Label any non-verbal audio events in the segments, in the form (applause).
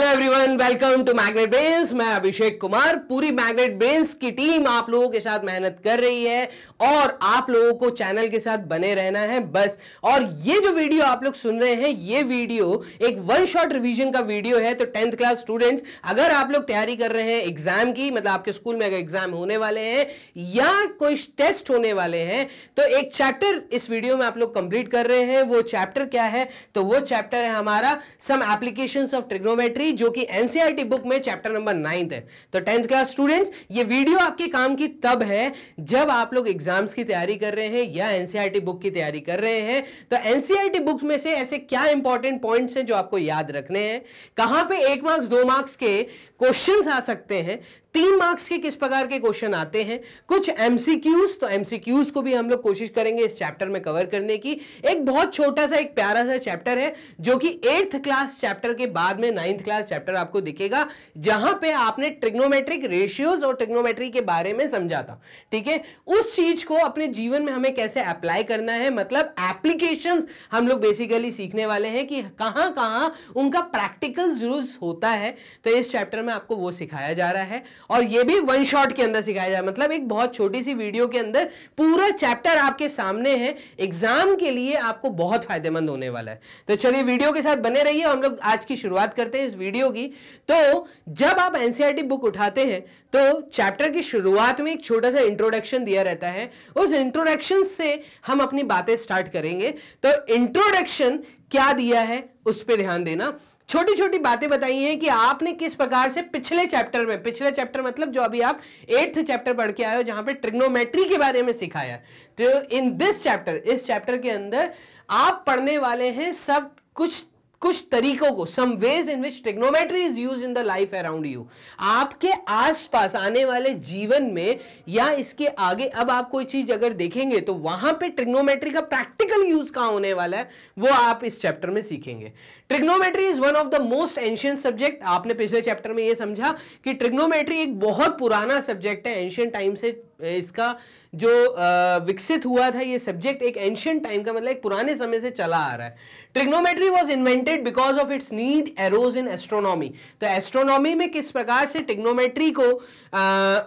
Hello everyone welcome to Magnet Brains मैं अभिषेक कुमार पूरी magnet brains की टीम आप लोगों के साथ मेहनत कर रही है और आप लोगों को चैनल के साथ बने रहना है बस और ये जो वीडियो आप लोग सुन रहे हैं ये वीडियो एक वन शॉट रिवीजन का वीडियो है तो टेंथ क्लास स्टूडेंट्स अगर आप लोग तैयारी कर रहे हैं एग्जाम की मतलब आपके स्कूल में अगर एग्जाम होने वाले हैं या कोई टेस्ट होने वाले हैं तो एक चैप्टर इस वीडियो में आप लोग कंप्लीट कर रहे हैं वो चैप्टर क्या है तो वो चैप्टर है हमारा some application of trigonometry theory जो कि एनसीआरटी बुक e में चैप्टर नंबर नाइन्थ है तो टेंथ क्लास स्टूडेंट्स ये वीडियो आपके काम की तब है जब आप लोग एग्जाम्स की तैयारी कर रहे हैं या एनसीआरटी बुक e की तैयारी कर रहे हैं तो एनसीआरटी बुक e में से ऐसे क्या इंपॉर्टेंट पॉइंट्स हैं जो आपको याद रखने हैं कहां पे एक मार्क्स दो मार्क्स के क्वेश्चन आ सकते हैं तीन मार्क्स के किस प्रकार के क्वेश्चन आते हैं कुछ एमसीक्यूज तो एमसीक्यूज को भी हम लोग कोशिश करेंगे इस चैप्टर में कवर करने की एक बहुत छोटा सा एक प्यारा सा चैप्टर है जो कि एट्थ क्लास चैप्टर के बाद में नाइन्थ क्लास चैप्टर आपको दिखेगा जहां पे आपने ट्रिग्नोमेट्रिक रेशियोज और ट्रिग्नोमेट्री के बारे में समझा था ठीक है उस चीज को अपने जीवन में हमें कैसे अप्लाई करना है मतलब एप्लीकेशन हम लोग बेसिकली सीखने वाले हैं कि कहाँ कहाँ उनका प्रैक्टिकल यूज होता है तो इस चैप्टर में आपको वो सिखाया जा रहा है और ये भी वन शॉट के अंदर सिखाया जाए मतलब एक बहुत छोटी सी वीडियो के अंदर पूरा चैप्टर आपके सामने है एग्जाम के लिए आपको बहुत फायदेमंद होने वाला है तो चलिए वीडियो के साथ बने रहिए हम लोग आज की शुरुआत करते हैं इस वीडियो की तो जब आप एनसीआरटी बुक e उठाते हैं तो चैप्टर की शुरुआत में एक छोटा सा इंट्रोडक्शन दिया रहता है उस इंट्रोडक्शन से हम अपनी बातें स्टार्ट करेंगे तो इंट्रोडक्शन क्या दिया है उस पर ध्यान देना छोटी छोटी बातें बताई हैं कि आपने किस प्रकार से पिछले चैप्टर में पिछले चैप्टर मतलब जो अभी आप एट्थ चैप्टर पढ़ के आए हो जहां पे ट्रिग्नोमेट्री के बारे में सिखाया तो इन दिस चैप्टर इस चैप्टर के अंदर आप पढ़ने वाले हैं सब कुछ कुछ तरीकों को some ways in which trigonometry is use in the life around you आपके आसपास आने वाले जीवन में या इसके आगे अब आप कोई चीज अगर देखेंगे तो वहां पे ट्रिग्नोमेट्री का प्रैक्टिकल यूज कहां होने वाला है वो आप इस चैप्टर में सीखेंगे trigonometry is one of the most ancient subject आपने पिछले चैप्टर में यह समझा कि ट्रिग्नोमेट्री एक बहुत पुराना सब्जेक्ट है एंशियंट टाइम से इसका जो विकसित हुआ था ये सब्जेक्ट एक एंशियंट टाइम का मतलब एक पुराने समय से चला आ रहा है trigonometry was invented because of its need arose in astronomy तो एस्ट्रोनॉमी में किस प्रकार से ट्रिग्नोमेट्री को आ,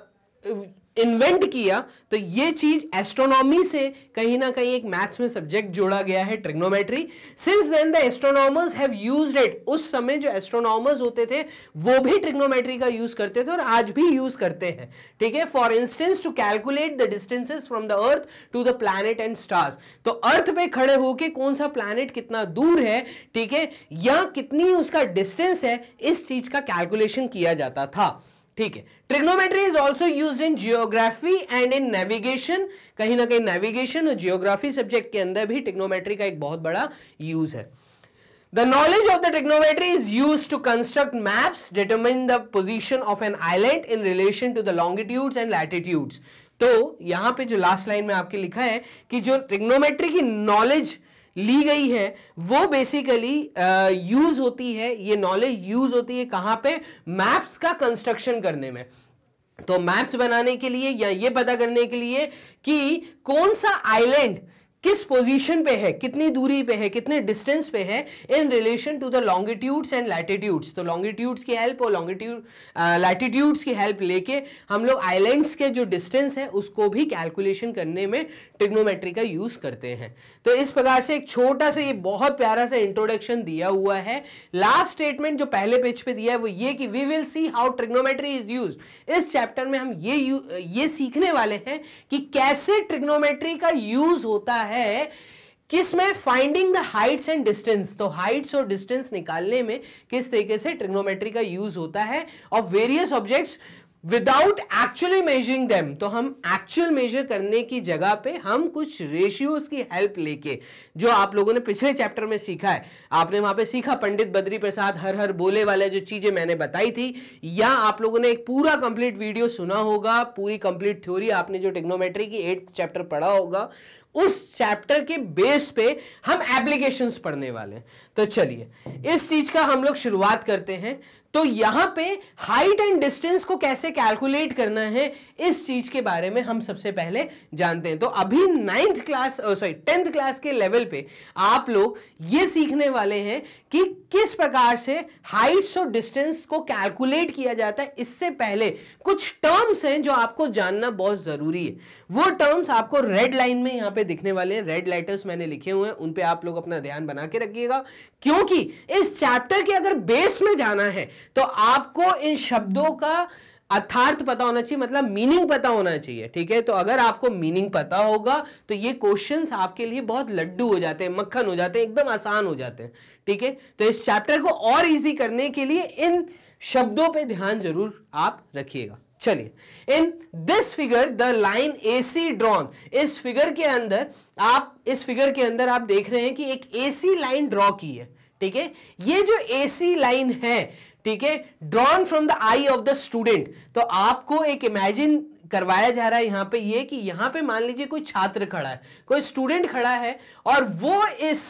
इन्वेंट किया तो ये चीज एस्ट्रोनॉमी से कहीं ना कहीं एक मैथ्स में सब्जेक्ट जोड़ा गया है trigonometry since then the astronomers have used it उस समय जो एस्ट्रोनॉमर्स होते थे वो भी ट्रिग्नोमेट्री का यूज करते थे और आज भी यूज करते हैं ठीक है for instance to calculate the distances from the earth to the planet and stars तो अर्थ पे खड़े होके कौन सा प्लैनेट कितना दूर है ठीक है या कितनी उसका डिस्टेंस है इस चीज का कैलकुलेशन किया जाता था ठीक है trigonometry is also use in geography and in navigation कहीं ना कहीं नेविगेशन और जियोग्राफी सब्जेक्ट के अंदर भी ट्रिग्नोमेट्री का एक बहुत बड़ा यूज है the knowledge of the trigonometry is use to construct maps determine the position of an island in relation to the longitude and latitude तो यहां पे जो लास्ट लाइन में आपके लिखा है कि जो टेक्नोमेट्री की नॉलेज ली गई है वो बेसिकली यूज uh, होती है ये नॉलेज यूज होती है कहाँ पे मैप्स का कंस्ट्रक्शन करने में तो मैप्स बनाने के लिए या ये पता करने के लिए कि कौन सा आइलैंड किस पोजीशन पे है कितनी दूरी पे है कितने डिस्टेंस पे है in relation to the longitudes and latitudes तो लॉन्गिट्यूड्स की हेल्प और लॉन्गिट्यूड लैटिट्यूड्स uh, की हेल्प लेके हम लोग आइलैंड्स के जो डिस्टेंस है उसको भी कैलकुलेशन करने में ट्रिग्नोमेट्री का यूज करते हैं तो इस प्रकार से एक छोटा सा ये बहुत प्यारा सा इंट्रोडक्शन दिया हुआ है लास्ट स्टेटमेंट जो पहले पेज पे दिया है वो ये कि we will see how trigonometry is use इस चैप्टर में हम ये ये सीखने वाले हैं कि कैसे ट्रिग्नोमेट्री का यूज होता है किस में finding the heights and distance तो हाइट्स और डिस्टेंस निकालने में किस तरीके से ट्रिग्नोमेट्री का यूज होता है of various objects without actually measuring them तो हम एक्चुअल मेजर करने की जगह पे हम कुछ रेशियोज की हेल्प लेके जो आप लोगों ने पिछले चैप्टर में सीखा है आपने वहां पे सीखा पंडित बद्री प्रसाद हर हर बोले वाले जो चीजें मैंने बताई थी या आप लोगों ने एक पूरा कंप्लीट वीडियो सुना होगा पूरी कंप्लीट थ्योरी आपने जो टेक्नोमेट्री की एट्थ चैप्टर पढ़ा होगा उस चैप्टर के बेस पे हम एप्लीकेशंस पढ़ने वाले हैं तो चलिए इस चीज का हम लोग शुरुआत करते हैं तो यहां पे हाइट एंड डिस्टेंस को कैसे कैलकुलेट करना है इस चीज के बारे में हम सबसे पहले जानते हैं तो अभी ninth class sorry tenth class के लेवल पे आप लोग ये सीखने वाले हैं कि किस प्रकार से हाइट्स और डिस्टेंस को कैलकुलेट किया जाता है इससे पहले कुछ टर्म्स हैं जो आपको जानना बहुत जरूरी है वो टर्म्स आपको रेड लाइन में यहां पे दिखने वाले हैं रेड लेटर्स मैंने लिखे हुए हैं उन पे आप लोग अपना ध्यान बना के रखिएगा क्योंकि इस चैप्टर के अगर बेस में जाना है तो आपको इन शब्दों का अर्थार्थ पता होना चाहिए मतलब मीनिंग पता होना चाहिए ठीक है तो अगर आपको मीनिंग पता होगा तो ये क्वेश्चंस आपके लिए बहुत लड्डू हो जाते हैं मक्खन हो जाते हैं एकदम आसान हो जाते हैं ठीक है तो इस चैप्टर को और इजी करने के लिए इन शब्दों पे ध्यान जरूर आप रखिएगा चलिए in this figure the line A C drawn इस फिगर के अंदर आप इस फिगर के अंदर आप देख रहे हैं कि एक ए सी लाइन ड्रॉ की है ठीक है ये जो ए सी लाइन है ठीक है drawn from the eye of the student तो आपको एक इमेजिन करवाया जा रहा है यहाँ पे ये कि यहाँ पे मान लीजिए कोई छात्र खड़ा है कोई स्टूडेंट खड़ा है और वो इस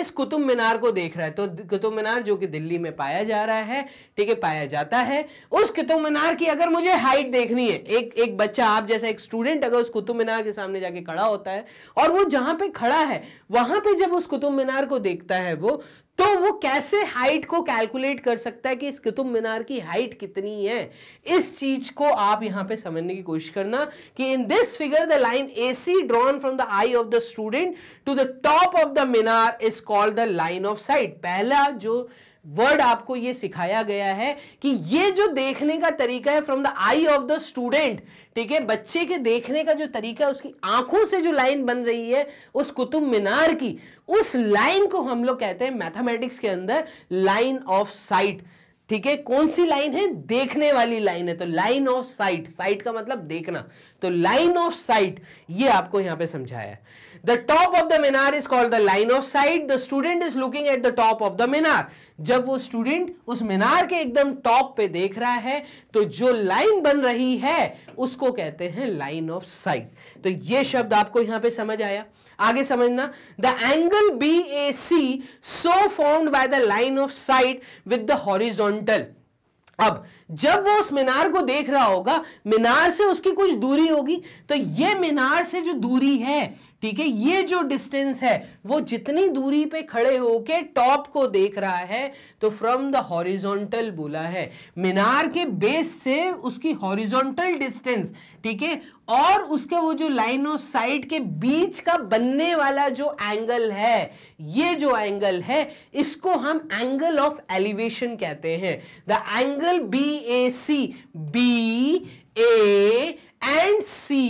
इस कुतुब मीनार को देख रहा है तो कुतुब मीनार जो कि दिल्ली में पाया जा रहा है ठीक है पाया जाता है उस कुतुब मीनार की अगर मुझे हाइट देखनी है एक एक बच्चा आप जैसा एक स्टूडेंट अगर उस कुतुब मीनार के सामने जाके खड़ा होता है और वो जहां पे खड़ा है वहां पे जब उस कुतुब मीनार को देखता है वो तो वो कैसे हाइट को कैलकुलेट कर सकता है कि इस कुतुब मीनार की हाइट कितनी है इस चीज को आप यहां पे समझने की कोशिश करना कि in this figure the line A C drawn from the eye of the student to the top of the minar is called the line of sight पहला जो वर्ड आपको ये सिखाया गया है कि ये जो देखने का तरीका है from the eye of the student ठीक है बच्चे के देखने का जो तरीका उसकी आंखों से जो लाइन बन रही है उस कुतुब मीनार की उस लाइन को हम लोग कहते हैं मैथमेटिक्स के अंदर लाइन ऑफ साइट ठीक है कौन सी लाइन है देखने वाली लाइन है तो लाइन ऑफ साइट साइट का मतलब देखना तो लाइन ऑफ साइट ये आपको यहां पे समझाया है the top of the minar is called the line of sight the student is looking at the top of the minar jab wo student us minar ke ekdam top pe dekh raha hai to jo line ban rahi hai usko kehte hain line of sight to ye shabd aapko yahan pe samajh aaya आगे समझना the angle B A C so formed by the line of sight with the horizontal अब जब वो उस मीनार को देख रहा होगा मीनार से उसकी कुछ दूरी होगी तो ये मीनार से जो दूरी है ठीक है ये जो डिस्टेंस है वो जितनी दूरी पे खड़े होके टॉप को देख रहा है तो फ्रॉम द हॉरिजॉन्टल बोला है मीनार के बेस से उसकी हॉरिजॉन्टल डिस्टेंस ठीक है और उसके वो जो लाइन ऑफ साइट के बीच का बनने वाला जो एंगल है ये जो एंगल है इसको हम एंगल ऑफ एलिवेशन कहते हैं the angle B A C B A and C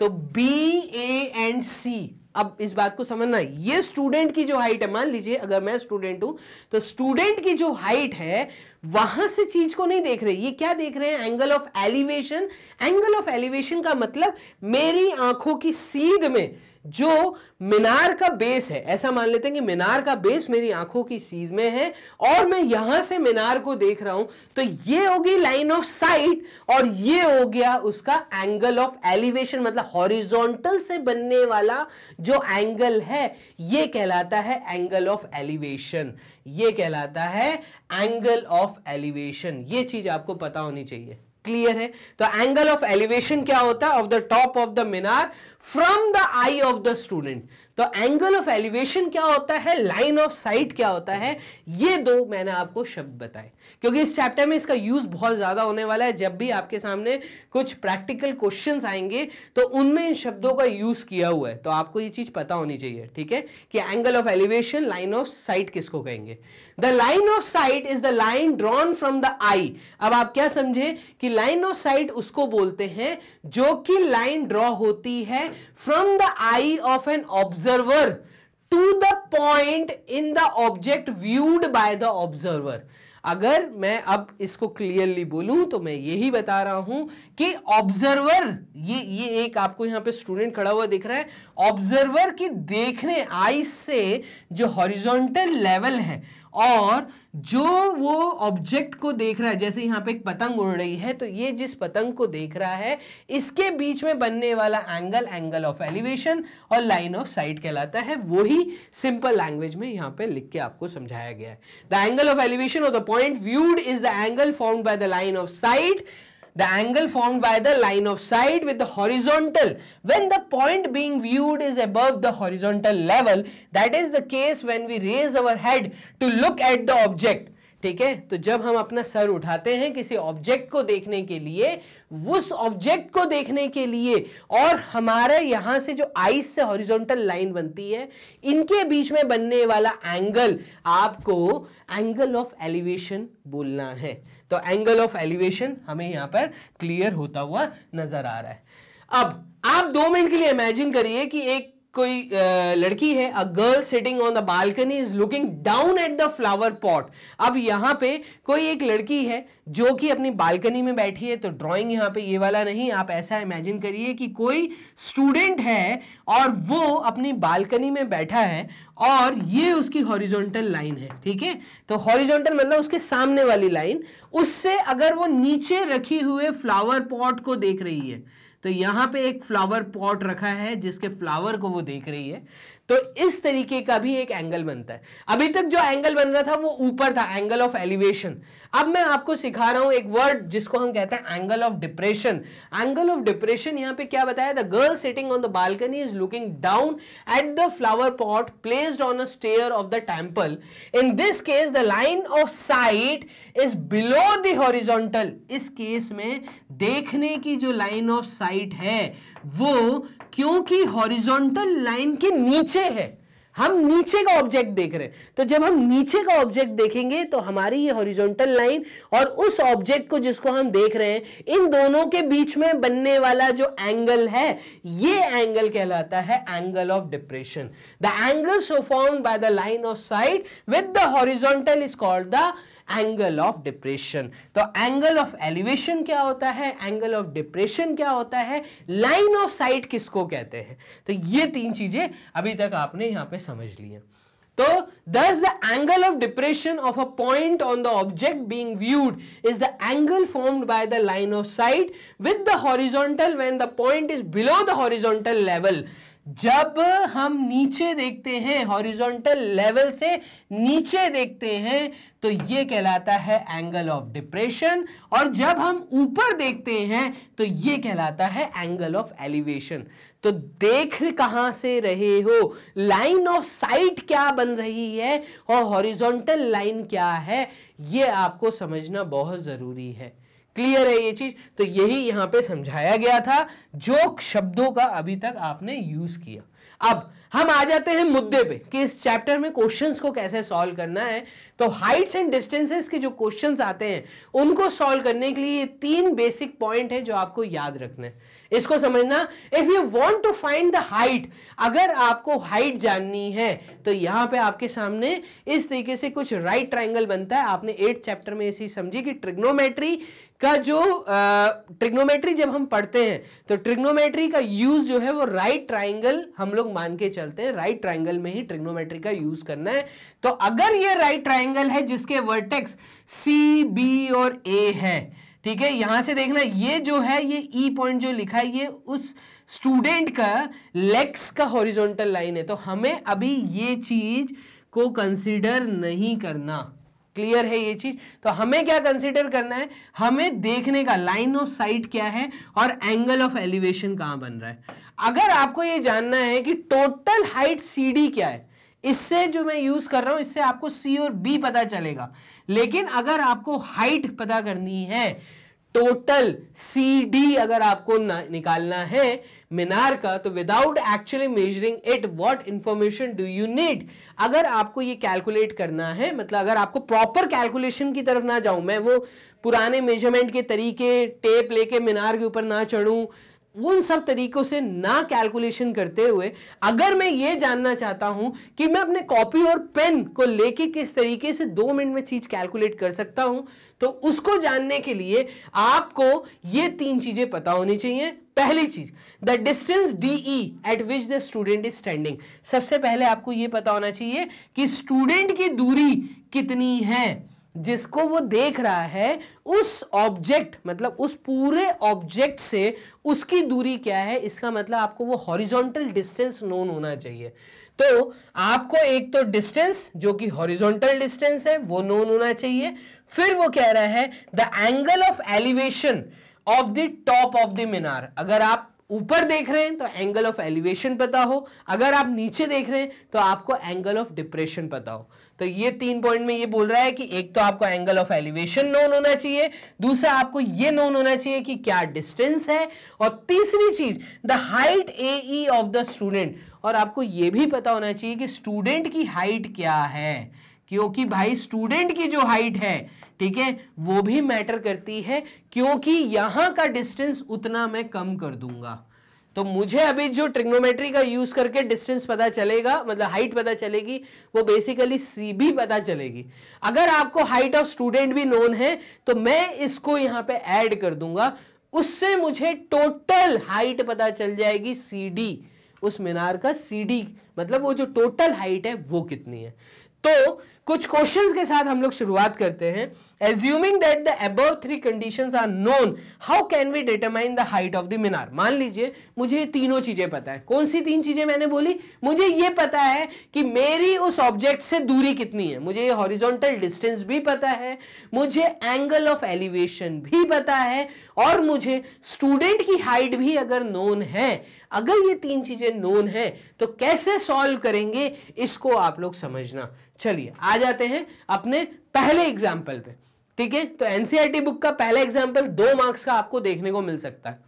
तो बी ए एंड सी अब इस बात को समझना ये स्टूडेंट की जो हाइट है मान लीजिए अगर मैं स्टूडेंट हूं तो स्टूडेंट की जो हाइट है वहां से चीज को नहीं देख रहे ये क्या देख रहे हैं angle of elevation angle of elevation का मतलब मेरी आंखों की सीध में जो मीनार का बेस है ऐसा मान लेते हैं कि मीनार का बेस मेरी आंखों की सीध में है और मैं यहां से मीनार को देख रहा हूं तो ये होगी लाइन ऑफ साइट और ये हो गया उसका एंगल ऑफ एलिवेशन मतलब हॉरिजॉन्टल से बनने वाला जो एंगल है ये कहलाता है एंगल ऑफ एलिवेशन ये कहलाता है एंगल ऑफ एलिवेशन ये चीज आपको पता होनी चाहिए क्लियर है तो एंगल ऑफ एलिवेशन क्या होता है of the top of the minar from the eye of the student तो एंगल ऑफ एलिवेशन क्या होता है लाइन ऑफ साइट क्या होता है ये दो मैंने आपको शब्द बताए क्योंकि इस चैप्टर में इसका यूज बहुत ज्यादा होने वाला है जब भी आपके सामने कुछ प्रैक्टिकल क्वेश्चंस आएंगे तो उनमें इन शब्दों का यूज किया हुआ है तो आपको ये चीज पता होनी चाहिए ठीक है कि angle of elevation line of sight किसको कहेंगे the line of sight is the line drawn from the eye अब आप क्या समझे कि लाइन ऑफ साइट उसको बोलते हैं जो कि लाइन ड्रॉ होती है from the eye of an observe observer to the point in the object viewed by the observer अगर मैं अब इसको क्लियरली बोलूं तो मैं यही बता रहा हूं कि ऑब्जर्वर ये ये एक आपको यहां पे स्टूडेंट खड़ा हुआ दिख रहा है ऑब्जर्वर की देखने आई से जो हॉरिजॉन्टल लेवल है और जो वो ऑब्जेक्ट को देख रहा है जैसे यहाँ पे एक पतंग उड़ रही है तो ये जिस पतंग को देख रहा है इसके बीच में बनने वाला एंगल एंगल ऑफ एलिवेशन और लाइन ऑफ साइट कहलाता है वही सिंपल लैंग्वेज में यहाँ पे लिख के आपको समझाया गया है the angle of elevation of the point viewed is the angle form by the line of sight the angle formed by the line of sight with the horizontal when the point being viewed is above the horizontal level that is the case when we raise our head to look at the object ठीक है तो जब हम अपना sir उठाते हैं किसी object को देखने के लिए उस ऑब्जेक्ट को देखने के लिए और हमारे यहाँ से जो आइस से हॉरिजॉन्टल लाइन बनती है इनके बीच में बनने वाला एंगल आपको एंगल ऑफ एलिवेशन बोलना है तो एंगल ऑफ एलिवेशन हमें यहां पर क्लियर होता हुआ नजर आ रहा है अब आप दो मिनट के लिए इमेजिन करिए कि एक कोई लड़की है a girl sitting on the balcony is looking down at the flower pot अब यहां पे कोई एक लड़की है जो कि अपनी बालकनी में बैठी है तो ड्राइंग यहां पे ये वाला नहीं आप ऐसा इमेजिन करिए कि कोई स्टूडेंट है और वो अपनी बालकनी में बैठा है और ये उसकी हॉरिजॉन्टल लाइन है ठीक है तो हॉरिजॉन्टल मतलब उसके सामने वाली लाइन उससे अगर वो नीचे रखी हुए फ्लावर पॉट को देख रही है तो यहाँ पे एक फ्लावर पॉट रखा है जिसके फ्लावर को वो देख रही है तो इस तरीके का भी एक एंगल बनता है अभी तक जो एंगल बन रहा था वो ऊपर था एंगल ऑफ एलिवेशन अब मैं आपको सिखा रहा हूं एक वर्ड जिसको हम कहते हैं angle of depression angle of depression यहां पे क्या बताया the girl sitting on the balcony is looking down at the flower pot placed on a stair of the temple in this case the line of sight is below the horizontal इस case में देखने की जो line of site है वो क्योंकि horizontal line के नीचे है हम नीचे का ऑब्जेक्ट देख रहे हैं तो जब हम नीचे का ऑब्जेक्ट देखेंगे तो हमारी ये हॉरिजॉन्टल लाइन और उस ऑब्जेक्ट को जिसको हम देख रहे हैं इन दोनों के बीच में बनने वाला जो एंगल है ये एंगल कहलाता है angle of depression the angle so form by the line of sight with the horizontal is called the angle of depression तो एंगल ऑफ एलिवेशन क्या होता है एंगल ऑफ डिप्रेशन क्या होता है लाइन ऑफ साइट किसको कहते हैं तो ये तीन चीजें अभी तक आपने यहां पे समझ ली है तो thus the angle of depression of a point on the object being viewed is the angle formed by the line of sight with the horizontal when the point is below the horizontal level जब हम नीचे देखते हैं horizontal level से नीचे देखते हैं तो ये कहलाता है एंगल ऑफ डिप्रेशन और जब हम ऊपर देखते हैं तो ये कहलाता है एंगल ऑफ एलिवेशन तो देख कहाँ से रहे हो लाइन ऑफ साइट क्या बन रही है और हॉरिजॉन्टल लाइन क्या है ये आपको समझना बहुत ज़रूरी है क्लियर है ये चीज तो यही यहाँ पे समझाया गया था जो शब्दों का अभी तक आपने यूज किया अब हम आ जाते हैं मुद्दे पे कि इस चैप्टर में क्वेश्चंस को कैसे सॉल्व करना है तो हाइट्स एंड डिस्टेंसेस के जो क्वेश्चंस आते हैं उनको सॉल्व करने के लिए ये तीन बेसिक पॉइंट है जो आपको याद रखना है इसको समझना if you want to find the height अगर आपको हाइट जाननी है तो यहाँ पे आपके सामने इस तरीके से कुछ राइट ट्राइंगल बनता है आपने एट चैप्टर में इसी समझी कि ट्रिग्नोमेट्री का जो ट्रिग्नोमेट्री जब हम पढ़ते हैं तो ट्रिग्नोमेट्री का यूज जो है वो राइट ट्राइंगल हम लोग मान के चलते हैं राइट ट्राइंगल में ही ट्रिग्नोमेट्री का यूज करना है तो अगर ये राइट ट्राइंगल है जिसके वर्टेक्स सी बी और ए है ठीक है यहां से देखना ये जो है ये ई e पॉइंट जो लिखा है ये उस स्टूडेंट का लेग्स का हॉरिजोनटल लाइन है तो हमें अभी ये चीज को कंसिडर नहीं करना क्लियर है ये चीज तो हमें क्या कंसिडर करना है हमें देखने का लाइन ऑफ साइट क्या है और एंगल ऑफ एलिवेशन कहां बन रहा है अगर आपको ये जानना है कि टोटल हाइट सी क्या है इससे जो मैं यूज कर रहा हूं इससे आपको सी और बी पता चलेगा लेकिन अगर आपको हाइट पता करनी है टोटल सी डी अगर आपको निकालना है मीनार का तो without actually measuring it what information do you need अगर आपको ये कैलकुलेट करना है मतलब अगर आपको प्रॉपर कैलकुलेशन की तरफ ना जाऊं मैं वो पुराने मेजरमेंट के तरीके टेप लेके मीनार के ऊपर ना चढ़ू उन सब तरीकों से ना कैलकुलेशन करते हुए अगर मैं ये जानना चाहता हूं कि मैं अपने कॉपी और पेन को लेके किस तरीके से दो मिनट में चीज कैलकुलेट कर सकता हूं तो उसको जानने के लिए आपको ये तीन चीजें पता होनी चाहिए पहली चीज the distance D E at which the student is standing सबसे पहले आपको यह पता होना चाहिए कि स्टूडेंट की दूरी कितनी है जिसको वो देख रहा है उस ऑब्जेक्ट मतलब उस पूरे ऑब्जेक्ट से उसकी दूरी क्या है इसका मतलब आपको वो हॉरिजॉन्टल डिस्टेंस नोन होना चाहिए तो आपको एक तो डिस्टेंस जो कि हॉरिजॉन्टल डिस्टेंस है वो नोन होना चाहिए फिर वो कह रहा है the angle of elevation of the top of the minar अगर आप ऊपर देख रहे हैं तो एंगल ऑफ एलिवेशन पता हो अगर आप नीचे देख रहे हैं तो आपको एंगल ऑफ डिप्रेशन पता हो तो ये तीन पॉइंट में ये बोल रहा है कि एक तो आपको एंगल ऑफ एलिवेशन नोन होना चाहिए दूसरा आपको ये नोन होना चाहिए कि क्या डिस्टेंस है और तीसरी चीज the height A E of the student और आपको ये भी पता होना चाहिए कि स्टूडेंट की हाइट क्या है क्योंकि भाई स्टूडेंट की जो हाइट है ठीक है वो भी मैटर करती है क्योंकि यहाँ का डिस्टेंस उतना मैं कम कर दूंगा तो मुझे अभी जो ट्रिग्नोमेट्री का यूज करके डिस्टेंस पता चलेगा मतलब हाइट पता चलेगी वो बेसिकली सी भी पता चलेगी अगर आपको हाइट ऑफ स्टूडेंट भी नोन है तो मैं इसको यहां पे ऐड कर दूंगा उससे मुझे टोटल हाइट पता चल जाएगी सी डी उस मीनार का सी डी मतलब वो जो टोटल हाइट है वो कितनी है तो कुछ क्वेश्चंस के साथ हम लोग शुरुआत करते हैं एज्यूमिंग दैट द अब three conditions are known how can we determine the height of the minar मान लीजिए मुझे तीनों चीजें पता है कौन सी तीन चीजें मैंने बोली मुझे ये पता है कि मेरी उस ऑब्जेक्ट से दूरी कितनी है मुझे हॉरिजोंटल डिस्टेंस भी पता है मुझे एंगल ऑफ एलिवेशन भी पता है और मुझे स्टूडेंट की हाइट भी अगर नोन है अगर ये तीन चीजें नोन है तो कैसे सॉल्व करेंगे इसको आप लोग समझना चलिए आ जाते हैं अपने पहले एग्जाम्पल पे ठीक है तो एनसीआरटी बुक e का पहला एग्जाम्पल दो मार्क्स का आपको देखने को मिल सकता है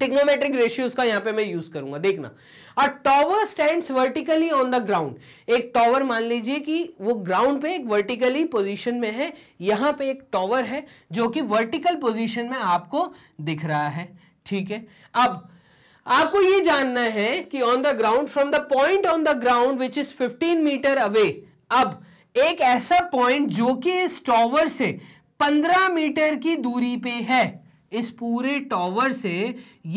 टिग्नोमेट्रिक रेशियोज का यहां पे मैं यूज करूंगा देखना और tower stand vertically on the ground एक टॉवर मान लीजिए कि वो ग्राउंड पे एक वर्टिकली पोजीशन में है यहां पे एक टॉवर है जो कि वर्टिकल पोजीशन में आपको दिख रहा है ठीक है अब आपको ये जानना है कि on the ground from the point on the ground which is fifteen metre away अब एक ऐसा पॉइंट जो कि इस टॉवर से 15 मीटर की दूरी पे है इस पूरे टॉवर से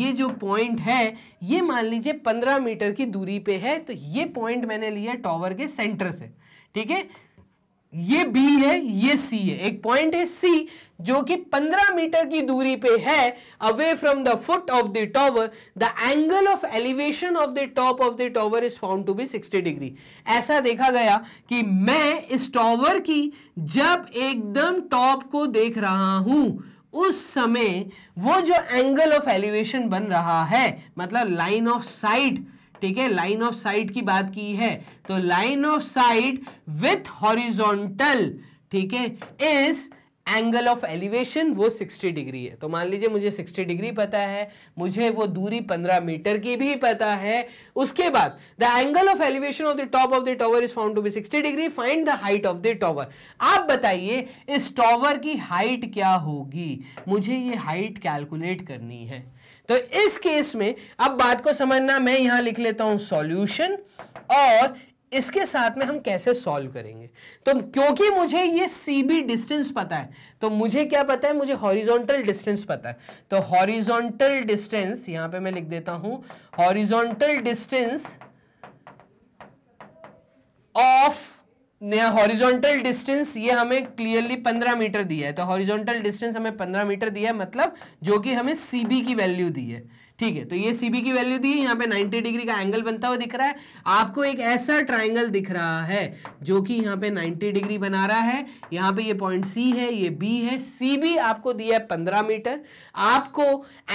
ये जो पॉइंट है ये मान लीजिए 15 मीटर की दूरी पे है तो ये पॉइंट मैंने लिया टॉवर के सेंटर से ठीक है ये बी है ये सी है एक पॉइंट है सी जो कि 15 मीटर की दूरी पे है away from the foot of the tower the angle of elevation of the top of the tower is found to be 60 degree ऐसा देखा गया कि मैं इस टॉवर की जब एकदम टॉप को देख रहा हूं उस समय वो जो एंगल ऑफ एलिवेशन बन रहा है मतलब लाइन ऑफ साइट ठीक है लाइन ऑफ साइट की बात की है तो line of sight with horizontal ठीक है इज एंगल ऑफ एलिवेशन वो 60 डिग्री है तो मान लीजिए मुझे 60 डिग्री पता है मुझे वो दूरी 15 मीटर की भी पता है उसके बाद the angle of elevation of the top of the tower is found to be 60 degree find the height of the tower आप बताइए इस टॉवर की हाइट क्या होगी मुझे ये हाइट कैलकुलेट करनी है तो इस केस में अब बात को समझना मैं यहां लिख लेता हूं सॉल्यूशन और इसके साथ में हम कैसे सॉल्व करेंगे तो क्योंकि मुझे ये सी बी डिस्टेंस पता है तो मुझे क्या पता है मुझे हॉरिजॉन्टल डिस्टेंस पता है तो हॉरिजॉन्टल डिस्टेंस यहां पे मैं लिख देता हूं horizontal distance of horizontal distance ये हमें क्लियरली 15 मीटर दिया है तो हॉरिजॉन्टल डिस्टेंस हमें 15 मीटर दिया है मतलब जो कि हमें सीबी की वैल्यू दी है ठीक है तो ये सीबी की वैल्यू दी है यहाँ पे 90 डिग्री का एंगल बनता हुआ दिख रहा है आपको एक ऐसा ट्राइंगल दिख रहा है जो कि यहाँ पे 90 डिग्री बना रहा है यहाँ पे ये पॉइंट सी है ये बी है सी बी आपको दिया है 15 मीटर आपको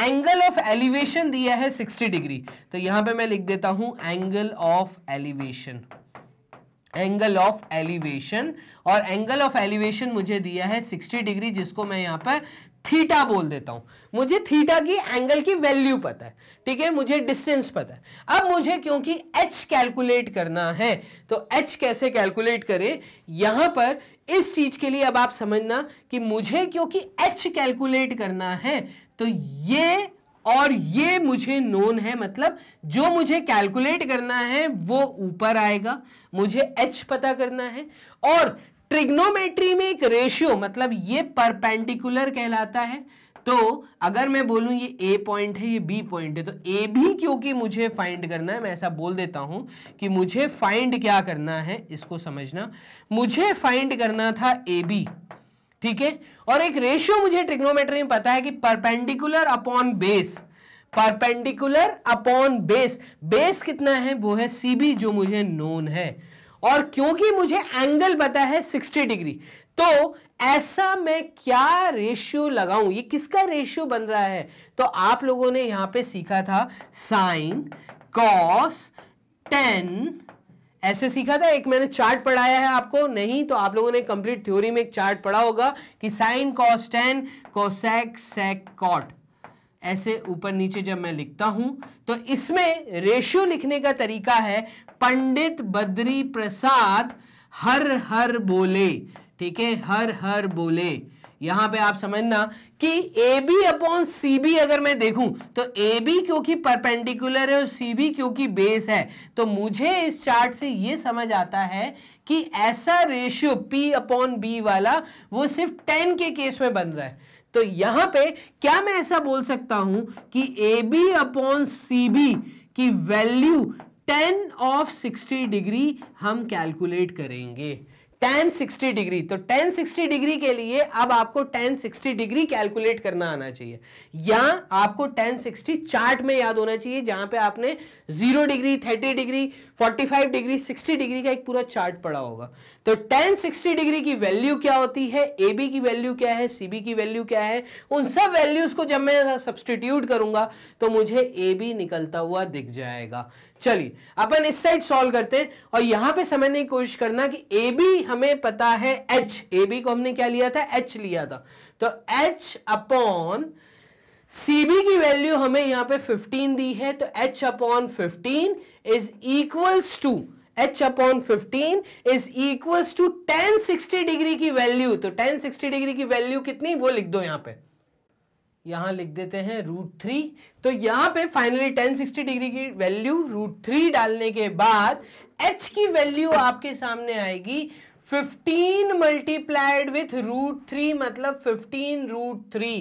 एंगल ऑफ एलिवेशन दिया है 60 डिग्री तो यहाँ पे मैं लिख देता हूँ angle of elevation angle of elevation और एंगल ऑफ एलिवेशन मुझे दिया है 60 डिग्री जिसको मैं यहाँ पर थीटा बोल देता हूँ मुझे थीटा की एंगल की वैल्यू पता है ठीक है मुझे डिस्टेंस पता है अब मुझे क्योंकि एच कैलकुलेट करना है तो एच कैसे कैलकुलेट करें यहाँ पर इस चीज के लिए अब आप समझना कि मुझे क्योंकि एच कैलकुलेट करना है तो ये और ये मुझे नोन है मतलब जो मुझे कैलकुलेट करना है वो ऊपर आएगा मुझे एच पता करना है और ट्रिग्नोमेट्री में एक रेशियो मतलब ये परपेंडिकुलर कहलाता है तो अगर मैं बोलूं ये ए पॉइंट है ये बी पॉइंट है तो ए भी क्योंकि मुझे फाइंड करना है मैं ऐसा बोल देता हूं कि मुझे फाइंड क्या करना है इसको समझना मुझे फाइंड करना था ए बी ठीक है और एक रेशियो मुझे ट्रिग्नोमेट्री में पता है कि perpendicular upon base perpendicular upon base base कितना है वो है सीबी जो मुझे नोन है और क्योंकि मुझे एंगल पता है 60 डिग्री तो ऐसा मैं क्या रेशियो लगाऊं ये किसका रेशियो बन रहा है तो आप लोगों ने यहां पे सीखा था साइन कॉस टेन ऐसे सीखा था एक मैंने चार्ट पढ़ाया है आपको नहीं तो आप लोगों ने कंप्लीट थ्योरी में एक चार्ट पढ़ा होगा कि sine cos tan cosec sec cot ऐसे ऊपर नीचे जब मैं लिखता हूं तो इसमें रेशियो लिखने का तरीका है पंडित बद्री प्रसाद हर हर बोले ठीक है हर हर बोले यहां पे आप समझना कि A B upon C B अगर मैं देखूं तो ए बी क्योंकि परपेंडिकुलर है और सी बी क्योंकि बेस है तो मुझे इस चार्ट से यह समझ आता है कि ऐसा रेशियो पी अपॉन बी वाला वो सिर्फ टेन के केस में बन रहा है तो यहां पे क्या मैं ऐसा बोल सकता हूं कि A B upon C B की value tan of sixty degree हम कैलकुलेट करेंगे टेन सिक्सटी डिग्री तो टेन सिक्सटी डिग्री के लिए अब आपको टेन सिक्सटी डिग्री कैलकुलेट करना आना चाहिए या आपको टेन सिक्सटी चार्ट में याद होना चाहिए जहां पे आपने zero degree thirty degree forty five degree sixty degree का एक पूरा चार्ट पड़ा होगा तो टेन सिक्सटी डिग्री की वैल्यू क्या होती है ए बी की वैल्यू क्या है सी बी की वैल्यू क्या है उन सब वैल्यूज को जब मैं सब्सटीट्यूट करूंगा तो मुझे ए बी निकलता हुआ दिख जाएगा चलिए अपन इस साइड सॉल्व करते हैं और यहां पे समझने की कोशिश करना कि ए बी हमें पता है एच ए बी को हमने क्या लिया था एच लिया था तो एच अपॉन सीबी की वैल्यू हमें यहां पे 15 दी है तो H upon fifteen is equals to H upon fifteen is equals to tan sixty degree की वैल्यू तो टेन सिक्सटी डिग्री की वैल्यू कितनी वो लिख दो यहां पे यहां लिख देते हैं रूट थ्री तो यहां पे फाइनली टेन सिक्सटी डिग्री की वैल्यू रूट थ्री डालने के बाद एच की वैल्यू आपके सामने आएगी fifteen multiplied with root three मतलब फिफ्टीन रूट थ्री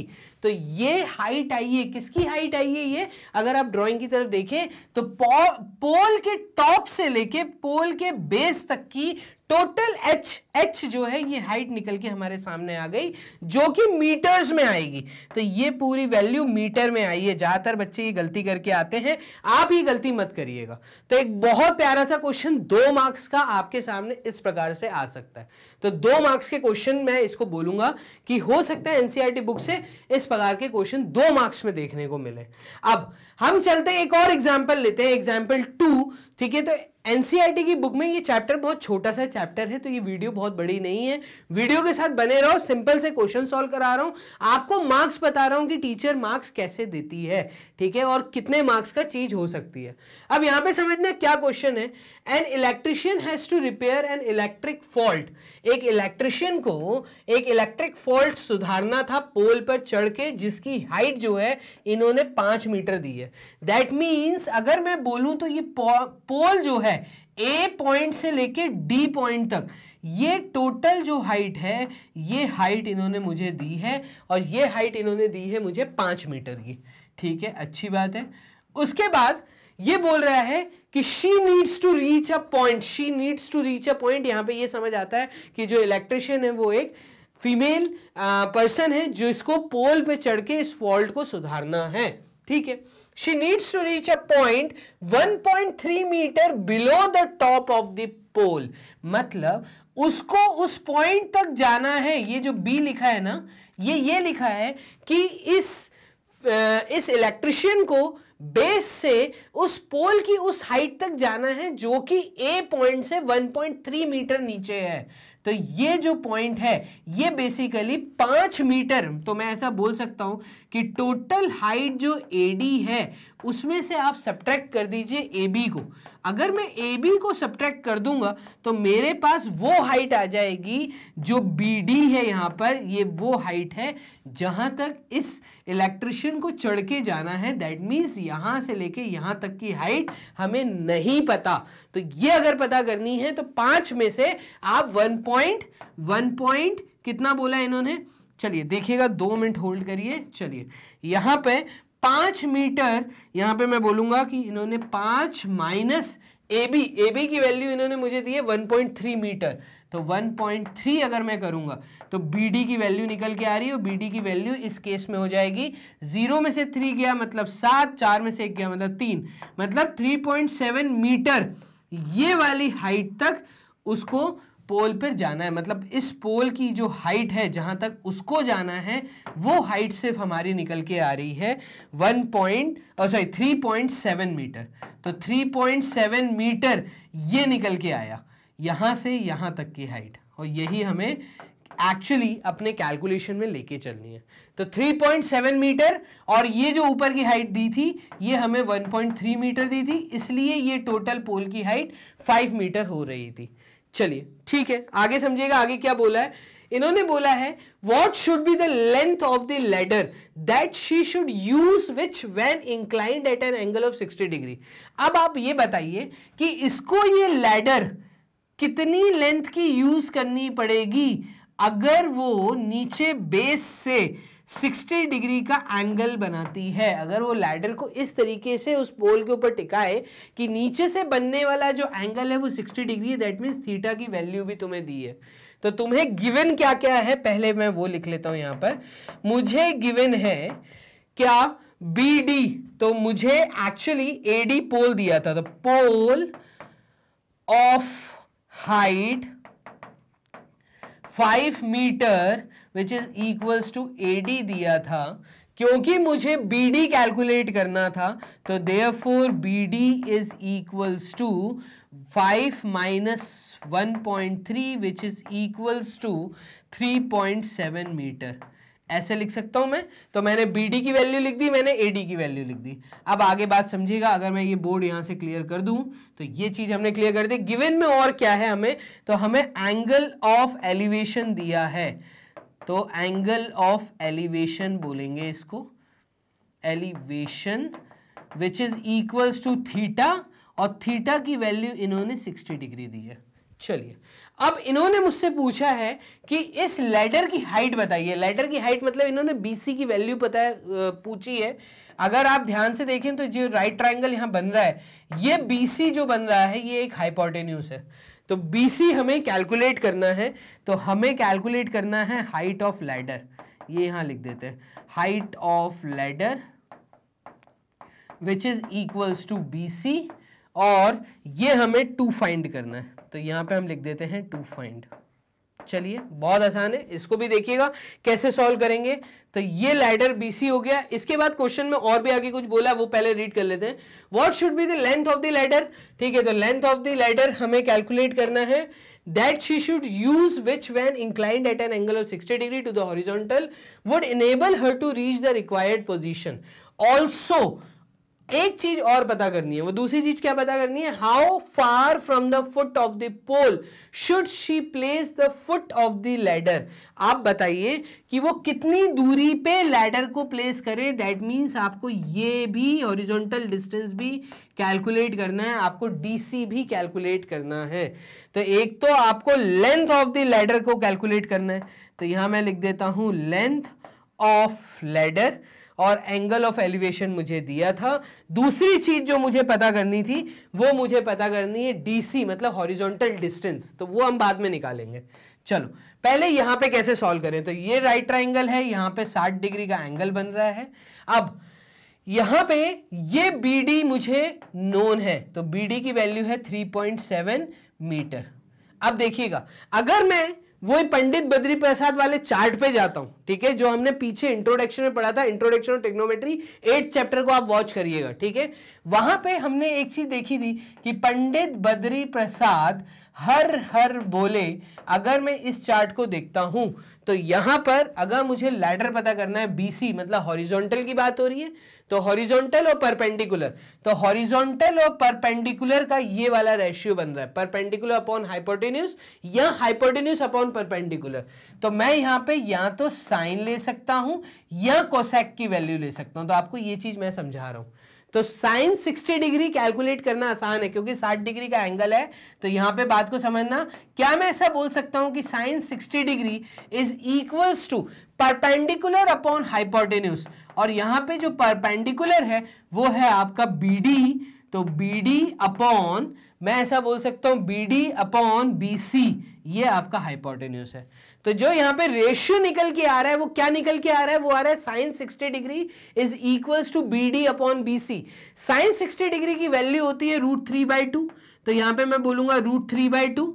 तो ये हाइट आई है किसकी हाइट आई है ये अगर आप ड्राइंग की तरफ देखें तो पो, पोल के टॉप से लेके पोल के बेस तक की टोटल एच एच जो है ये हाइट निकल के हमारे सामने आ गई जो कि मीटर्स में आएगी तो ये पूरी वैल्यू मीटर में आई है ज़्यादातर बच्चे ये गलती करके आते हैं आप ये गलती मत करिएगा तो एक बहुत प्यारा सा क्वेश्चन दो मार्क्स का आपके सामने इस प्रकार से आ सकता है तो दो मार्क्स के क्वेश्चन मैं इसको बोलूंगा कि हो सकता है एनसीआरटी बुक e से इस प्रकार के क्वेश्चन दो मार्क्स में देखने को मिले अब हम चलते एक और एग्जाम्पल लेते हैं एग्जाम्पल टू ठीक है तो एनसीआरटी e की बुक में ये चैप्टर बहुत छोटा सा चैप्टर है तो ये वीडियो बहुत बहुत बड़ी नहीं है वीडियो के साथ बने रहो सिंपल से क्वेश्चन सॉल्व करा रहा हूँ आपको मार्क्स बता रहा हूँ कि टीचर मार्क्स कैसे देती है ठीक है और कितने मार्क्स का चीज हो सकती है अब यहाँ पे समझना क्या क्वेश्चन है an electrician has to repair an electric fault एक इलेक्ट्रिशियन को एक इलेक्ट्रिक फॉल्ट सुधारना था पोल पर चढ़ के जिसकी हाइट जो है इन्होंने पांच मीटर दी है दैट मीन्स अगर मैं बोलूं तो ये पोल जो है ए पॉइंट से लेके डी पॉइंट तक ये टोटल जो हाइट है ये हाइट इन्होंने मुझे दी है और ये हाइट इन्होंने दी है मुझे पांच मीटर की ठीक है अच्छी बात है उसके बाद ये बोल रहा है कि she needs to reach a point she needs to reach a point यहां पे ये समझ आता है कि जो इलेक्ट्रिशियन है वो एक फीमेल पर्सन है जो इसको पोल पे चढ़ के इस फॉल्ट को सुधारना है ठीक है she needs to reach a point 1.3 metre below the top of the pole मतलब उसको उस पॉइंट तक जाना है ये जो बी लिखा है ना ये ये लिखा है कि इस इस इलेक्ट्रिशियन को बेस से उस पोल की उस हाइट तक जाना है जो कि ए पॉइंट से 1.3 मीटर नीचे है तो ये जो पॉइंट है ये बेसिकली पांच मीटर तो मैं ऐसा बोल सकता हूं कि टोटल हाइट जो ए डी है उसमें से आप सब्ट्रैक्ट कर दीजिए ए बी को अगर मैं ए बी को सब्ट्रैक्ट कर दूंगा तो मेरे पास वो हाइट आ जाएगी जो बी डी है यहाँ पर ये वो हाइट है जहाँ तक इस इलेक्ट्रिशियन को चढ़ के जाना है दैट मीन्स यहाँ से लेके यहाँ तक की हाइट हमें नहीं पता तो ये अगर पता करनी है तो पाँच में से आप वन पॉइंट वन पॉइंट कितना बोला इन्होंने चलिए देखिएगा दो मिनट होल्ड करिए चलिए यहाँ पे पाँच मीटर यहाँ पे मैं बोलूँगा कि इन्होंने पाँच minus A B A B की वैल्यू इन्होंने मुझे दी है 1.3 मीटर तो 1.3 अगर मैं करूँगा तो बी डी की वैल्यू निकल के आ रही है और बी डी की वैल्यू इस केस में हो जाएगी जीरो में से थ्री गया मतलब सात चार में से एक गया मतलब तीन मतलब सेवन मीटर ये वाली हाइट तक उसको पोल पर जाना है मतलब इस पोल की जो हाइट है जहाँ तक उसको जाना है वो हाइट सिर्फ हमारी निकल के आ रही है one point sorry three point seven metre तो थ्री पॉइंट सेवन मीटर ये निकल के आया यहाँ से यहाँ तक की हाइट और यही हमें एक्चुअली अपने कैलकुलेशन में लेके चलनी है तो 3.7 मीटर और ये जो ऊपर की हाइट दी थी ये हमें 1.3 मीटर दी थी इसलिए ये टोटल पोल की हाइट 5 मीटर हो रही थी चलिए ठीक है आगे समझिएगा आगे क्या बोला है इन्होंने बोला है what should be the length of the ladder that she should use which when inclined at an angle of 60 degree अब आप ये बताइए कि इसको ये लेडर कितनी लेंथ की यूज करनी पड़ेगी अगर वो नीचे बेस से 60 डिग्री का एंगल बनाती है अगर वो लैडर को इस तरीके से उस पोल के ऊपर टिकाए कि नीचे से बनने वाला जो एंगल है वो 60 डिग्री है दैट मीन्स थीटा की वैल्यू भी तुम्हें दी है तो तुम्हें गिवन क्या क्या है पहले मैं वो लिख लेता हूं यहां पर मुझे गिवन है क्या बी डी तो मुझे एक्चुअली ए डी पोल दिया था तो pole of height five metre which is equals to A D दिया था क्योंकि मुझे बी डी कैलकुलेट करना था तो therefore B D is equals to five minus one point three which is equals to three point seven metre ऐसे लिख सकता हूं मैं तो मैंने बी डी की वैल्यू लिख दी मैंने ए डी की वैल्यू लिख दी अब आगे बात समझिएगा अगर मैं ये बोर्ड यहाँ से क्लियर कर दूं तो ये चीज़ हमने क्लियर कर दी गिवन में और क्या है हमें तो हमें एंगल ऑफ एलिवेशन दिया है तो एंगल ऑफ एलिवेशन बोलेंगे इसको elevation which is equals to theta और थीटा की वैल्यू इन्होंने 60 डिग्री दी है चलिए अब इन्होंने मुझसे पूछा है कि इस लेटर की हाइट बताइए लेटर की हाइट मतलब इन्होंने बीसी की वैल्यू पता है पूछी है अगर आप ध्यान से देखें तो जो राइट ट्राइंगल यहां बन रहा है ये बीसी जो बन रहा है ये एक हाइपोटेन्यूस है तो BC हमें कैलकुलेट करना है तो हमें कैलकुलेट करना है हाइट ऑफ लैडर ये यहां लिख देते हैं height of ladder which is equals to BC और ये हमें टू फाइंड करना है तो यहां पे हम लिख देते हैं टू फाइंड चलिए बहुत आसान है इसको भी देखिएगा कैसे सॉल्व करेंगे तो ये लैडर बीसी हो गया इसके बाद क्वेश्चन में और भी आगे कुछ बोला वो पहले रीड कर लेते हैं what should be length of the ladder ठीक है तो लेंथ ऑफ द लैडर हमें कैलकुलेट करना है that she should use which when inclined at an angle of 60 degree to the horizontal would enable her to reach the required position also एक चीज और पता करनी है वो दूसरी चीज क्या पता करनी है how far from the foot of the pole should she place the foot of the ladder आप बताइए कि वो कितनी दूरी पे लैडर को प्लेस करे दैट मींस आपको ये भी ओरिजोनटल डिस्टेंस भी कैलकुलेट करना है आपको डीसी भी कैलकुलेट करना है तो एक तो आपको लेंथ ऑफ द लैडर को कैलकुलेट करना है तो यहां मैं लिख देता हूं लेंथ ऑफ लैडर और एंगल ऑफ एलिवेशन मुझे दिया था दूसरी चीज जो मुझे पता करनी थी वो मुझे पता करनी है डीसी मतलब हॉरिजॉन्टल डिस्टेंस तो वो हम बाद में निकालेंगे चलो पहले यहां पे कैसे सॉल्व करें तो ये राइट ट्राइंगल है यहाँ पे 60 डिग्री का एंगल बन रहा है अब यहाँ पे ये बी मुझे नोन है तो बी की वैल्यू है थ्री मीटर अब देखिएगा अगर मैं वही पंडित बद्री प्रसाद वाले चार्ट पे जाता हूं ठीक है जो हमने पीछे इंट्रोडक्शन में पढ़ा था introduction of trigonometry eight chapter को आप वॉच करिएगा ठीक है वहां पे हमने एक चीज देखी थी कि पंडित बद्री प्रसाद हर हर बोले अगर मैं इस चार्ट को देखता हूं तो यहां पर अगर मुझे लैडर पता करना है बीसी मतलब हॉरिजोंटल की बात हो रही है तो हॉरिजॉन्टल और परपेंडिकुलर तो हॉरिजॉन्टल और परपेंडिकुलर का ये वाला रेशियो बन रहा है परपेंडिकुलर अपॉन हाइपोटेन्यूस या हाइपोटेन्यूस अपॉन परपेंडिकुलर तो मैं यहां पे या तो साइन ले सकता हूं या कोसेक की वैल्यू ले सकता हूं तो आपको ये चीज मैं समझा रहा हूं तो साइन 60 डिग्री कैलकुलेट करना आसान है क्योंकि 60 डिग्री का एंगल है तो यहां पे बात को समझना क्या मैं ऐसा बोल सकता हूं कि sine 60 degree is equals to perpendicular upon hypotenuse और यहां पे जो परपेंडिकुलर है वो है आपका बी तो बी डी अपॉन मैं ऐसा बोल सकता हूं B D upon B C ये आपका हाइपोटेन्यूस है तो जो यहां पे रेशियो निकल के आ रहा है वो क्या निकल के आ रहा है वो आ रहा है sine 60 degree is equal to B D upon B C sine sixty degree की वैल्यू होती है रूट थ्री बाई टू तो यहां पे मैं बोलूंगा root three by two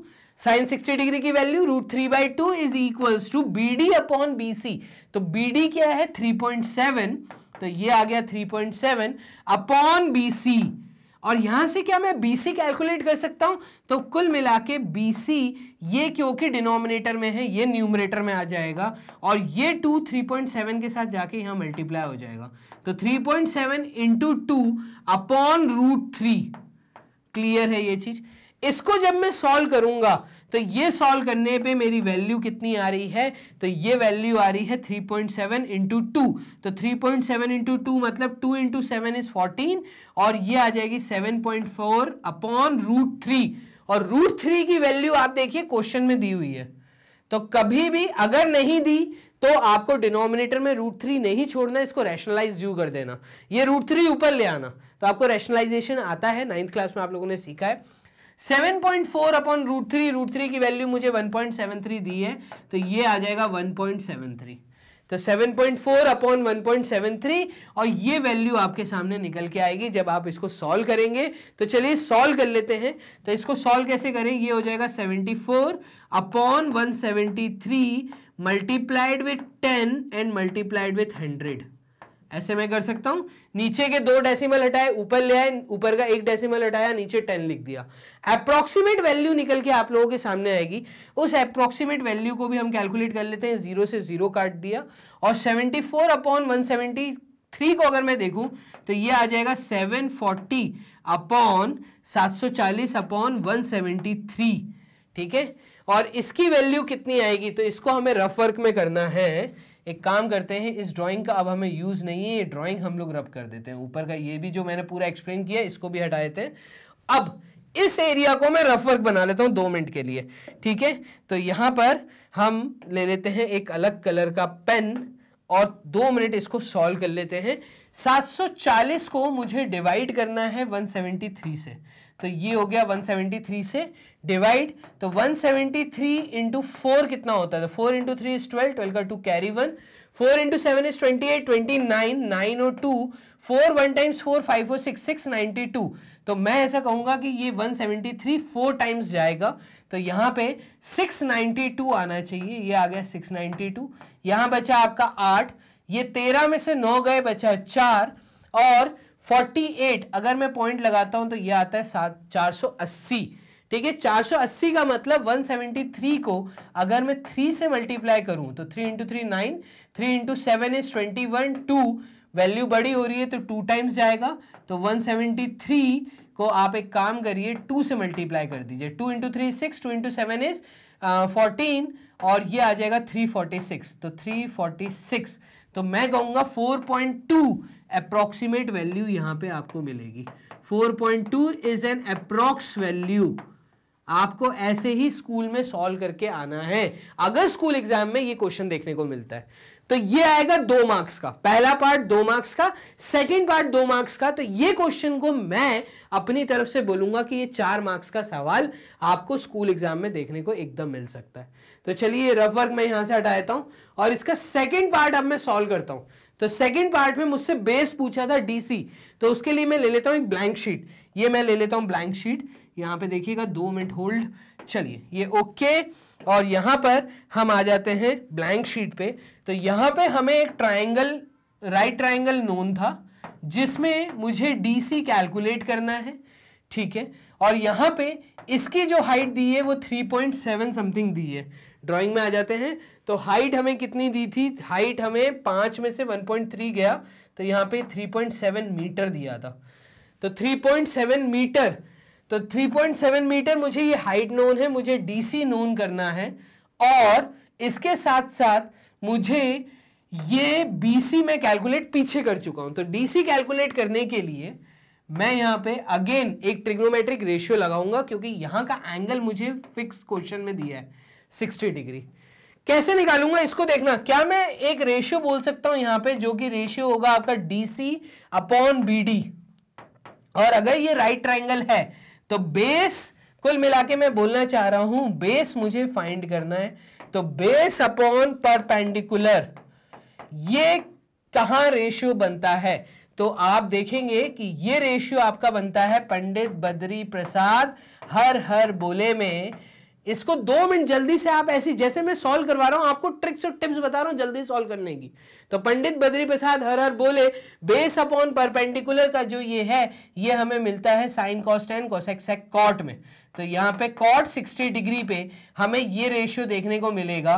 sine sixty degree की value root three by two is equal to B D upon B C तो बी डी क्या है थ्री पॉइंट सेवन तो ये आ गया three point seven upon B C और यहां से क्या मैं बी सी कैलकुलेट कर सकता हूं तो कुल मिला के BC ये क्योंकि डिनोमिनेटर में है ये न्यूमरेटर में आ जाएगा और ये टू थ्री पॉइंट सेवन के साथ जाके यहां मल्टीप्लाई हो जाएगा तो three point seven into two upon root three clear है ये चीज़ इसको जब मैं सॉल्व करूंगा तो ये सॉल्व करने पे मेरी वैल्यू कितनी आ रही है तो ये वैल्यू आ रही है 3.7 पॉइंट सेवन इंटू टू तो 3.7 पॉइंट सेवन इंटू टू मतलब 2 इंटू सेवन इज फोर्टीन और ये आ जाएगी 7.4 point four upon root three और रूट थ्री की वैल्यू आप देखिए क्वेश्चन में दी हुई है तो कभी भी अगर नहीं दी तो आपको डिनोमिनेटर में रूट थ्री नहीं छोड़ना इसको रैशनलाइज यू कर देना ये रूट थ्री ऊपर ले आना तो आपको रैशनलाइजेशन आता है नाइन्थ क्लास में आप लोगों ने सीखा है seven point four upon root three root three की वैल्यू मुझे वन पॉइंट सेवन थ्री दी है तो ये आ जाएगा वन पॉइंट सेवन थ्री तो seven point four upon three और ये वैल्यू आपके सामने निकल के आएगी जब आप इसको सॉल्व करेंगे तो चलिए सॉल्व कर लेते हैं तो इसको सॉल्व कैसे करें ये हो जाएगा seventy four upon one three multiplied with ten and multiplied with hundred ऐसे मैं कर सकता हूं नीचे के दो डेसिमल हटाए ऊपर ले आए ऊपर का एक डेसिमल हटाया नीचे टेन लिख दिया अप्रोक्सीमेट वैल्यू निकल के आप लोगों के सामने आएगी उस अप्रोक्सीमेट वैल्यू को भी हम कैलकुलेट कर लेते हैं जीरो से जीरो काट दिया और seventy four upon one seventy three को अगर मैं देखूं तो ये आ जाएगा सेवन फोर्टी अपॉन सात सौ चालीस अपॉन वन सेवेंटी थ्री ठीक है और इसकी वैल्यू कितनी आएगी तो इसको हमें रफ वर्क में करना है एक काम करते हैं इस ड्राइंग का अब हमें यूज़ नहीं है ये ड्राइंग हम लोग रब कर देते हैं ऊपर का ये भी जो मैंने पूरा एक्सप्लेन किया इसको भी हटा देते हैं अब इस एरिया को मैं रफ वर्क बना लेता हूँ दो मिनट के लिए ठीक है तो यहाँ पर हम ले लेते हैं एक अलग कलर का पेन और दो मिनट इसको सॉल्व कर लेते हैं 740 को मुझे डिवाइड करना है 173 से तो ये हो गया 173 से डिवाइड तो 173 सेवेंटी थ्री इंटू फोर कितना होता है four into three is twelve twelve का two carry one four into seven is twenty eight twenty nine nine O two four one times four five और सिक्स सिक्स नाइन्टी टू तो मैं ऐसा कहूंगा कि ये one seventy three four times जाएगा तो यहाँ पे सिक्स नाइन्टी टू आना चाहिए ये आ गया सिक्स नाइन्टी टू यहाँ बचा आपका आठ ये तेरह में से नौ गए बचा चार और 48 अगर मैं पॉइंट लगाता हूं तो ये आता है सात चार ठीक है 480 का मतलब 173 को अगर मैं 3 से मल्टीप्लाई करूं तो 3 into three nine three into seven is twenty one two value बड़ी हो रही है तो टू टाइम्स जाएगा तो 173 को आप एक काम करिए टू से मल्टीप्लाई कर दीजिए two into three six two into seven is fourteen और ये आ जाएगा थ्री फोर्टी सिक्स तो थ्री फोर्टी सिक्स तो मैं कहूँगा four point two approximate value यहाँ पे आपको मिलेगी 4.2 point two is an approx value आपको ऐसे ही स्कूल में सॉल्व करके आना है अगर स्कूल एग्जाम में ये क्वेश्चन देखने को मिलता है तो ये आएगा दो मार्क्स का पहला पार्ट दो मार्क्स का सेकंड पार्ट दो मार्क्स का तो ये क्वेश्चन को मैं अपनी तरफ से बोलूंगा कि ये चार मार्क्स का सवाल आपको स्कूल एग्जाम में देखने को एकदम मिल सकता है तो चलिए रफ वर्क मैं यहां से हटा देता हूं और इसका सेकंड पार्ट अब मैं सॉल्व करता हूं तो सेकंड पार्ट में मुझसे बेस पूछा था डीसी तो उसके लिए मैं ले लेता हूँ एक ब्लैंक शीट ये मैं ले लेता हूँ ब्लैंक शीट यहाँ पे देखिएगा दो मिनट होल्ड चलिए ये ओके और यहाँ पर हम आ जाते हैं ब्लैंक शीट पे तो यहाँ पे हमें एक ट्राइंगल राइट ट्राइंगल नोन था जिसमें मुझे डीसी कैलकुलेट करना है ठीक है और यहाँ पे इसकी जो हाइट दी है वो 3.7 समथिंग दी है ड्राइंग में आ जाते हैं तो हाइट हमें कितनी दी थी हाइट हमें पाँच में से 1.3 गया तो यहाँ पे 3.7 मीटर दिया था तो 3.7 मीटर तो 3.7 मीटर मुझे ये हाइट नोन है मुझे डी सी नोन करना है और इसके साथ साथ मुझे ये बी सी मैं कैलकुलेट पीछे कर चुका हूँ तो डीसी कैलकुलेट करने के लिए मैं यहाँ पे अगेन एक ट्रिग्नोमेट्रिक रेशियो लगाऊंगा क्योंकि यहाँ का एंगल मुझे फिक्स क्वेश्चन में दिया है सिक्सटी डिग्री कैसे निकालूंगा इसको देखना क्या मैं एक रेशियो बोल सकता हूं यहां पे जो कि रेशियो होगा आपका डीसी अपॉन डी और अगर ये राइट ट्राइंगल है तो बेस कुल मिला के मैं बोलना चाह रहा हूं बेस मुझे फाइंड करना है तो बेस अपॉन परपेंडिकुलर ये कहा रेशियो बनता है तो आप देखेंगे कि ये रेशियो आपका बनता है पंडित बद्री प्रसाद हर हर बोले में इसको दो मिनट जल्दी से आप ऐसी जैसे मैं सॉल्व करवा रहा हूं आपको ट्रिक्स और टिप्स बता रहा हूं जल्दी सॉल्व करने की तो पंडित बद्री प्रसाद हर हर बोले बेस अपॉन परपेंडिकुलर का जो ये है ये हमें मिलता है साइन कॉस्ट एंड कॉट में तो यहाँ पे कॉट 60 डिग्री पे हमें ये रेशियो देखने को मिलेगा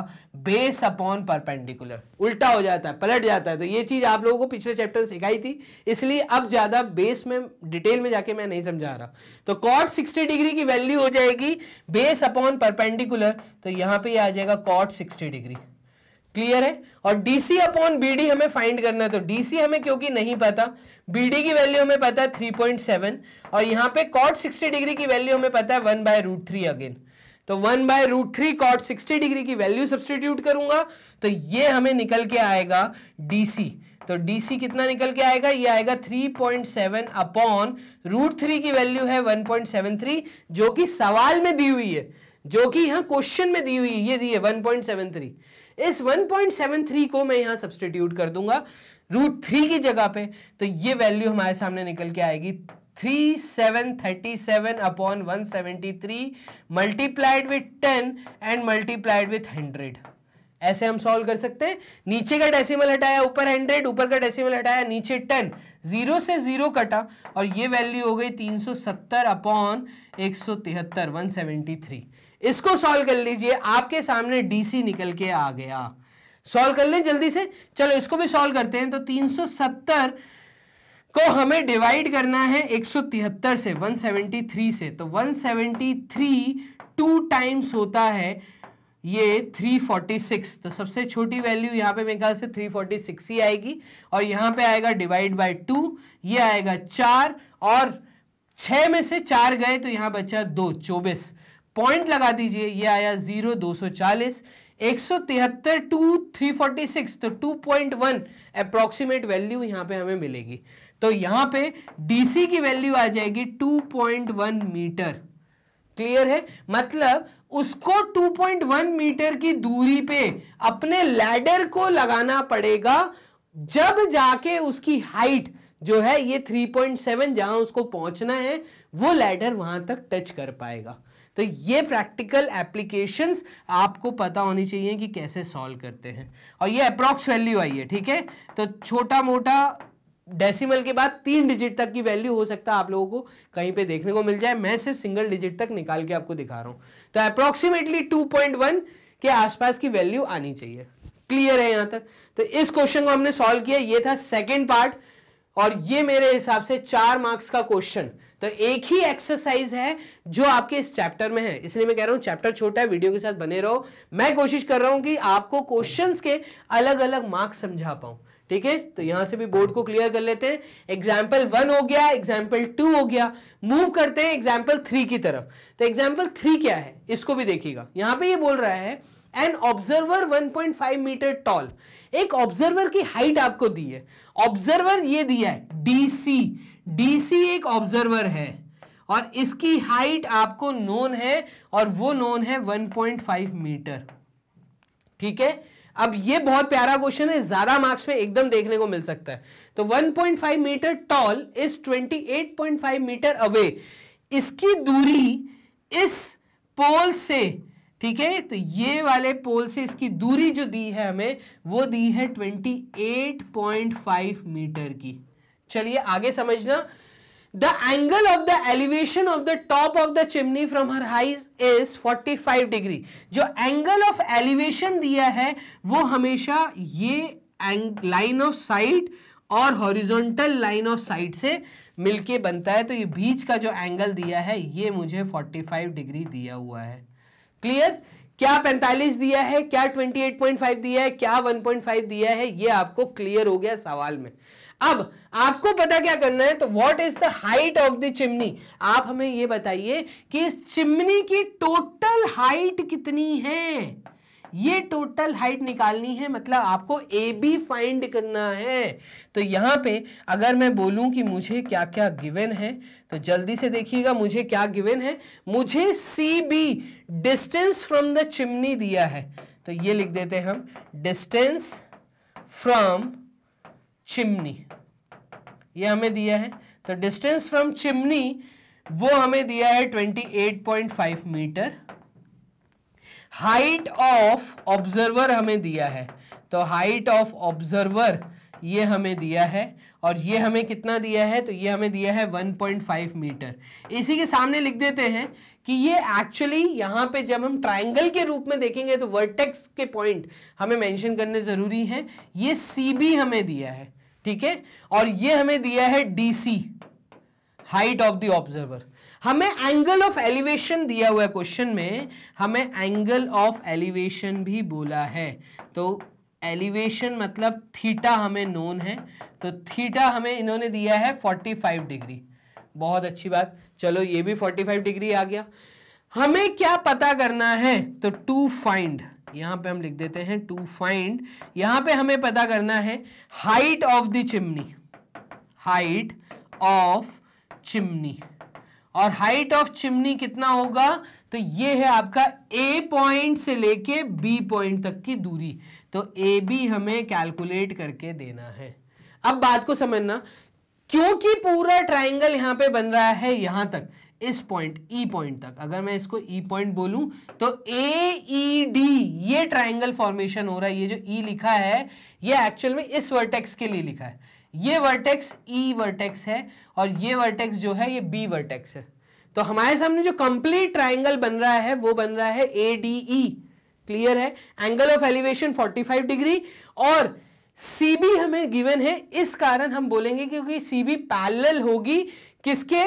बेस अपॉन परपेंडिकुलर उल्टा हो जाता है पलट जाता है तो ये चीज़ आप लोगों को पिछले चैप्टर सिखाई थी इसलिए अब ज़्यादा बेस में डिटेल में जाके मैं नहीं समझा रहा तो कॉट 60 डिग्री की वैल्यू हो जाएगी बेस अपॉन परपेंडिकुलर तो यहाँ पे आ जाएगा कॉट सिक्सटी डिग्री क्लियर है और डीसी अपॉन बीडी हमें फाइंड करना है तो डीसी हमें क्योंकि नहीं पता बीडी की वैल्यू हमें पता है 3.7 और यहां पे कॉट 60 डिग्री की वैल्यू हमें पता है 1 बाय रूट थ्री अगेन तो 1 by root three cot sixty degree की वैल्यू सब्सटीट्यूट करूंगा तो ये हमें निकल के आएगा डीसी तो डीसी कितना निकल के आएगा ये आएगा 3.7 अपॉन रूट थ्री की वैल्यू है 1.73 जो कि सवाल में दी हुई है जो कि यहां क्वेश्चन में दी हुई है ये दी है 1.73 इस 1.73 को मैं यहां सब्सटीट्यूट कर दूंगा रूट थ्री की जगह पे तो ये वैल्यू हमारे सामने निकल के आएगी three seven thirty seven upon one three multiplied with ten and multiplied with hundred ऐसे हम सॉल्व कर सकते हैं नीचे का डेसिमल हटाया ऊपर हंड्रेड ऊपर का डेसिमल हटाया नीचे टेन जीरो से जीरो कटा और ये वैल्यू हो गई तीन सौ सत्तर अपॉन एक सौ तिहत्तर वन सेवेंटी थ्री इसको सॉल्व कर लीजिए आपके सामने डीसी निकल के आ गया सॉल्व कर लें जल्दी से चलो इसको भी सॉल्व करते हैं तो 370 को हमें डिवाइड करना है एक से 173 से तो 173 टू टाइम्स होता है ये 346 तो सबसे छोटी वैल्यू यहाँ पे मेरे ख्याल से 346 ही आएगी और यहाँ पे आएगा डिवाइड बाय टू ये आएगा चार और छह में से चार गए तो यहाँ बचा दो चौबीस पॉइंट लगा दीजिए ये आया जीरो दो सौ चालीस एक सौ तिहत्तर टू थ्री फोर्टी सिक्स तो two point one approximate value यहाँ पे हमें मिलेगी तो यहाँ पे डीसी की वैल्यू आ जाएगी two point one metre clear है मतलब उसको 2.1 मीटर की दूरी पे अपने लैडर को लगाना पड़ेगा जब जाके उसकी हाइट जो है ये 3.7 जहां उसको पहुंचना है वो लैडर वहां तक टच कर पाएगा तो ये प्रैक्टिकल एप्लीकेशन आपको पता होनी चाहिए कि कैसे सॉल्व करते हैं और ये अप्रॉक्स वैल्यू आई है ठीक है तो छोटा मोटा डेसिमल के बाद तीन डिजिट तक की वैल्यू हो सकता है आप लोगों को कहीं पे देखने को मिल जाए मैं सिर्फ सिंगल डिजिट तक निकाल के आपको दिखा रहा हूं तो पॉइंट 2.1 के आसपास की वैल्यू आनी चाहिए क्लियर है यहां तक तो इस क्वेश्चन को हमने सॉल्व किया ये था सेकेंड पार्ट और ये मेरे हिसाब से चार मार्क्स का क्वेश्चन तो एक ही एक्सरसाइज है जो आपके इस चैप्टर में है इसलिए मैं कह रहा हूं चैप्टर छोटा है वीडियो के साथ बने रहो मैं कोशिश कर रहा हूं कि आपको क्वेश्चंस के अलग अलग मार्क्स समझा पाऊं ठीक है तो यहां से भी बोर्ड को क्लियर कर लेते हैं एग्जाम्पल वन हो गया एग्जाम्पल टू हो गया मूव करते हैं एग्जाम्पल थ्री की तरफ तो एग्जाम्पल थ्री क्या है इसको भी देखिएगा यहां पे ये बोल रहा है एन ऑब्जर्वर 1.5 मीटर टॉल एक ऑब्जर्वर की हाइट आपको दी है ऑब्जर्वर ये दिया है डी सी डीसी एक ऑब्जर्वर है और इसकी हाइट आपको नोन है और वो नोन है 1.5 मीटर ठीक है अब ये बहुत प्यारा क्वेश्चन है ज्यादा मार्क्स में एकदम देखने को मिल सकता है तो 1.5 metre tall is 28.5 metre away इसकी दूरी इस पोल से ठीक है तो ये वाले पोल से इसकी दूरी जो दी है हमें वो दी है 28.5 मीटर की चलिए आगे समझना the angle of the elevation of the top of the chimney from her eyes is 45 degree जो एंगल ऑफ एलिवेशन दिया है वो हमेशा ये लाइन ऑफ साइट और हॉरिजॉन्टल लाइन ऑफ साइट से मिलके बनता है तो ये बीच का जो एंगल दिया है ये मुझे 45 डिग्री दिया हुआ है क्लियर क्या 45 दिया है क्या 28.5 दिया है क्या 1.5 दिया है ये आपको क्लियर हो गया सवाल में अब आपको पता क्या करना है तो what is the height of the chimney आप हमें यह बताइए कि इस चिमनी की टोटल हाइट कितनी है ये टोटल हाइट निकालनी है मतलब आपको ए बी फाइंड करना है तो यहां पे अगर मैं बोलूं कि मुझे क्या क्या गिवन है तो जल्दी से देखिएगा मुझे क्या गिवन है मुझे C B distance from the chimney दिया है तो ये लिख देते हैं हम डिस्टेंस फ्रॉम चिमनी ये हमें दिया है तो डिस्टेंस फ्रॉम चिमनी वो हमें दिया है 28.5 मीटर हाइट ऑफ ऑब्जर्वर हमें दिया है तो हाइट ऑफ ऑब्जर्वर ये हमें दिया है और ये हमें कितना दिया है तो ये हमें दिया है 1.5 मीटर इसी के सामने लिख देते हैं कि ये एक्चुअली यहाँ पे जब हम ट्राइंगल के रूप में देखेंगे तो वर्टेक्स के पॉइंट हमें मेंशन करने ज़रूरी हैं ये सी बी हमें दिया है ठीक है और ये हमें दिया है DC height of the observer हमें एंगल ऑफ एलिवेशन दिया हुआ है क्वेश्चन में हमें एंगल ऑफ एलिवेशन भी बोला है तो एलिवेशन मतलब थीटा हमें नोन है तो थीटा हमें इन्होंने दिया है 45 डिग्री बहुत अच्छी बात चलो ये भी 45 डिग्री आ गया हमें क्या पता करना है तो टू फाइंड यहाँ पे हम लिख देते हैं टू फाइंड यहाँ पे हमें पता करना है height of the chimney height of chimney और हाइट ऑफ चिमनी कितना होगा तो ये है आपका ए पॉइंट से लेके बी पॉइंट तक की दूरी तो ए बी हमें कैलकुलेट करके देना है अब बात को समझना क्योंकि पूरा ट्राइंगल यहां पे बन रहा है यहां तक इस पॉइंट ई पॉइंट तक अगर मैं इसको ई e पॉइंट बोलूं तो ए ई डी ये ट्राइंगल फॉर्मेशन हो रहा है ये जो ई e लिखा है ये एक्चुअल में इस वर्टेक्स के लिए लिखा है ये वर्टेक्स ई e वर्टेक्स है और ये वर्टेक्स जो है ये बी वर्टेक्स है तो हमारे सामने जो कंप्लीट ट्राइंगल बन रहा है वो बन रहा है ए डी ई क्लियर है एंगल ऑफ एलिवेशन 45 डिग्री और सी बी हमें गिवन है इस कारण हम बोलेंगे क्योंकि सी बी पैरेलल होगी किसके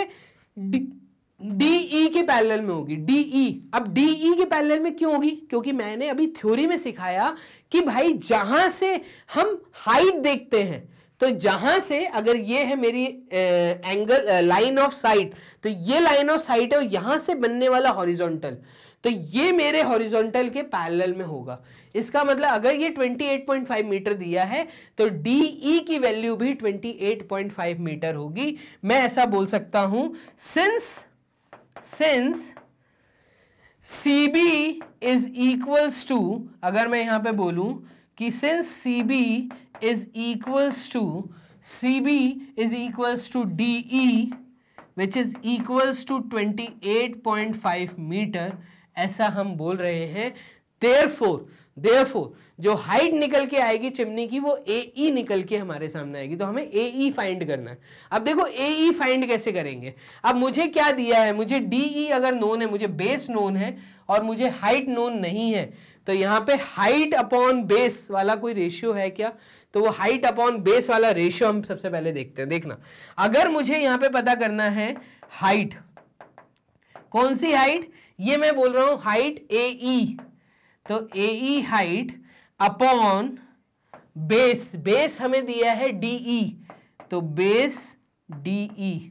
डीई e के पैरेलल में होगी डीई e। अब डीई e के पैरेलल में क्यों होगी क्योंकि मैंने अभी थ्योरी में सिखाया कि भाई जहां से हम हाइट देखते हैं तो जहां से अगर ये है मेरी A, angle line of sight तो ये लाइन ऑफ साइट है और यहां से बनने वाला हॉरिजॉन्टल तो ये मेरे हॉरिजॉन्टल के पैरेलल में होगा इसका मतलब अगर ये 28.5 मीटर दिया है तो डी ई की वैल्यू भी 28.5 मीटर होगी मैं ऐसा बोल सकता हूं since since C B is equals to अगर मैं यहां पे बोलूं कि since C B is equals to C B is equals to D E which is equals to twenty eight point five metre ऐसा हम बोल रहे हैं देर फोर देयरफोर जो हाइट निकल के आएगी चिमनी की वो ए ई e निकल के हमारे सामने आएगी तो हमें ए ई फाइंड करना है अब देखो ए ई फाइंड कैसे करेंगे अब मुझे क्या दिया है मुझे डी ई e अगर नोन है मुझे बेस नोन है और मुझे हाइट नोन नहीं है तो यहाँ पे हाइट अपॉन बेस वाला कोई रेशियो है क्या तो वो हाइट अपॉन बेस वाला रेशियो हम सबसे पहले देखते हैं देखना अगर मुझे यहाँ पे पता करना है हाइट कौन सी हाइट ये मैं बोल रहा हूं हाइट ए ई तो A E height upon base base हमें दिया है डी ई e, तो base D E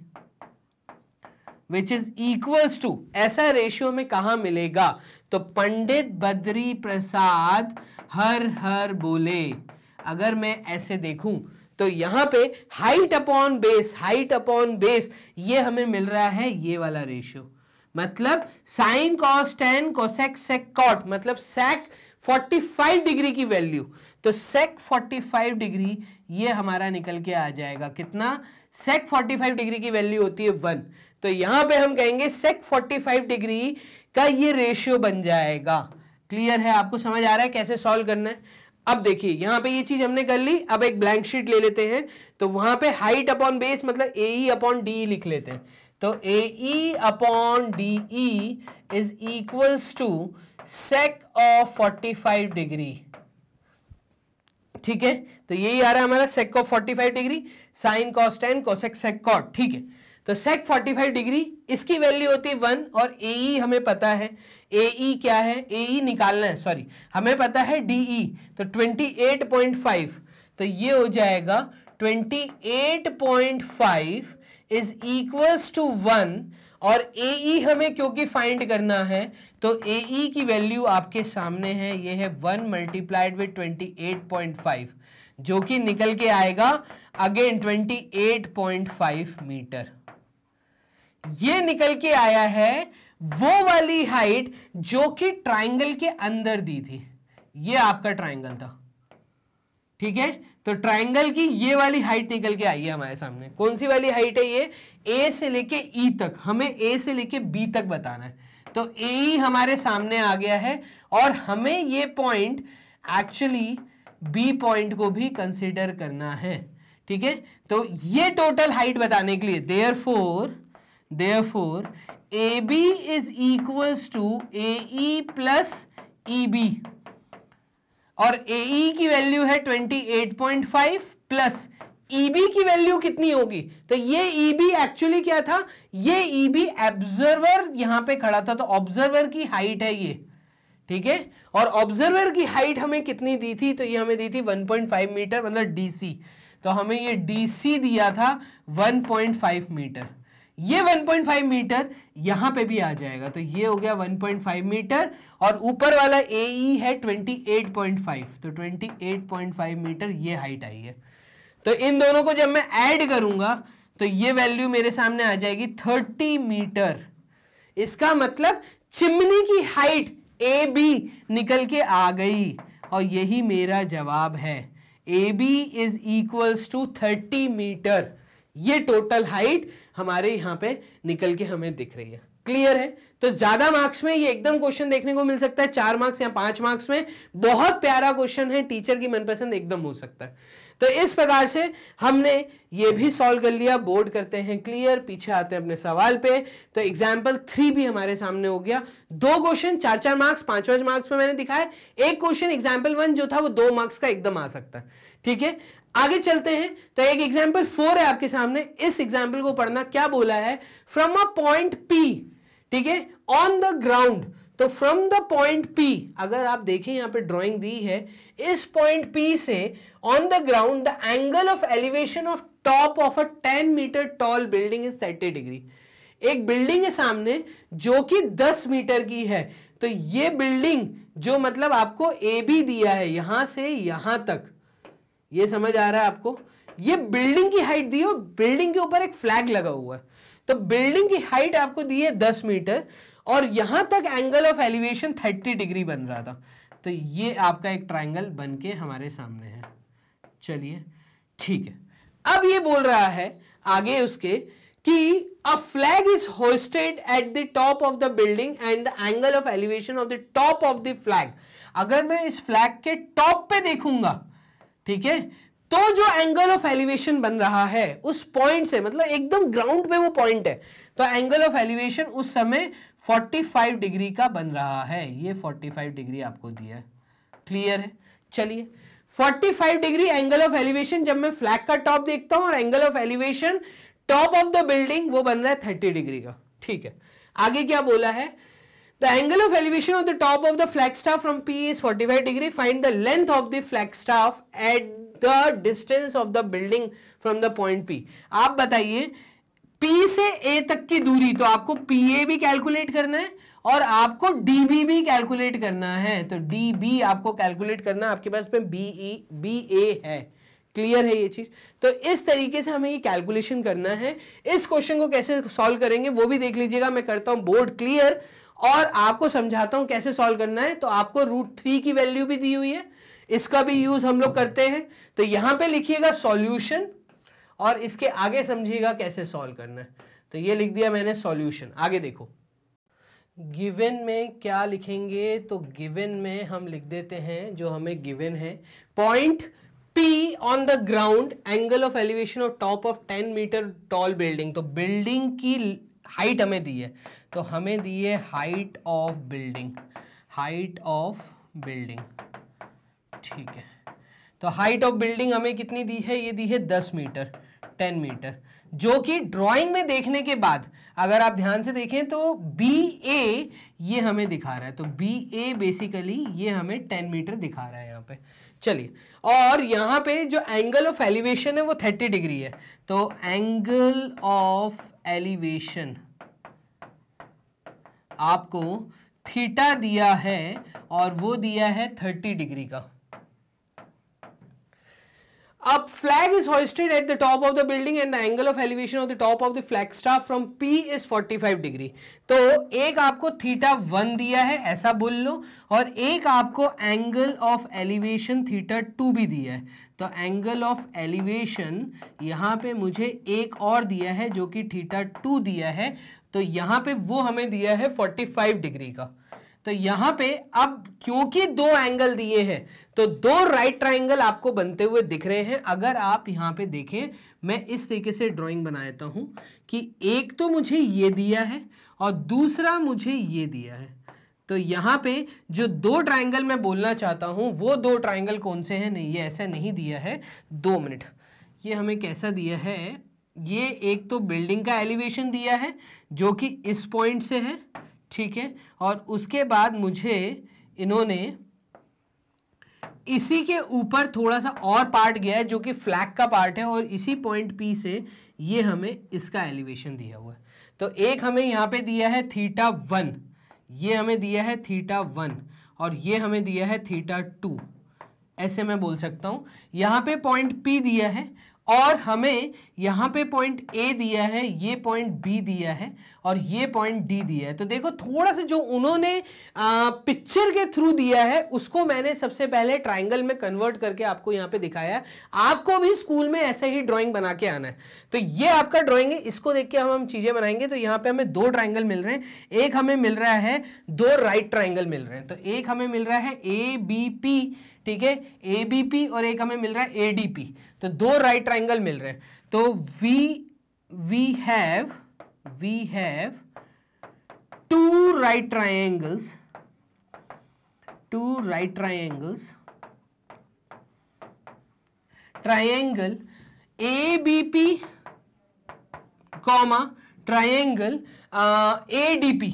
which is equals to ऐसा रेशियो में कहा मिलेगा तो पंडित बद्री प्रसाद हर हर बोले अगर मैं ऐसे देखूं तो यहां पे height upon base height upon base ये हमें मिल रहा है ये वाला रेशियो मतलब sine cos tan cosec sec cot मतलब सेक 45 डिग्री की वैल्यू तो सेक 45 डिग्री ये हमारा निकल के आ जाएगा कितना सेक 45 डिग्री की वैल्यू होती है वन तो यहां पे हम कहेंगे सेक 45 डिग्री का ये रेशियो बन जाएगा क्लियर है आपको समझ आ रहा है कैसे सॉल्व करना है अब देखिए यहां पे ये चीज हमने कर ली अब एक ब्लैंक शीट ले लेते हैं तो वहां पे हाइट अपॉन बेस मतलब ए अपॉन डी लिख लेते हैं तो A E upon D E is equals to sec of 45 degree ठीक है तो यही आ रहा है हमारा sec of 45 degree sine cos tan cosec sec cot ठीक है तो सेक 45 डिग्री इसकी वैल्यू होती है वन और ए ई e हमें पता है ए ई e क्या है ए ई e निकालना है सॉरी हमें पता है डी ई तो 28.5 तो ये हो जाएगा 28.5 इज इक्वल्स टू वन और ए ई e हमें क्योंकि फाइंड करना है तो ए ई e की वैल्यू आपके सामने है ये है one multiplied with twenty eight point five जो कि निकल के आएगा again twenty eight point five metre ये निकल के आया है वो वाली हाइट जो कि ट्राइंगल के अंदर दी थी ये आपका ट्राइंगल था ठीक है तो ट्राइंगल की ये वाली हाइट निकल के आई है हमारे सामने कौन सी वाली हाइट है ये ए से लेके ई e तक हमें ए से लेके बी तक बताना है तो ए e हमारे सामने आ गया है और हमें ये पॉइंट एक्चुअली बी पॉइंट को भी कंसिडर करना है ठीक है तो ये टोटल हाइट बताने के लिए therefore therefore A B is equals to A plus E B और ए e की वैल्यू है 28.5 प्लस EB की वैल्यू कितनी होगी तो ये EB एक्चुअली क्या था ये EB ऑब्जर्वर यहां पे खड़ा था तो ऑब्जर्वर की हाइट है ये ठीक है और ऑब्जर्वर की हाइट हमें कितनी दी थी तो ये हमें दी थी 1.5 मीटर मतलब डीसी तो हमें ये डीसी दिया था 1.5 मीटर ये 1.5 मीटर यहां पे भी आ जाएगा तो ये हो गया 1.5 मीटर और ऊपर वाला ए ई e है 28.5 तो 28.5 मीटर ये हाइट आई है तो इन दोनों को जब मैं ऐड करूंगा तो ये वैल्यू मेरे सामने आ जाएगी 30 मीटर इसका मतलब चिमनी की हाइट ए बी निकल के आ गई और यही मेरा जवाब है A B is equals to thirty metre ये टोटल हाइट हमारे यहाँ पे निकल के हमें दिख रही है क्लियर है तो ज्यादा मार्क्स में ये एकदम क्वेश्चन देखने को मिल सकता है चार मार्क्स या पांच मार्क्स में बहुत प्यारा क्वेश्चन है टीचर की मनपसंद एकदम हो सकता है तो इस प्रकार से हमने ये भी सॉल्व कर लिया बोर्ड करते हैं क्लियर पीछे आते हैं अपने सवाल पे तो एग्जाम्पल थ्री भी हमारे सामने हो गया दो क्वेश्चन चार चार मार्क्स पांच पांच मार्क्स में मैंने दिखाया एक क्वेश्चन एग्जाम्पल वन जो था वो दो मार्क्स का एकदम आ सकता है ठीक है आगे चलते हैं तो एक एग्जाम्पल फोर है आपके सामने इस एग्जाम्पल को पढ़ना क्या बोला है फ्रॉम अ पॉइंट पी ठीक है ऑन द ग्राउंड तो फ्रॉम द पॉइंट पी अगर आप देखें यहां पे ड्राइंग दी है इस पॉइंट पी से on the ground the angle of elevation of top of a 10 metre tall building is 30 degree एक बिल्डिंग है सामने जो कि 10 मीटर की है तो ये बिल्डिंग जो मतलब आपको ए बी दिया है यहां से यहां तक ये समझ आ रहा है आपको ये बिल्डिंग की हाइट दी हो बिल्डिंग के ऊपर एक फ्लैग लगा हुआ है तो बिल्डिंग की हाइट आपको दी है दस मीटर और यहां तक angle of elevation thirty degree बन रहा था तो ये आपका एक ट्राइंगल बन के हमारे सामने है चलिए ठीक है अब ये बोल रहा है आगे उसके कि a flag is hoisted at the top of the building and the angle of elevation of the top of the flag अगर मैं इस फ्लैग के टॉप पे देखूंगा ठीक है तो जो एंगल ऑफ एलिवेशन बन रहा है उस पॉइंट से मतलब एकदम ग्राउंड पे वो पॉइंट है तो एंगल ऑफ एलिवेशन उस समय 45 डिग्री का बन रहा है ये 45 डिग्री आपको दिया है क्लियर है चलिए 45 डिग्री एंगल ऑफ एलिवेशन जब मैं फ्लैग का टॉप देखता हूं और angle of elevation top of the building वो बन रहा है थर्टी डिग्री का ठीक है आगे क्या बोला है The angle of elevation of the top of the flagstaff from P is 45 degree. Find the length of the flagstaff at the distance of the building from the point P. आप बताइए P से A तक की दूरी तो आपको PA भी calculate करना है और आपको DB भी कैलकुलेट करना है तो DB आपको कैलकुलेट करना है आपके पास में BE BA है क्लियर है ये चीज तो इस तरीके से हमें ये कैलकुलेशन करना है इस क्वेश्चन को कैसे सॉल्व करेंगे वो भी देख लीजिएगा मैं करता हूँ बोर्ड क्लियर और आपको समझाता हूं कैसे सॉल्व करना है तो आपको रूट थ्री की वैल्यू भी दी हुई है इसका भी यूज हम लोग करते हैं तो यहां पे लिखिएगा सॉल्यूशन और इसके आगे समझिएगा कैसे सॉल्व करना है तो ये लिख दिया मैंने सॉल्यूशन आगे देखो गिवन में क्या लिखेंगे तो गिवन में हम लिख देते हैं जो हमें गिवन है point P on the ground angle of elevation of top of ten metre tall building तो बिल्डिंग की हाइट हमें दी है तो हमें दी है height of building height of building ठीक है तो हाइट ऑफ बिल्डिंग हमें कितनी दी है ये दी है दस मीटर टेन मीटर जो कि ड्राइंग में देखने के बाद अगर आप ध्यान से देखें तो बी ए ये हमें दिखा रहा है तो बी ए बेसिकली ये हमें टेन मीटर दिखा रहा है यहाँ पे चलिए और यहाँ पे जो एंगल ऑफ एलिवेशन है वो थर्टी डिग्री है तो एंगल ऑफ एलिवेशन आपको थीटा दिया है और वो दिया है थर्टी डिग्री का अब flag is at at the of of the building and the angle of elevation of the top of the flagstaff from P is 45 degree तो एक आपको थीटा वन दिया है ऐसा बोल लो और एक आपको angle of elevation theta two भी दिया है तो एंगल ऑफ एलिवेशन यहां पे मुझे एक और दिया है जो कि थीटा टू दिया है तो यहां पे वो हमें दिया है 45 डिग्री का तो यहां पे अब क्योंकि दो एंगल दिए हैं तो दो राइट ट्राइंगल आपको बनते हुए दिख रहे हैं अगर आप यहां पे देखें मैं इस तरीके से ड्राइंग बनाता हूं कि एक तो मुझे ये दिया है और दूसरा मुझे ये दिया है तो यहां पे जो दो ट्राइंगल मैं बोलना चाहता हूं वो दो ट्राइंगल कौन से हैं नहीं ये ऐसा नहीं दिया है दो मिनट ये हमें कैसा दिया है ये एक तो बिल्डिंग का एलिवेशन दिया है जो कि इस पॉइंट से है ठीक है और उसके बाद मुझे इन्होंने इसी के ऊपर थोड़ा सा और पार्ट गया है जो कि फ्लैग का पार्ट है और इसी पॉइंट पी से ये हमें इसका एलिवेशन दिया हुआ है तो एक हमें यहाँ पे दिया है थीटा वन ये हमें दिया है थीटा वन और ये हमें दिया है थीटा टू ऐसे मैं बोल सकता हूँ यहाँ पे पॉइंट पी दिया है और हमें यहाँ पे पॉइंट ए दिया है ये पॉइंट बी दिया है और ये पॉइंट डी दिया है तो देखो थोड़ा सा जो उन्होंने पिक्चर के थ्रू दिया है उसको मैंने सबसे पहले ट्राइंगल में कन्वर्ट करके आपको यहाँ पे दिखाया है आपको भी स्कूल में ऐसे ही ड्राइंग बना के आना है तो ये आपका ड्राइंग है इसको देख के हम हम चीज़ें बनाएंगे तो यहाँ पे हमें दो ट्राइंगल मिल रहे हैं एक हमें मिल रहा है दो राइट ट्राइंगल मिल रहे हैं तो एक हमें मिल रहा है ए बी पी ठीक है ए बी पी और एक हमें मिल रहा है ए डी पी तो दो राइट ट्राइंगल मिल रहे हैं तो we we have we have two right triangles two right triangles triangle A B P comma triangle A D P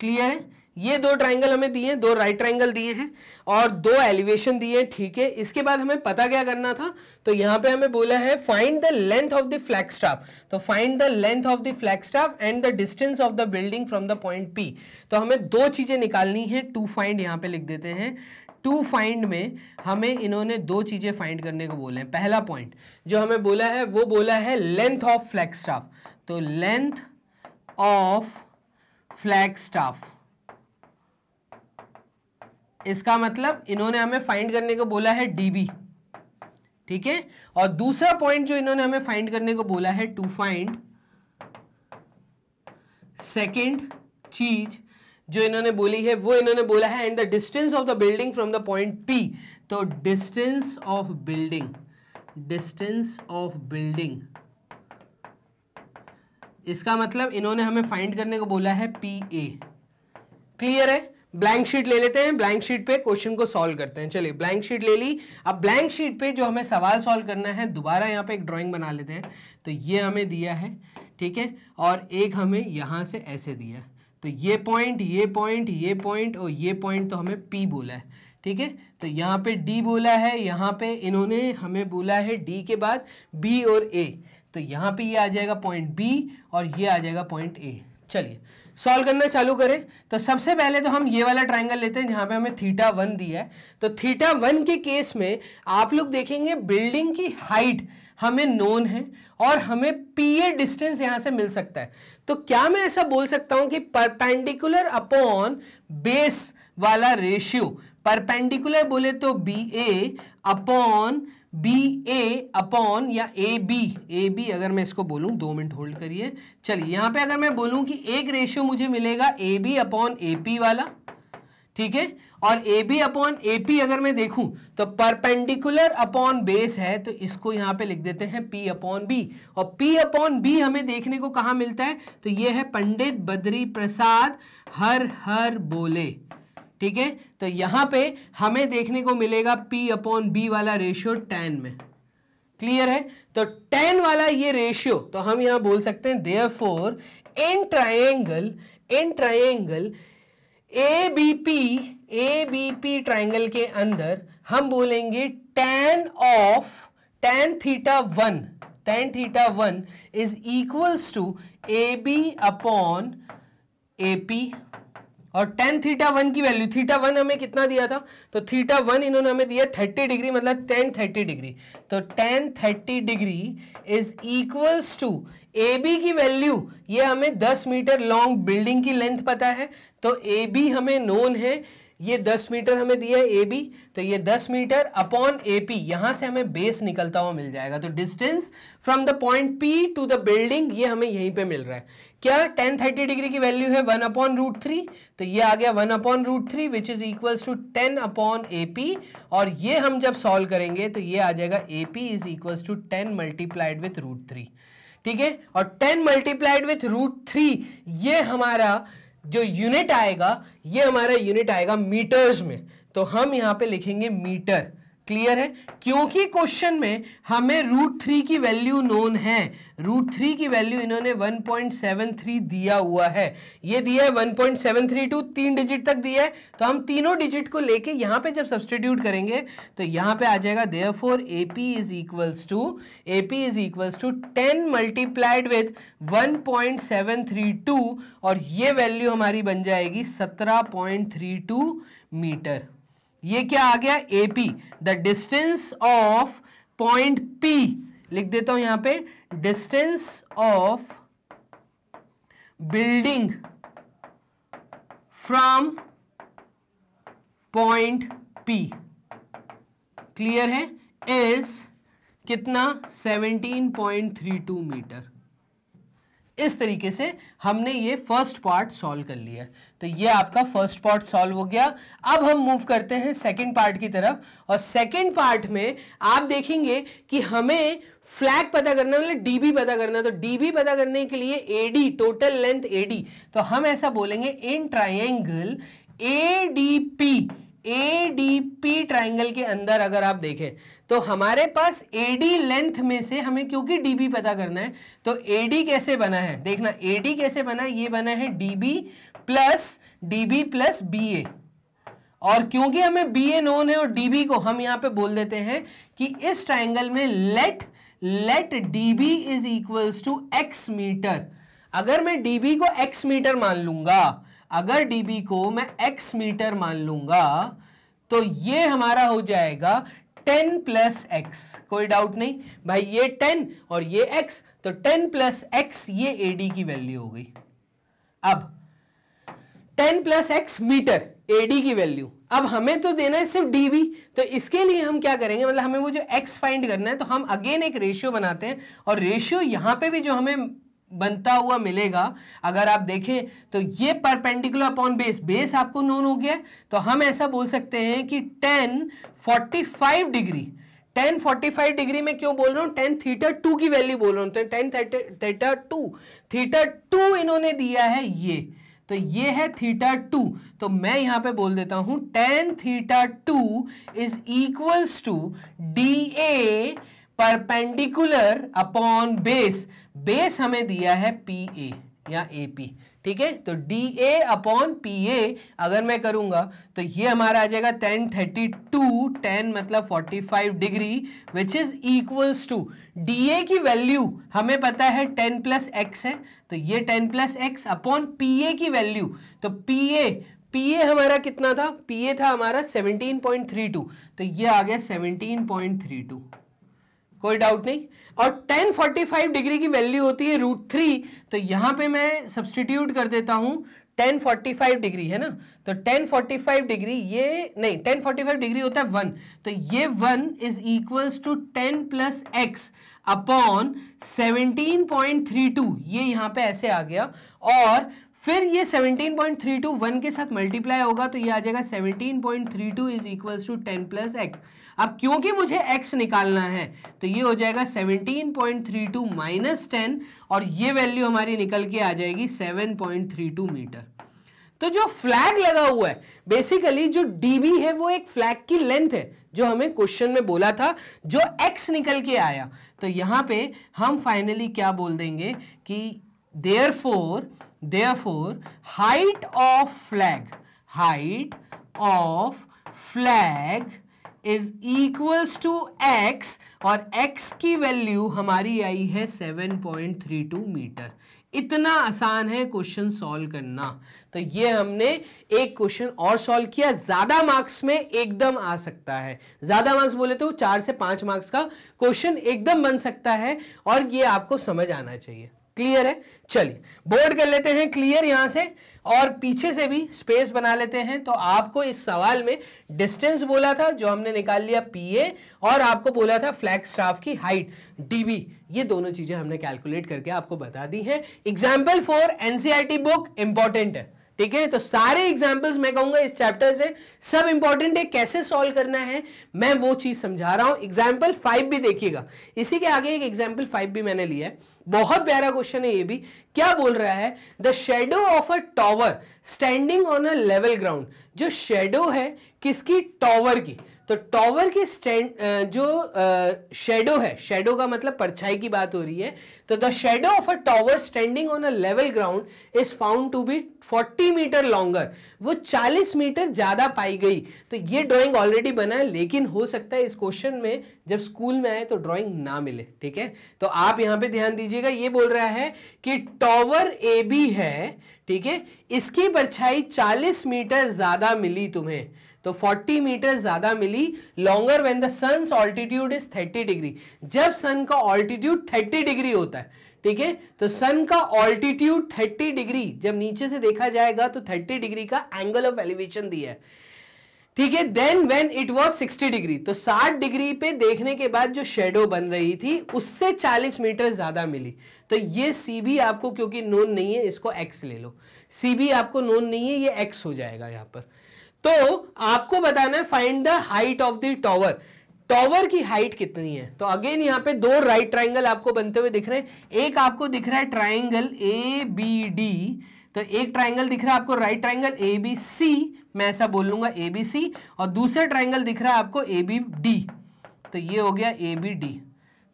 clear है ये दो ट्राइंगल हमें दिए हैं दो राइट ट्राइंगल दिए हैं और दो एलिवेशन दिए हैं ठीक है इसके बाद हमें पता क्या करना था तो यहां पे हमें बोला है find the length of the flag staff तो find the length of the flag staff and the distance of the building from the point P तो हमें दो चीज़ें निकालनी है टू फाइंड यहां पर लिख देते हैं टू फाइंड में हमें इन्होंने दो चीज़ें फाइंड करने को बोले हैं पहला पॉइंट जो हमें बोला है वो बोला है लेंथ ऑफ फ्लैग स्टाफ तो लेंथ ऑफ फ्लैग स्टाफ इसका मतलब इन्होंने हमें फाइंड करने को बोला है डीबी ठीक है और दूसरा पॉइंट जो इन्होंने हमें फाइंड करने को बोला है टू फाइंड सेकेंड चीज जो इन्होंने बोली है वो इन्होंने बोला है and the distance of the building from the point P तो distance of building distance of building इसका मतलब इन्होंने हमें फाइंड करने को बोला है पी ए क्लियर है ब्लैंक शीट ले लेते हैं ब्लैंक शीट पे क्वेश्चन को सॉल्व करते हैं चलिए ब्लैंक शीट ले ली अब ब्लैंक शीट पे जो हमें सवाल सॉल्व करना है दोबारा यहाँ पे एक ड्राइंग बना लेते हैं तो ये हमें दिया है ठीक है और एक हमें यहाँ से ऐसे दिया तो ये पॉइंट ये पॉइंट ये पॉइंट और ये पॉइंट तो हमें पी बोला है ठीक है तो यहाँ पे डी बोला है यहाँ पे इन्होंने हमें बोला है डी के बाद बी और ए तो यहाँ पे ये आ जाएगा पॉइंट बी और ये आ जाएगा पॉइंट ए चलिए सॉल्व करना चालू करें तो सबसे पहले तो हम ये वाला ट्राइंगल लेते हैं जहां पे हमें थीटा वन दिया है तो थीटा वन के केस में आप लोग देखेंगे बिल्डिंग की हाइट हमें नोन है और हमें पी ए डिस्टेंस यहाँ से मिल सकता है तो क्या मैं ऐसा बोल सकता हूं कि परपेंडिकुलर अपॉन बेस वाला रेशियो परपेंडिकुलर बोले तो B A upon B A upon या ए बी ए बी अगर मैं इसको बोलूं दो मिनट होल्ड करिए चलिए यहां पे अगर मैं बोलूं कि एक रेशियो मुझे मिलेगा A B upon A P वाला ठीक है और A B upon A P अगर मैं देखूं तो परपेंडिकुलर अपॉन बेस है तो इसको यहां पे लिख देते हैं पी अपॉन बी और पी अपॉन बी हमें देखने को कहा मिलता है तो ये है पंडित बद्री प्रसाद हर हर बोले ठीक है तो यहां पे हमें देखने को मिलेगा पी अपॉन बी वाला रेशियो टेन में क्लियर है तो टेन वाला ये रेशियो तो हम यहां बोल सकते हैं therefore in triangle in triangle A B P A B P triangle के अंदर हम बोलेंगे tan of tan theta one tan theta one is equals to A B upon A P और टेन थीटा वन की value theta one हमें कितना दिया था तो थीटा वन इन्होंने हमें दिया थर्टी डिग्री मतलब टेन थर्टी डिग्री तो tan thirty degree is equals to A B की वैल्यू ये हमें दस मीटर लॉन्ग बिल्डिंग की लेंथ पता है तो ए बी हमें नोन है ये 10 मीटर हमें दिया है ए बी तो ये 10 मीटर अपॉन ए पी यहां से हमें बेस निकलता हुआ मिल जाएगा तो distance from the point P to the building ये हमें यहीं पे मिल रहा है क्या 1030 डिग्री की वैल्यू है 1 अपॉन रूट थ्री तो ये आ गया 1 upon root three which is equals to 10 upon A P और ये हम जब सॉल्व करेंगे तो ये आ जाएगा A P is equals to 10 multiplied with root three ठीक है और 10 मल्टीप्लाइड विथ रूट थ्री ये हमारा जो यूनिट आएगा ये हमारा यूनिट आएगा मीटर्स में तो हम यहाँ पे लिखेंगे मीटर क्लियर है क्योंकि क्वेश्चन में हमें रूट थ्री की वैल्यू नोन है रूट थ्री की वैल्यू इन्होंने 1.73 दिया हुआ है ये दिया है 1.732 तीन डिजिट तक दिया है तो हम तीनों डिजिट को लेके यहाँ पे जब सब्सटीट्यूट करेंगे तो यहाँ पे आ जाएगा therefore A P is equals to A P is equals to ten multiplied with one और ये वैल्यू हमारी बन जाएगी सत्रह मीटर ये क्या आ गया A P the distance of point P लिख देता हूं यहां पे distance of building from point P clear है इज कितना 17.32 मीटर इस तरीके से हमने ये फर्स्ट पार्ट सॉल्व कर लिया तो ये आपका फर्स्ट पार्ट सॉल्व हो गया अब हम मूव करते हैं सेकंड पार्ट की तरफ और सेकंड पार्ट में आप देखेंगे कि हमें फ्लैग पता करना मतलब डीबी पता करना तो डीबी पता करने के लिए एडी टोटल लेंथ एडी तो हम ऐसा बोलेंगे in triangle A D P A D P triangle के अंदर अगर आप देखें तो हमारे पास ए डी लेंथ में से हमें क्योंकि डी बी पता करना है तो ए डी कैसे बना है देखना ए डी कैसे बना है ये बना है D B plus D B plus B A और क्योंकि हमें बी ए नोन है और डी बी को हम यहां पे बोल देते हैं कि इस ट्राइंगल में let let D B is equals to X metre अगर मैं डी बी को एक्स मीटर मान लूंगा अगर डीबी को मैं एक्स मीटर मान लूंगा तो ये हमारा हो जाएगा 10 प्लस एक्स कोई डाउट नहीं भाई ये 10 और ये x तो 10 प्लस एक्स ये एडी की वैल्यू हो गई अब ten plus X metre AD की वैल्यू अब हमें तो देना है सिर्फ डी तो इसके लिए हम क्या करेंगे मतलब हमें वो जो एक्स फाइंड करना है तो हम अगेन एक रेशियो बनाते हैं और रेशियो यहां पे भी जो हमें बनता हुआ मिलेगा अगर आप देखें तो ये परपेंडिकुलर अपॉन बेस बेस आपको नोन हो गया तो हम ऐसा बोल सकते हैं कि tan forty five degree tan forty five degree में क्यों बोल रहा हूँ टेन थीटर टू की वैल्यू बोल रहा हूँ तो tan theta two theta two इन्होंने दिया है ये तो ये है थीटा टू तो मैं यहां पे बोल देता हूं tan theta two is equals to D A perpendicular upon base base हमें दिया है पी ए या ए पी ठीक है तो D A upon P A अगर मैं करूँगा तो ये हमारा आ जाएगा टेन थर्टी टू टेन मतलब forty five degree which is equals to D A की वैल्यू हमें पता है टेन प्लस एक्स है तो ये ten plus X upon P A की वैल्यू तो पी ए पी ए हमारा कितना था पी ए था हमारा सेवनटीन पॉइंट थ्री टू तो ये आ गया सेवनटीन पॉइंट थ्री टू कोई डाउट नहीं और 1045 डिग्री की वैल्यू होती है रूट थ्री तो यहां पे मैं सब्सटीट्यूट कर देता फोर्टी 1045 डिग्री है ना तो 1045 डिग्री ये नहीं 1045 डिग्री होता है वन तो ये one is equals to 10 plus X upon two ये यहाँ पे ऐसे आ गया और फिर ये 17.32 वन के साथ मल्टीप्लाई होगा तो ये आ जाएगा 17.32 point three two is equal to ten plus X अब क्योंकि मुझे x निकालना है तो ये हो जाएगा 17.32 point three two minus ten और ये वैल्यू हमारी निकल के आ जाएगी 7.32 मीटर तो जो फ्लैग लगा हुआ है बेसिकली जो डीबी है वो एक फ्लैग की लेंथ है जो हमें क्वेश्चन में बोला था जो एक्स निकल के आया तो यहां पे हम फाइनली क्या बोल देंगे कि therefore therefore height of flag height of flag is equals to x और एक्स की वैल्यू हमारी आई है 7.32 मीटर इतना आसान है क्वेश्चन सॉल्व करना तो ये हमने एक क्वेश्चन और सॉल्व किया ज़्यादा मार्क्स में एकदम आ सकता है ज़्यादा मार्क्स बोले तो चार से पांच मार्क्स का क्वेश्चन एकदम बन सकता है और ये आपको समझ आना चाहिए क्लियर है चलिए बोर्ड कर लेते हैं क्लियर यहां से और पीछे से भी स्पेस बना लेते हैं तो आपको इस सवाल में डिस्टेंस बोला था जो हमने निकाल लिया ए और आपको बोला था फ्लैग स्टाफ की हाइट डीबी ये दोनों चीजें हमने कैलकुलेट करके आपको बता दी हैं example for NCERT book important है ठीक है तो सारे एग्जाम्पल्स मैं कहूंगा इस चैप्टर से सब इंपॉर्टेंट है कैसे सॉल्व करना है मैं वो चीज समझा रहा हूं एग्जाम्पल फाइव भी देखिएगा इसी के आगे एक एग्जाम्पल फाइव भी मैंने लिया है बहुत प्यारा क्वेश्चन है ये भी क्या बोल रहा है the shadow of a tower standing on a level ground जो शेडो है किसकी टॉवर की तो टॉवर के स्टैंड जो शेडो है शेडो का मतलब परछाई की बात हो रही है तो the shadow of a tower standing on a level ground is found to be 40 metre longer वो 40 मीटर ज़्यादा पाई गई तो ये ड्राइंग ऑलरेडी बना है लेकिन हो सकता है इस क्वेश्चन में जब स्कूल में आए तो ड्राइंग ना मिले ठीक है तो आप यहां पे ध्यान दीजिएगा ये बोल रहा है कि टॉवर ए बी है ठीक है इसकी परछाई 40 मीटर ज़्यादा मिली तुम्हें तो 40 मीटर ज्यादा मिली longer when the sun altitude is 30 degree जब सन का ऑल्टीट्यूड 30 डिग्री होता है ठीक है तो सन का ऑल्टीट्यूड 30 डिग्री जब नीचे से देखा जाएगा तो 30 डिग्री का एंगल ऑफ एलिवेशन दिया है ठीक है then when it was 60 degree तो 60 डिग्री पे देखने के बाद जो शेडो बन रही थी उससे 40 मीटर ज्यादा मिली तो ये सी भी आपको क्योंकि नोन नहीं है इसको एक्स ले लो सी भी आपको नोन नहीं है ये एक्स हो जाएगा यहां पर तो आपको बताना है find the height of the tower tower की हाइट कितनी है तो अगेन यहां पे दो राइट ट्राइंगल आपको बनते हुए दिख रहे हैं एक आपको दिख रहा है ट्राइंगल ए बी डी तो एक ट्राइंगल दिख रहा है आपको right triangle A B C मैं ऐसा बोल लूंगा ए बी सी और दूसरा ट्राइंगल दिख रहा है आपको ए बी डी तो ये हो गया ए बी डी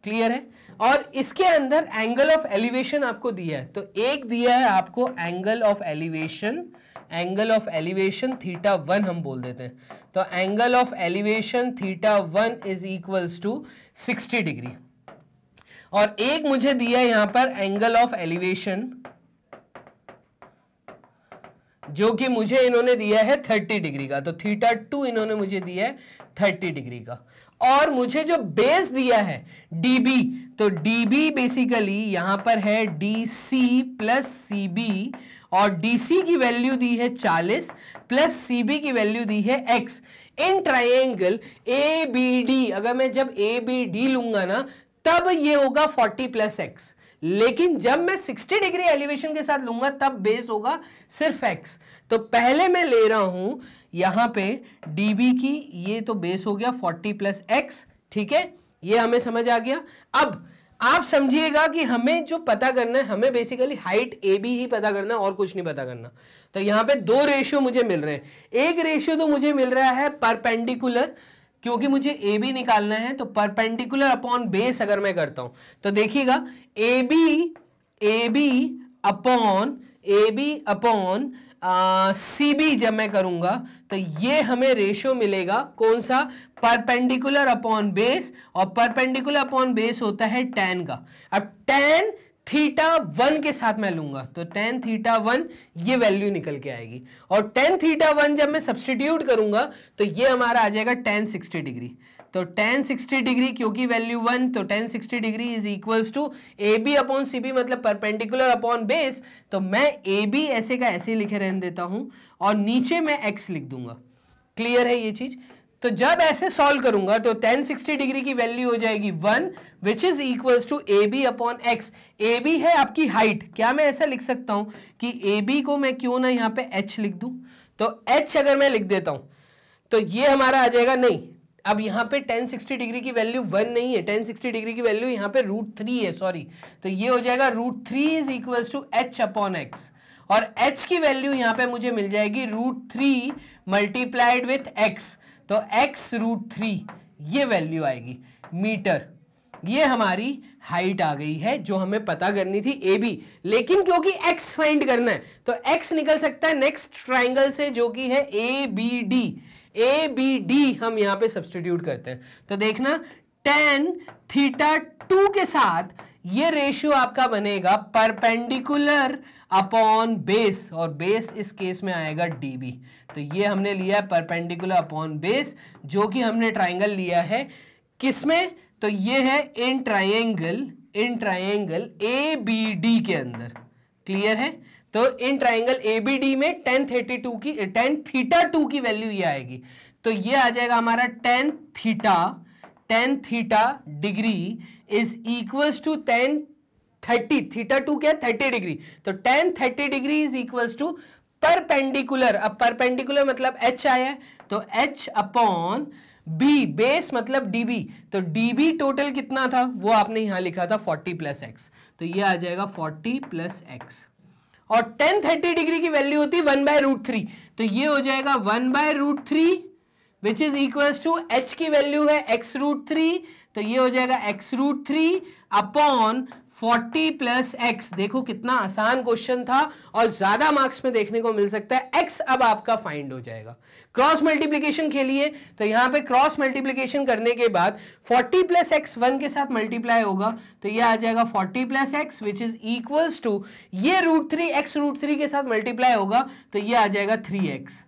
क्लियर है और इसके अंदर एंगल ऑफ एलिवेशन आपको दिया है तो एक दिया है आपको angle of elevation angle of elevation theta one हम बोल देते हैं तो angle of elevation theta one is equals to sixty degree और एक मुझे दिया यहां पर एंगल ऑफ एलिवेशन जो कि मुझे इन्होंने दिया है थर्टी डिग्री का तो थीटा टू इन्होंने मुझे दिया है थर्टी डिग्री का और मुझे जो बेस दिया है बी तो बी बेसिकली यहां पर है सी प्लस सी और डीसी की वैल्यू दी है 40 प्लस सीबी की वैल्यू दी है x in triangle A B D अगर मैं जब ए बी डी लूंगा ना तब ये होगा 40 प्लस एक्स लेकिन जब मैं 60 डिग्री एलिवेशन के साथ लूंगा तब बेस होगा सिर्फ x तो पहले मैं ले रहा हूं यहां पे db की ये तो बेस हो गया 40 प्लस एक्स ठीक है ये हमें समझ आ गया अब आप समझिएगा कि हमें जो पता करना है हमें बेसिकली हाइट ए बी ही पता करना है और कुछ नहीं पता करना तो यहां पे दो रेशियो मुझे मिल रहे हैं एक रेशियो तो मुझे मिल रहा है परपेंडिकुलर क्योंकि मुझे ए बी निकालना है तो परपेंडिकुलर अपॉन बेस अगर मैं करता हूं तो देखिएगा A B A B upon A B upon C B जब मैं करूंगा तो ये हमें रेशियो मिलेगा कौन सा परपेंडिकुलर अपॉन बेस और परपेंडिकुलर अपॉन बेस होता है टेन का अब टेन थीटा वन के साथ मैं लूंगा तो टेन थीटा वन ये वैल्यू निकल के आएगी और टेन थीटा वन जब मैं सब्सटीट्यूट करूंगा तो ये हमारा आ जाएगा टेन सिक्सटी डिग्री तो टेन सिक्सटी डिग्री क्योंकि वैल्यू वन तो tan sixty degree is equals to A B upon C B मतलब परपेंडिकुलर अपॉन बेस तो मैं ए बी ऐसे का ऐसे ही लिखे रहने देता हूं और नीचे मैं एक्स लिख दूंगा क्लियर है ये चीज़ तो जब ऐसे सॉल्व करूंगा तो 1060 डिग्री की वैल्यू हो जाएगी one which is equals to A B upon x A B है आपकी हाइट क्या मैं ऐसा लिख सकता हूं कि ए बी को मैं क्यों ना यहां पे एच लिख दूं तो एच अगर मैं लिख देता हूं तो ये हमारा आ जाएगा नहीं अब यहाँ पे 1060 डिग्री की वैल्यू वन नहीं है 1060 डिग्री की वैल्यू यहाँ पे रूट थ्री है सॉरी तो ये हो जाएगा root three is equal to H upon x और एच की वैल्यू यहाँ पे मुझे मिल जाएगी root three multiplied with x तो एक्स रूट थ्री ये वैल्यू आएगी मीटर ये हमारी हाइट आ गई है जो हमें पता करनी थी ए बी लेकिन क्योंकि एक्स फाइंड करना है तो एक्स निकल सकता है नेक्स्ट ट्राइंगल से जो कि है A B D A B D हम यहां पे सब्सटीट्यूट करते हैं तो देखना टेन थीटा टू के साथ ये रेशियो आपका बनेगा परपेंडिकुलर अपॉन बेस और बेस इस केस में आएगा डी बी तो ये हमने लिया है परपेंडिकुलर अपॉन बेस जो कि हमने ट्राइंगल लिया है किसमें तो ये है in triangle in triangle A B D के अंदर क्लियर है तो in triangle A B D में टेन थर्टी टू की टेन थीटा टू की वैल्यू ये आएगी तो ये आ जाएगा हमारा tan theta tan theta degree is equals to tan thirty theta two क्या थर्टी डिग्री तो tan thirty degree is equals to perpendicular अब परपेंडिकुलर मतलब एच आया तो एच अपॉन बी बेस मतलब डीबी तो डीबी टोटल कितना था वो आपने यहां लिखा था 40 प्लस एक्स तो ये आ जाएगा 40 प्लस एक्स और टेन थर्टी डिग्री की वैल्यू होती है वन बाय रूट थ्री तो ये हो जाएगा one by root three which is equal to h की वैल्यू है एक्स रूट थ्री तो ये हो जाएगा x root three upon 40 plus x देखो कितना आसान क्वेश्चन था और ज्यादा मार्क्स में देखने को मिल सकता है एक्स अब आपका फाइंड हो जाएगा क्रॉस मल्टीप्लीकेशन खेलिए तो यहाँ पे क्रॉस मल्टीप्लीकेशन करने के बाद 40 प्लस एक्स वन के साथ मल्टीप्लाई होगा तो ये आ जाएगा 40 plus x which is equals to ये root three x root three के साथ मल्टीप्लाई होगा तो ये आ जाएगा थ्री एक्स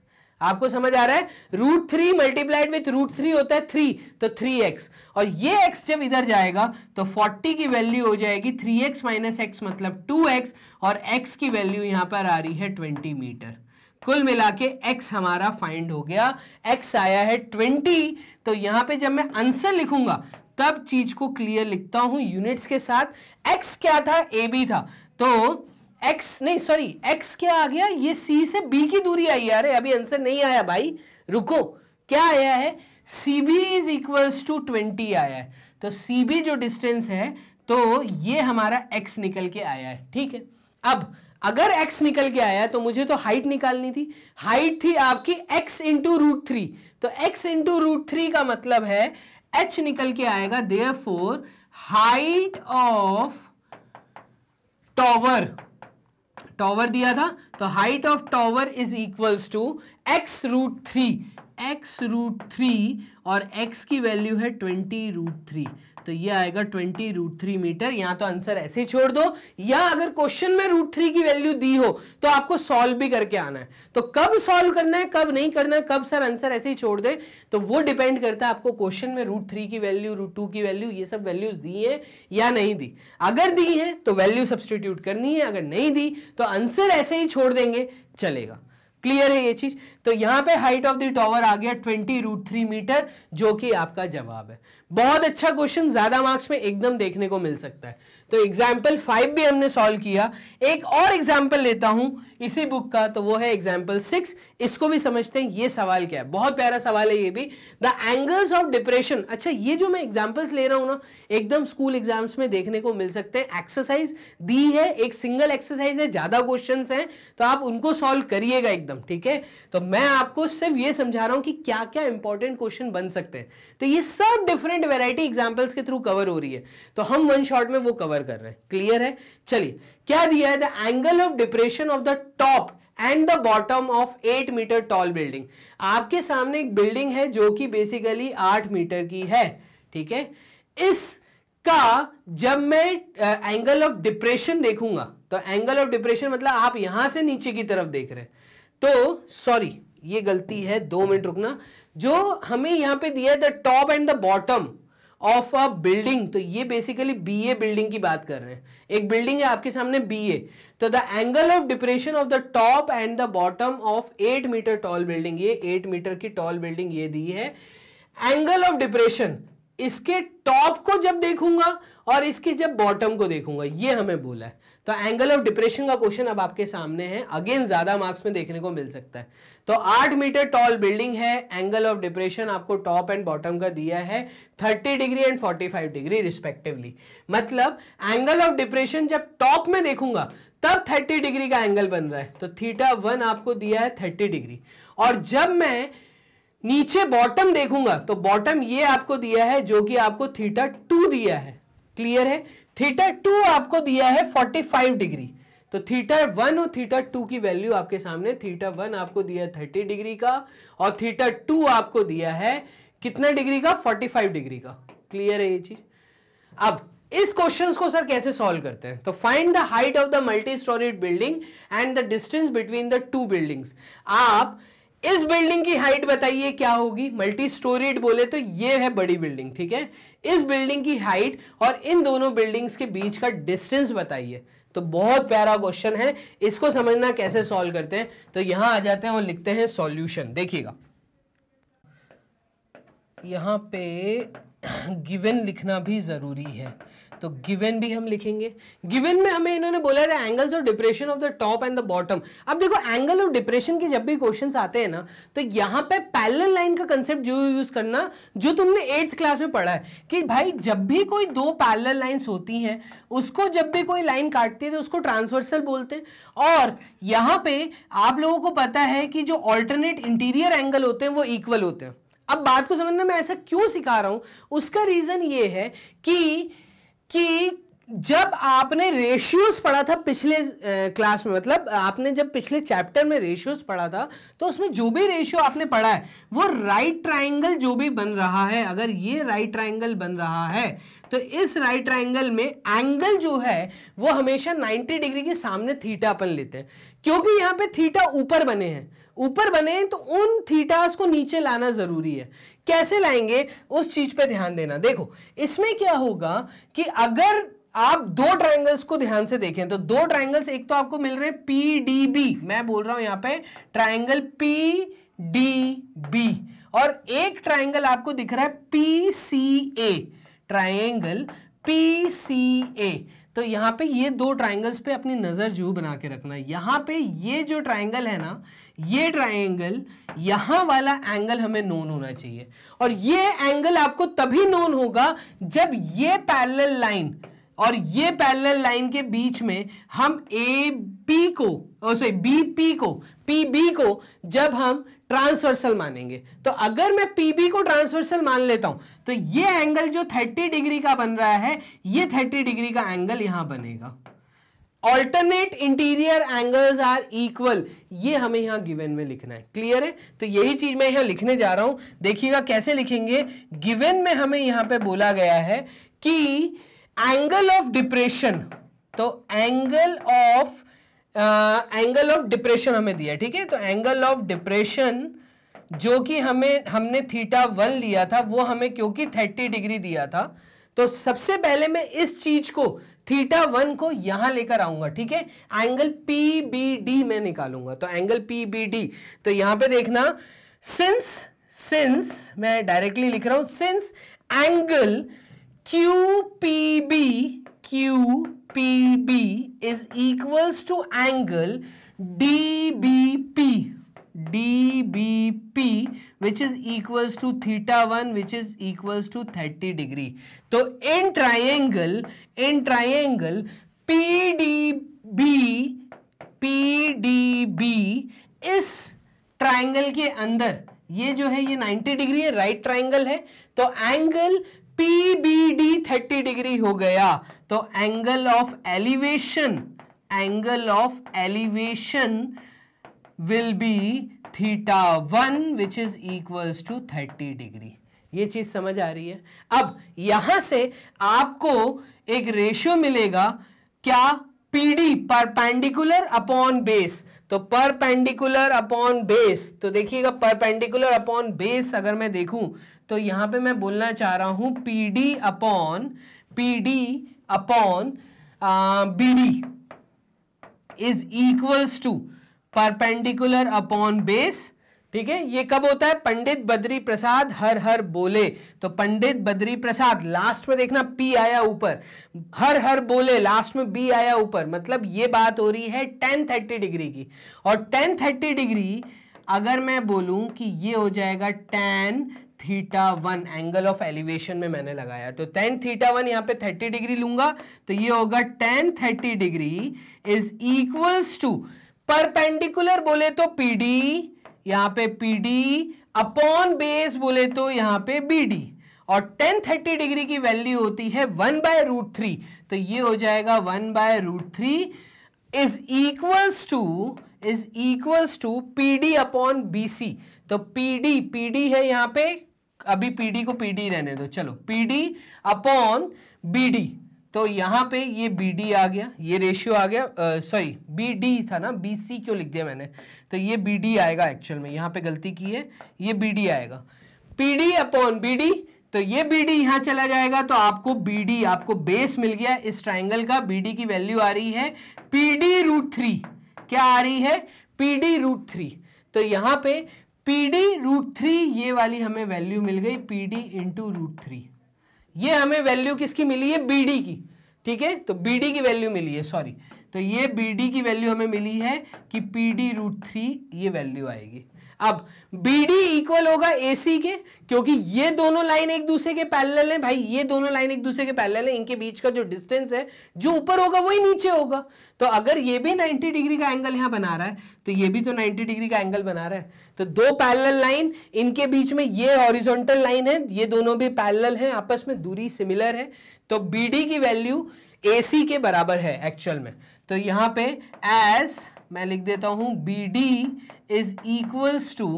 आपको समझ आ रहा है root three multiplied with root three होता है थ्री तो थ्री एक्स और ये एक्स जब इधर जाएगा तो फोर्टी की वैल्यू हो जाएगी थ्री एक्स माइनस एक्स मतलब टू एक्स और एक्स की वैल्यू यहां पर आ रही है ट्वेंटी मीटर कुल मिला के एक्स हमारा फाइंड हो गया एक्स आया है ट्वेंटी तो यहां पर जब मैं आंसर लिखूंगा तब चीज को क्लियर लिखता हूं यूनिट्स के साथ एक्स क्या था ए बी था तो एक्स नहीं सॉरी एक्स क्या आ गया ये सी से बी की दूरी आई है अभी आंसर नहीं आया भाई रुको क्या आया है C B is equals to twenty आया है तो सी बी जो डिस्टेंस है तो ये हमारा एक्स निकल के आया है ठीक है अब अगर x निकल के आया तो मुझे तो हाइट निकालनी थी हाइट थी आपकी x इंटू रूट थ्री तो x इंटू रूट थ्री का मतलब है h निकल के आएगा therefore height of tower tower दिया था तो height of tower is equals to x root three x root three और एक्स की वैल्यू है ट्वेंटी रूट थ्री तो ये आएगा ट्वेंटी रूट थ्री मीटर यहाँ तो आंसर ऐसे छोड़ दो या अगर क्वेश्चन में रूट थ्री की वैल्यू दी हो तो आपको सॉल्व भी करके आना है तो कब सॉल्व करना है कब नहीं करना है कब सर आंसर ऐसे ही छोड़ दे तो वो डिपेंड करता है आपको क्वेश्चन में रूट थ्री की वैल्यू रूट टू की वैल्यू ये सब वैल्यूज दी है या नहीं दी अगर दी है तो वैल्यू सब्सटीट्यूट करनी है अगर नहीं दी तो आंसर ऐसे ही छोड़ देंगे चलेगा क्लियर है ये चीज तो यहां पे हाइट ऑफ द टॉवर आ गया ट्वेंटी रूट थ्री मीटर जो कि आपका जवाब है बहुत अच्छा क्वेश्चन ज्यादा मार्क्स में एकदम देखने को मिल सकता है तो एग्जाम्पल फाइव भी हमने सॉल्व किया एक और एग्जाम्पल लेता हूं इसी बुक का तो वो है एग्जाम्पल सिक्स इसको भी समझते हैं ये सवाल क्या है बहुत प्यारा सवाल है ये भी द एंगल्स ऑफ डिप्रेशन अच्छा ये जो मैं एग्जाम्पल्स ले रहा हूं ना एकदम स्कूल एग्जाम्स में देखने को मिल सकते हैं एक्सरसाइज दी है एक सिंगल एक्सरसाइज है ज़्यादा क्वेश्चन है तो आप उनको सॉल्व करिएगा एकदम ठीक है तो मैं आपको सिर्फ ये समझा रहा हूं कि क्या क्या इंपॉर्टेंट क्वेश्चन बन सकते हैं तो ये सब डिफरेंट वेराइटी एग्जाम्पल्स के थ्रू कवर हो रही है तो हम वन शॉर्ट में वो कवर कवर कर रहे हैं क्लियर है चलिए क्या दिया है the angle of depression of the top and the bottom of eight metre tall building आपके सामने एक बिल्डिंग है जो कि बेसिकली आठ मीटर की है ठीक है इसका जब मैं एंगल ऑफ डिप्रेशन देखूंगा तो एंगल ऑफ डिप्रेशन मतलब आप यहां से नीचे की तरफ देख रहे हैं तो सॉरी ये गलती है दो मिनट रुकना जो हमें यहां पे दिया है the top and the bottom of a building तो ये बेसिकली बी ए बिल्डिंग की बात कर रहे हैं एक बिल्डिंग है आपके सामने बी ए तो the angle of depression of the top and the bottom of eight metre tall building ये एट मीटर की टॉल बिल्डिंग ये दी है एंगल ऑफ डिप्रेशन इसके टॉप को जब देखूंगा और इसके जब बॉटम को देखूंगा ये हमें बोला है तो एंगल ऑफ डिप्रेशन का क्वेश्चन अब आपके सामने है अगेन ज्यादा मार्क्स में देखने को मिल सकता है तो आठ मीटर टॉल बिल्डिंग है एंगल ऑफ डिप्रेशन आपको टॉप एंड बॉटम का दिया है thirty degree and forty five degree respectively मतलब एंगल ऑफ डिप्रेशन जब टॉप में देखूंगा तब 30 डिग्री का एंगल बन रहा है तो थीटा वन आपको दिया है थर्टी डिग्री और जब मैं नीचे बॉटम देखूंगा तो बॉटम ये आपको दिया है जो कि आपको थीटा टू दिया है क्लियर है थीटा टू आपको दिया है फोर्टी फाइव डिग्री तो थीटा वन और थीटा टू की वैल्यू आपके सामने थीटा वन आपको दिया है थर्टी डिग्री का और थीटा टू आपको दिया है कितना डिग्री का फोर्टी फाइव डिग्री का क्लियर है ये चीज अब इस क्वेश्चंस को सर कैसे सॉल्व करते हैं तो find the height of the multi storeyed building and the distance between the two buildings आप इस बिल्डिंग की हाइट बताइए क्या होगी मल्टी स्टोरीड बोले तो ये है बड़ी बिल्डिंग ठीक है इस बिल्डिंग की हाइट और इन दोनों बिल्डिंग्स के बीच का डिस्टेंस बताइए तो बहुत प्यारा क्वेश्चन है इसको समझना कैसे सॉल्व करते हैं तो यहां आ जाते हैं और लिखते हैं सॉल्यूशन देखिएगा यहां पे गिवन लिखना भी ज़रूरी है तो गिवन भी हम लिखेंगे गिवन में हमें इन्होंने बोला था angles of depression of the top and the bottom अब देखो एंगल ऑफ डिप्रेशन के जब भी क्वेश्चन आते हैं ना तो यहाँ पे पैरेलल लाइन का कंसेप्ट जो यूज करना जो तुमने एट्थ क्लास में पढ़ा है कि भाई जब भी कोई दो पैरेलल लाइंस होती हैं उसको जब भी कोई लाइन काटती है तो उसको ट्रांसवर्सल बोलते हैं और यहाँ पे आप लोगों को पता है कि जो ऑल्टरनेट इंटीरियर एंगल होते हैं वो इक्वल होते हैं अब बात को समझना मैं ऐसा क्यों सिखा रहा हूं उसका रीजन ये है कि कि जब आपने रेशियोज पढ़ा था पिछले क्लास में मतलब आपने जब पिछले चैप्टर में रेशियोज पढ़ा था तो उसमें जो भी रेशियो आपने पढ़ा है वो राइट ट्राइंगल जो भी बन रहा है अगर ये राइट ट्राइंगल बन रहा है तो इस राइट ट्राइंगल में एंगल जो है वो हमेशा 90 डिग्री के सामने थीटा अपन लेते हैं क्योंकि यहाँ पे थीटा ऊपर बने हैं ऊपर बने हैं तो उन थीटास को नीचे लाना जरूरी है कैसे लाएंगे उस चीज पे ध्यान देना देखो इसमें क्या होगा कि अगर आप दो ट्राइंगल्स को ध्यान से देखें तो दो ट्राइंगल्स एक तो आपको मिल रहे हैं पी डी बी मैं बोल रहा हूं यहां पे ट्राइंगल पी डी बी और एक ट्राइंगल आपको दिख रहा है P C A triangle P C A तो यहां पे ये दो ट्राइंगल्स पे अपनी नज़र जू बना के रखना यहां पे ये जो ट्राइंगल है ना ये ट्राइंगल यहां वाला एंगल हमें नोन होना चाहिए और ये एंगल आपको तभी नोन होगा जब ये पैरेलल लाइन और ये पैरेलल लाइन के बीच में हम ए पी को सॉरी बी पी को पी बी को जब हम ट्रांसवर्सल मानेंगे तो अगर मैं पी बी को ट्रांसवर्सल मान लेता हूं तो ये एंगल जो 30 डिग्री का बन रहा है ये 30 डिग्री का एंगल यहां बनेगा alternate interior angles are equal ये हमें यहां गिवन में लिखना है क्लियर है तो यही चीज मैं यहां लिखने जा रहा हूं देखिएगा कैसे लिखेंगे गिवन में हमें यहां पे बोला गया है कि एंगल ऑफ डिप्रेशन तो angle of angle of depression हमें दिया ठीक है तो एंगल ऑफ डिप्रेशन जो कि हमें हमने थीटा वन लिया था वो हमें क्योंकि थर्टी डिग्री दिया था तो सबसे पहले मैं इस चीज को थीटा वन को यहां लेकर आऊंगा ठीक है एंगल पी बी डी में निकालूंगा तो एंगल पी बी डी तो यहां पे देखना सिंस सिंस मैं डायरेक्टली लिख रहा हूं since angle Q P B Q P B is equals to angle D B P D B P which is equal to theta one which is equal to thirty degree तो in triangle in triangle P D B P D B इस triangle के अंदर ये जो है ये 90 degree है right triangle है तो angle P B D thirty degree हो गया तो angle of elevation angle of elevation will be theta 1 which is equals to 30 degree. ये चीज़ समझ आ रही है अब यहां से आपको एक रेशियो मिलेगा क्या पीडी परपेंडिकुलर अपॉन बेस तो परपेंडिकुलर अपॉन बेस तो देखिएगा परपेंडिकुलर अपॉन बेस अगर मैं देखूं तो यहां पे मैं बोलना चाह रहा P PD upon PD upon BD is equals to perpendicular upon base ठीक है ये कब होता है पंडित बद्री प्रसाद हर हर बोले तो पंडित बद्री प्रसाद लास्ट में देखना पी आया ऊपर हर हर बोले लास्ट में बी आया ऊपर मतलब ये बात हो रही है टेन थर्टी डिग्री की और टेन थर्टी डिग्री अगर मैं बोलूं कि ये हो जाएगा tan theta one angle of elevation में मैंने लगाया तो टेन थीटा वन यहाँ पे थर्टी डिग्री लूंगा तो ये होगा tan thirty degree is equals to perpendicular बोले तो पीडी यहां पे पीडी अपॉन बेस बोले तो यहां पे बीडी और टेन थर्टी डिग्री की वैल्यू होती है वन बाय रूट थ्री तो ये हो जाएगा one by root three is equals to is equals to PD upon BC तो पीडी पीडी है यहां पे अभी पीडी को पीडी रहने दो चलो पीडी अपॉन बीडी तो यहाँ पे ये बी डी आ गया ये रेशियो आ गया सॉरी बी डी था ना बी सी क्यों लिख दिया मैंने तो ये बी डी आएगा एक्चुअल में यहाँ पे गलती की है ये बी डी आएगा P D upon B D तो ये बी डी यहाँ चला जाएगा तो आपको बी डी आपको बेस मिल गया इस ट्राइंगल का बी डी की वैल्यू आ रही है पी डी रूट थ्री क्या आ रही है पी डी रूट थ्री तो यहाँ पे पी डी रूट थ्री ये वाली हमें वैल्यू मिल गई P D into root three ये हमें वैल्यू किसकी मिली है बीडी की ठीक है तो बीडी की वैल्यू मिली है सॉरी तो ये बीडी की वैल्यू हमें मिली है कि पी डी रूट थ्री ये वैल्यू आएगी अब BD इक्वल होगा AC के क्योंकि ये दोनों लाइन एक दूसरे के पैरेलल है भाई ये दोनों लाइन एक दूसरे के पैरेलल है इनके बीच का जो डिस्टेंस है जो ऊपर होगा वही नीचे होगा तो अगर ये भी 90 डिग्री का एंगल यहां बना रहा है तो ये भी तो 90 डिग्री का एंगल बना रहा है तो दो पैरेलल लाइन इनके बीच में ये हॉरिजॉन्टल लाइन है ये दोनों भी पैरेलल हैं आपस में दूरी सिमिलर है तो बी डी की वैल्यू ए सी के बराबर है एक्चुअल में तो यहां पे एस मैं लिख देता हूं B D is equals to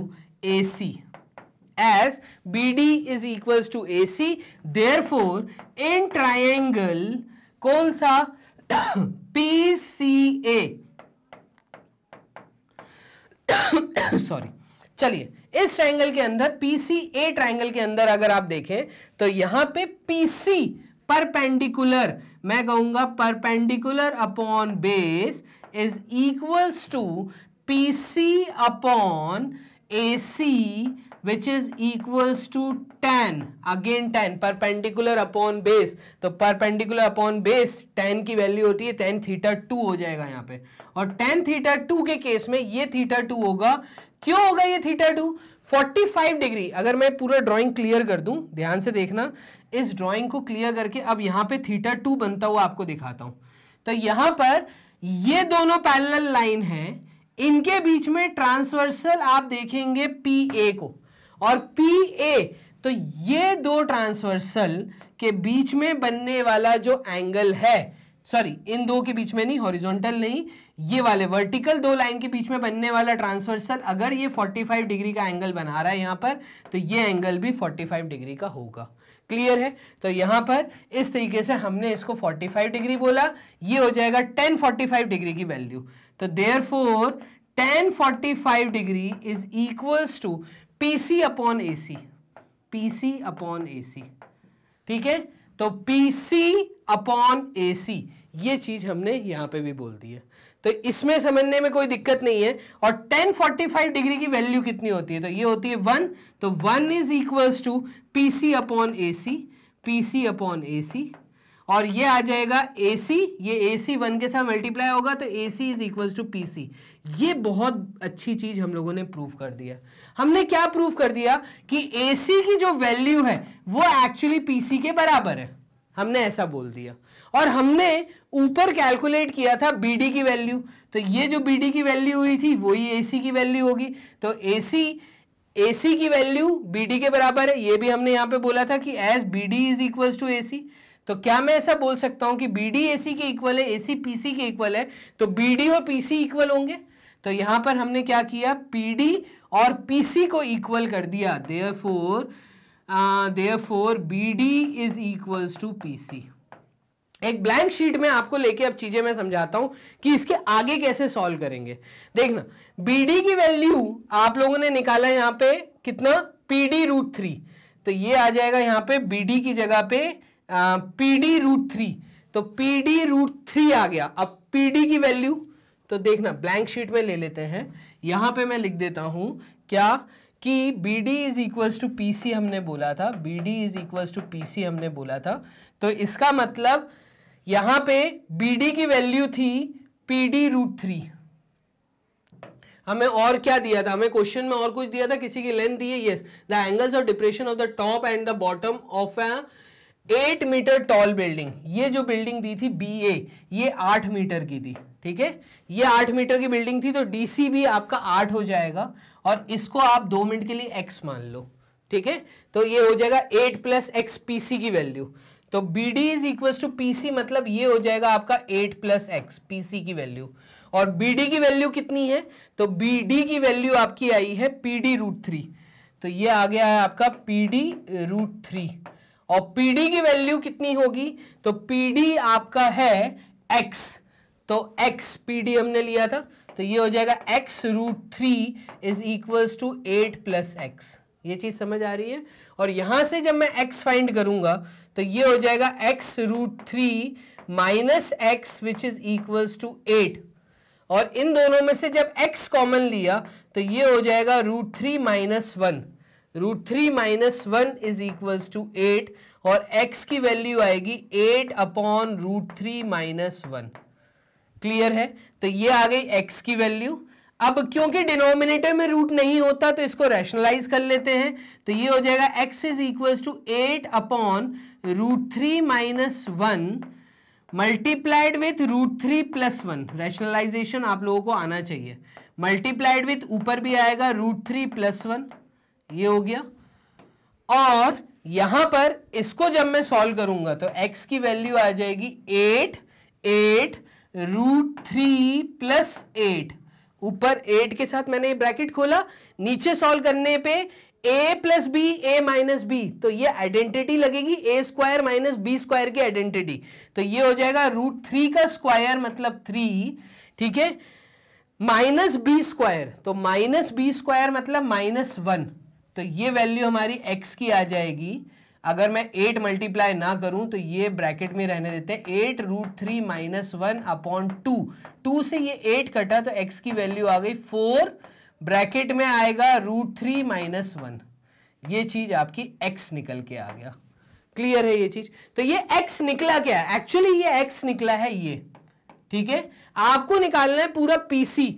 A C as BD is equals to AC. For in triangle कौन सा (coughs) PCA सॉरी (coughs) चलिए इस ट्राइंगल के अंदर पीसी ए ट्राइंगल के अंदर अगर आप देखें तो यहां पे पीसी परपेंडिकुलर मैं कहूंगा perpendicular upon base is equals to PC upon AC which is equals to tan again tan perpendicular upon base तो perpendicular upon base tan की वैल्यू होती है tan थीटा टू हो जाएगा यहाँ पे और tan थीटा टू के केस में ये थीटा टू होगा क्यों होगा ये थीटा टू 45 डिग्री अगर मैं पूरा ड्राइंग क्लियर कर दूं ध्यान से देखना इस ड्राइंग को क्लियर करके अब यहां पे थीटा टू बनता हुआ आपको दिखाता हूं तो यहां पर ये दोनों पैरेलल लाइन है इनके बीच में ट्रांसवर्सल आप देखेंगे पी ए को और पी ए तो ये दो ट्रांसवर्सल के बीच में बनने वाला जो एंगल है सॉरी इन दो के बीच में नहीं हॉरिजॉन्टल नहीं ये वाले वर्टिकल दो लाइन के बीच में बनने वाला ट्रांसवर्सल अगर ये 45 डिग्री का एंगल बना रहा है यहां पर तो ये एंगल भी 45 डिग्री का होगा क्लियर है तो यहां पर इस तरीके से हमने इसको 45 डिग्री बोला ये हो जाएगा 10 45 डिग्री की वैल्यू तो therefore tan forty degree is equals to P C upon A C P C upon A C ठीक है तो पी सी अपॉन ए सी ये चीज हमने यहां पे भी बोल दी है तो इसमें समझने में कोई दिक्कत नहीं है और 1045 डिग्री की वैल्यू कितनी होती है तो ये होती है वन तो one is equals to P C upon A C P C upon A C और ये आ जाएगा ए सी ये ए सी वन के साथ मल्टीप्लाई होगा तो A C is equal to P C ये बहुत अच्छी चीज हम लोगों ने प्रूव कर दिया हमने क्या प्रूव कर दिया कि ए सी की जो वैल्यू है वो एक्चुअली पी सी के बराबर है हमने ऐसा बोल दिया और हमने ऊपर कैलकुलेट किया था बी की वैल्यू तो ये जो बी की वैल्यू हुई थी वही ए की वैल्यू होगी तो ए एसी की वैल्यू बी के बराबर है ये भी हमने यहाँ पे बोला था कि as B D is equal to A C तो क्या मैं ऐसा बोल सकता हूँ कि बी डी ए सी के इक्वल है ए सी पी सी के इक्वल है तो बी डी और पी सी इक्वल होंगे तो यहाँ पर हमने क्या किया पी डी और पी सी को इक्वल कर दिया therefore therefore B D is equals to P C एक ब्लैंक शीट में आपको लेके अब चीजें मैं समझाता हूं कि इसके आगे कैसे सॉल्व करेंगे देखना बीडी की वैल्यू आप लोगों ने निकाला यहाँ पे कितना पीडी रूट थ्री तो ये आ जाएगा यहाँ पे बीडी की जगह पे पीडी रूट थ्री तो पीडी रूट थ्री आ गया अब पीडी की वैल्यू तो देखना ब्लैंक शीट में ले लेते हैं यहाँ पे मैं लिख देता हूं क्या कि B D is equals to P C हमने बोला था B D is equals to P C हमने बोला था तो इसका मतलब यहां पे BD की वैल्यू थी PD रूट थ्री हमें और क्या दिया था हमें क्वेश्चन में और कुछ दिया था किसी की लेंथ दी है yes the angles of depression of the top and the bottom of a eight metre tall building ये जो बिल्डिंग दी थी बी ए ये आठ मीटर की थी ठीक है ये आठ मीटर की बिल्डिंग थी तो डीसी भी आपका आठ हो जाएगा और इसको आप दो मिनट के लिए एक्स मान लो ठीक है तो ये हो जाएगा एट प्लस एक्स सी की वैल्यू तो B D is equal to PC मतलब ये हो जाएगा आपका एट प्लस एक्स पीसी की वैल्यू और बी डी की वैल्यू कितनी है तो बी डी की वैल्यू आपकी आई है पी डी रूट थ्री तो ये आ गया है आपका पी डी रूट थ्री और पी डी की वैल्यू कितनी होगी तो पी डी आपका है एक्स तो एक्स पी डी हमने लिया था तो ये हो जाएगा x root three is equal to eight plus x ये चीज़ समझ आ रही है और यहां से जब मैं एक्स फाइंड करूंगा तो ये हो जाएगा x root three minus x which is equals to eight और इन दोनों में से जब x कॉमन लिया तो ये हो जाएगा root three minus one root three minus one is equals to eight और x की वैल्यू आएगी eight upon root three minus one clear है तो ये आ गई x की वैल्यू अब क्योंकि डिनोमिनेटर में रूट नहीं होता तो इसको रैशनलाइज कर लेते हैं तो ये हो जाएगा x is equal to eight upon root three minus one multiplied with root three plus one rationalisation आप लोगों को आना चाहिए मल्टीप्लाइड विथ ऊपर भी आएगा रूट थ्री प्लस वन ये हो गया और यहां पर इसको जब मैं सॉल्व करूंगा तो x की वैल्यू आ जाएगी eight eight root three plus eight ऊपर एट के साथ मैंने ब्रैकेट खोला नीचे सॉल्व करने पे A plus B A minus B तो ये आइडेंटिटी लगेगी A square minus B square की आइडेंटिटी तो ये हो जाएगा रूट थ्री का स्क्वायर मतलब थ्री ठीक है माइनस बी स्क्वायर तो माइनस बी स्क्वायर मतलब माइनस वन तो ये वैल्यू हमारी एक्स की आ जाएगी अगर मैं एट मल्टीप्लाई ना करूं तो ये ब्रैकेट में रहने देते हैं eight root three minus one upon two two से ये एट कटा तो एक्स की वैल्यू आ गई फोर ब्रैकेट में आएगा रूट थ्री माइनस वन ये चीज आपकी एक्स निकल के आ गया क्लियर है ये चीज तो ये एक्स निकला क्या एक्चुअली ये एक्स निकला है ये ठीक है आपको निकालना है पूरा पीसी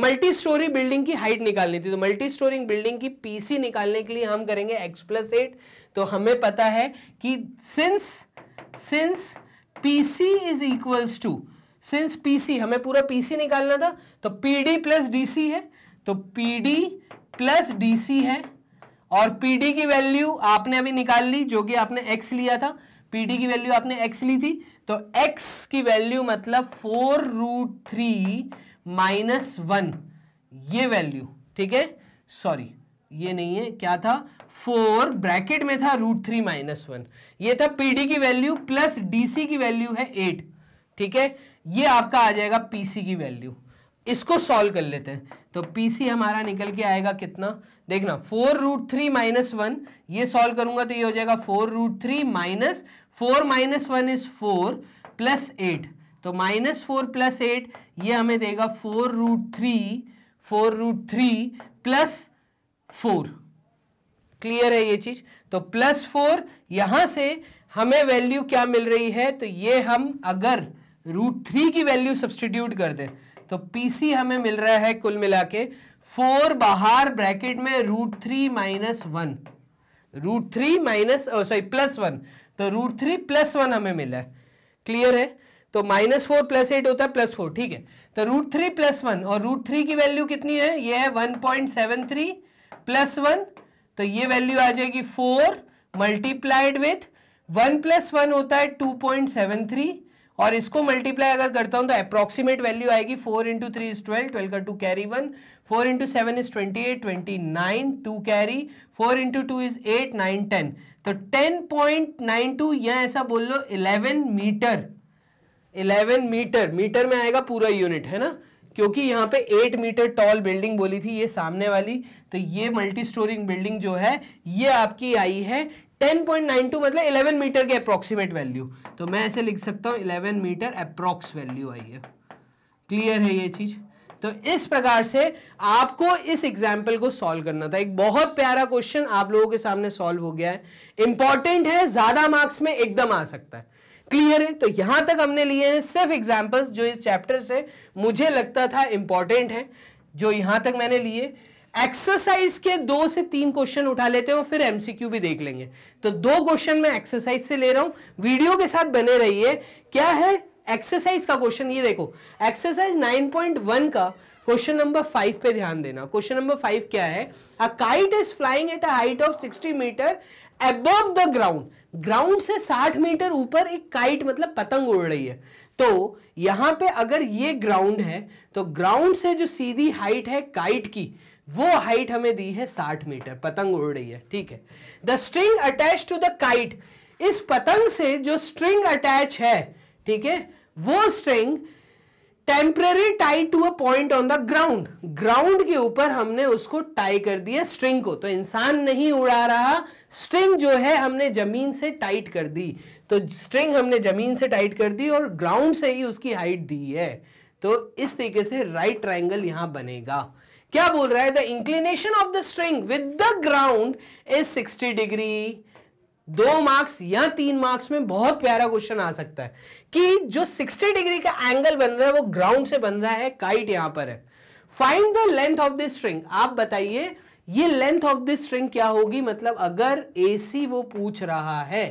मल्टी स्टोरी बिल्डिंग की हाइट निकालनी थी तो मल्टी स्टोरी बिल्डिंग की पीसी निकालने के लिए हम करेंगे एक्स प्लस एट तो हमें पता है कि since since PC is equals to since PC हमें पूरा पीसी निकालना था तो पीडी प्लस डीसी है तो पीडी प्लस डीसी है और पीडी की वैल्यू आपने अभी निकाल ली जो कि आपने एक्स लिया था पीडी की वैल्यू आपने एक्स ली थी तो एक्स की वैल्यू मतलब four root three minus one ये वैल्यू ठीक है सॉरी ये नहीं है क्या था फोर ब्रैकेट में था रूट थ्री माइनस वन ये था पीडी की वैल्यू प्लस डीसी की वैल्यू है एट ठीक है ये आपका आ जाएगा पीसी की वैल्यू इसको सॉल्व कर लेते हैं तो पीसी हमारा निकल के आएगा कितना देखना four root three minus one ये सॉल्व करूंगा तो ये हो जाएगा four root three minus four minus one is four plus eight तो माइनस फोर प्लस एट ये हमें देगा four root three four root three plus four clear है ये चीज तो प्लस फोर यहां से हमें वैल्यू क्या मिल रही है तो ये हम अगर रूट थ्री की वैल्यू सब्सटीट्यूट कर दें तो पीसी हमें मिल रहा है कुल मिला के फोर बाहर ब्रैकेट में root three minus one root three minus sorry plus one तो रूट थ्री प्लस वन हमें मिला है क्लियर है तो माइनस फोर प्लस एट होता है प्लस फोर ठीक है तो रूट थ्री प्लस वन और रूट थ्री की वैल्यू कितनी है ये है one point seven three plus one तो ये वैल्यू आ जाएगी four multiplied with one plus one होता है टू पॉइंट सेवन थ्री और इसको मल्टीप्लाई अगर करता हूं तो अप्रोक्सीमेट वैल्यू आएगी four into three is twelve twelve का two carry one four into seven is twenty eight twenty nine two carry four into two is eight nine ten तो ten point nine two या ऐसा बोल लो eleven metre eleven metre metre में आएगा पूरा unit है ना क्योंकि यहाँ पे एट मीटर टॉल बिल्डिंग बोली थी ये सामने वाली तो ये मल्टी स्टोरिंग बिल्डिंग जो है ये आपकी आई है 10.92 मतलब 11 मीटर के अप्रोक्सीमेट वैल्यू तो मैं ऐसे लिख सकता हूँ 11 मीटर अप्रोक्स वैल्यू आई है क्लियर है ये चीज़ तो इस प्रकार से आपको इस एग्जाम्पल को सॉल्व करना था एक बहुत प्यारा क्वेश्चन आप लोगों के सामने सॉल्व हो गया है इंपॉर्टेंट है ज़्यादा मार्क्स में एकदम आ सकता है क्लियर है तो यहां तक हमने लिए हैं सिर्फ एग्जाम्पल्स जो इस चैप्टर से मुझे लगता था इंपॉर्टेंट है जो यहां तक मैंने लिए एक्सरसाइज के दो से तीन क्वेश्चन उठा लेते हैं और फिर एमसीक्यू भी देख लेंगे तो दो क्वेश्चन मैं एक्सरसाइज से ले रहा हूं वीडियो के साथ बने रहिए क्या है एक्सरसाइज का क्वेश्चन ये देखो एक्सरसाइज 9.1 का क्वेश्चन नंबर फाइव पे ध्यान देना क्वेश्चन नंबर फाइव क्या है a kite is flying at a height of 60 metre above the ground ground से 60 मीटर ऊपर एक काइट मतलब पतंग उड़ रही है तो यहां पे अगर ये ग्राउंड है तो ग्राउंड से जो सीधी हाइट है काइट की वो हाइट हमें दी है 60 मीटर पतंग उड़ रही है ठीक है the string attach to the kite इस पतंग से जो स्ट्रिंग अटैच है ठीक है वो string temporary tie to a point on the ground ground के ऊपर हमने उसको टाई कर दिया स्ट्रिंग को तो इंसान नहीं उड़ा रहा स्ट्रिंग जो है हमने जमीन से टाइट कर दी तो स्ट्रिंग हमने जमीन से टाइट कर दी और ग्राउंड से ही उसकी हाइट दी है तो इस तरीके से राइट ट्राइंगल यहां बनेगा क्या बोल रहा है the inclination of the string with the ground is sixty degree दो मार्क्स या तीन मार्क्स में बहुत प्यारा क्वेश्चन आ सकता है कि जो 60 डिग्री का एंगल बन रहा है वो ग्राउंड से बन रहा है काइट यहां पर है find the length of this string आप बताइए ये लेंथ ऑफ दिस स्ट्रिंग क्या होगी मतलब अगर एसी वो पूछ रहा है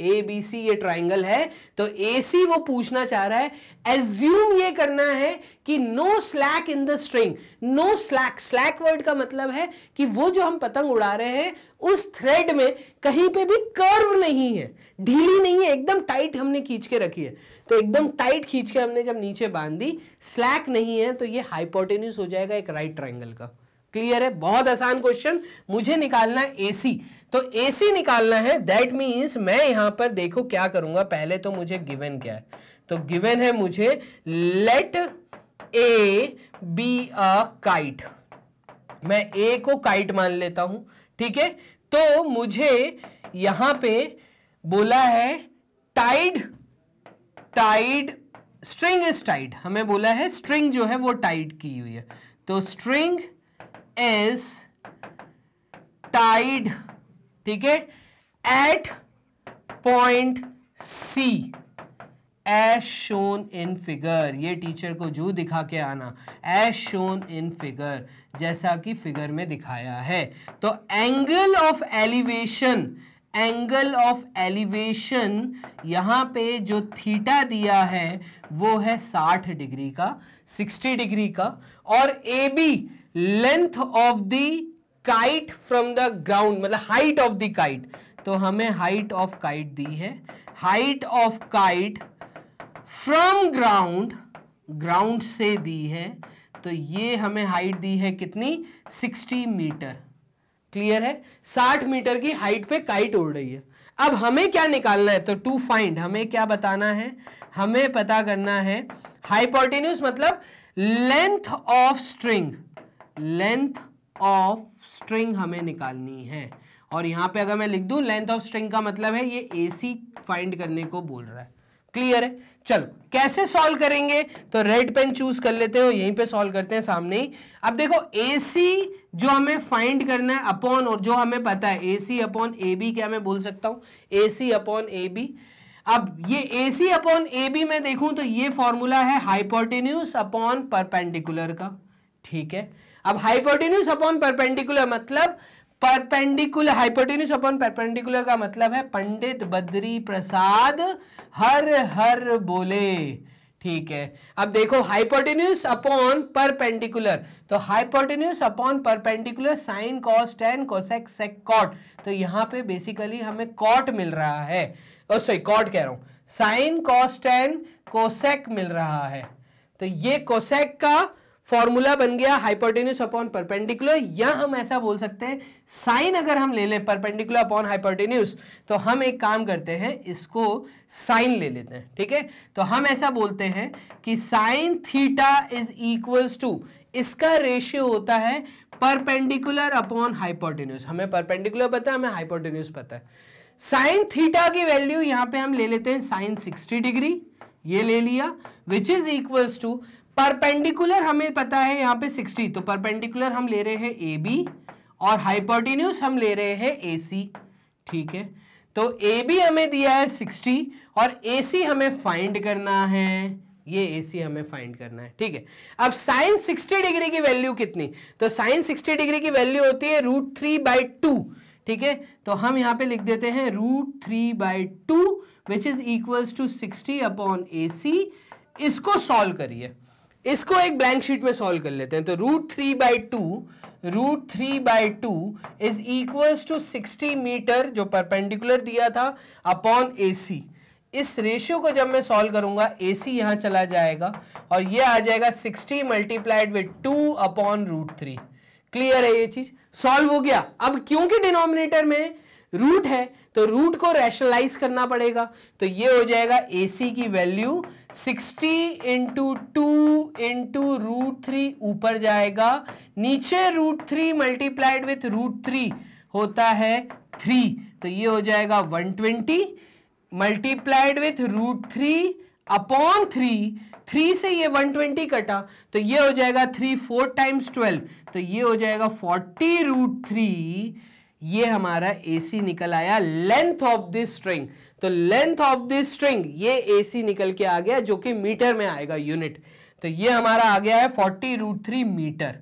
ए बी सी ये ट्राइंगल है तो ए सी वो पूछना चाह रहा है एज्यूम ये करना है कि no slack in the string no slack slack word का मतलब है कि वो जो हम पतंग उड़ा रहे हैं उस थ्रेड में कहीं पे भी कर्व नहीं है ढीली नहीं है एकदम टाइट हमने खींच के रखी है तो एकदम टाइट खींच के हमने जब नीचे बांध दी स्लैक नहीं है तो ये हाइपोटेन्यूस हो जाएगा एक राइट ट्राइंगल का क्लियर है बहुत आसान क्वेश्चन मुझे निकालना एसी तो सी निकालना है दैट मीन्स मैं यहां पर देखो क्या करूंगा पहले तो मुझे गिवन क्या है तो गिवन है मुझे let A B a kite मैं ए को काइट मान लेता हूं ठीक है तो मुझे यहां पे बोला है tied tied string is tied हमें बोला है स्ट्रिंग जो है वो टाइड की हुई है तो स्ट्रिंग इज टाइड ठीक है at point C as shown in figure ये टीचर को जू दिखा के आना एज शोन इन फिगर जैसा कि फिगर में दिखाया है तो angle of elevation angle of elevation यहाँ पे जो थीटा दिया है वो है 60 डिग्री का 60 डिग्री का और A B length of the kite from the ground मतलब हाइट ऑफ द काइट तो हमें हाइट ऑफ काइट दी है height of kite from ground ground से दी है तो ये हमें हाइट दी है कितनी 60 मीटर क्लियर है 60 मीटर की हाइट पे काइट उड़ रही है अब हमें क्या निकालना है तो टू फाइंड हमें क्या बताना है हमें पता करना है हाइपोटेन्यूस मतलब length of string length of string हमें निकालनी है और यहाँ पे अगर मैं लिख दूँ लेंथ ऑफ स्ट्रिंग का मतलब है ये ए सी फाइंड करने को बोल रहा है क्लियर है चलो कैसे सॉल्व करेंगे तो रेड पेन चूज कर लेते हैं यहीं पे सॉल्व करते हैं सामने ही अब देखो ए सी जो हमें फाइंड करना है अपॉन और जो हमें पता है ए सी अपॉन ए बी क्या मैं बोल सकता हूँ ए सी अपॉन ए बी अब ये ए सी अपॉन ए बी मैं देखूं तो ये फॉर्मूला है हाइपोटेन्यूस अपॉन परपेंडिकुलर का ठीक है अब हाइपोटिन्यूस अपॉन परपेंडिकुलर मतलब परपेंडिकुलर हाइपोटिन्यूस अपॉन परपेंडिकुलर का मतलब है पंडित बद्री प्रसाद हर हर बोले ठीक है अब देखो हाइपोटिन्यूस अपॉन परपेंडिकुलर तो hypotenuse upon perpendicular sine cos tan cosec sec cot तो यहां पे बेसिकली हमें कॉट मिल रहा है ओ सॉरी कॉट कह रहा हूं साइन कॉस टेन कोसेक मिल रहा है तो ये कोसेक का फॉर्मूला बन गया हाइपोटेन्यूस अपॉन परपेंडिकुलर या हम ऐसा बोल सकते हैं साइन अगर हम ले लें परपेंडिकुलर अपॉन हाइपोटेन्यूस तो हम एक काम करते हैं इसको साइन ले लेते हैं ठीक है तो हम ऐसा बोलते हैं कि sine theta is equals to इसका रेशियो होता है परपेंडिकुलर अपॉन हाइपोटेन्यूस हमें परपेंडिकुलर पता है हमें हाइपोटेन्यूस पता है साइन थीटा की वैल्यू यहां पे हम ले लेते हैं साइन 60 डिग्री ये ले लिया which is equals to perpendicular हमें पता है यहाँ पे 60 तो परपेंडिकुलर हम ले रहे हैं ए बी और हाइपोटिन्यूस हम ले रहे हैं ए सी ठीक है तो ए बी हमें दिया है 60 और ए सी हमें फाइंड करना है ये ए सी हमें फाइंड करना है ठीक है अब साइन 60 डिग्री की वैल्यू कितनी तो साइन 60 डिग्री की वैल्यू होती है रूट थ्री बाई टू ठीक है तो हम यहाँ पे लिख देते हैं root three by two which is equals to sixty upon A C इसको सॉल्व करिए इसको एक ब्लैंक शीट में सॉल्व कर लेते हैं तो root three by two root three by two is equals to sixty metre जो परपेंडिकुलर दिया था अपॉन ए इस रेशियो को जब मैं सॉल्व करूंगा ए सी चला जाएगा और ये आ जाएगा sixty multiplied with two upon root three clear है ये चीज सॉल्व हो गया अब क्योंकि डिनोमिनेटर में रूट है तो रूट को रैशनलाइज करना पड़ेगा तो ये हो जाएगा ए सी की value 60 into two into root three ऊपर जाएगा नीचे root three multiplied with root three होता है थ्री तो ये हो जाएगा 120 twenty multiplied with root three upon three three से ये 120 कटा तो ये हो जाएगा थ्री फोर टाइम्स ट्वेल्व तो ये हो जाएगा फोर्टी रूट थ्री ये हमारा AC निकल आया लेंथ ऑफ दिस स्ट्रिंग तो लेंथ ऑफ दिस स्ट्रिंग ये AC निकल के आ गया जो कि मीटर में आएगा यूनिट तो ये हमारा आ गया है forty root three metre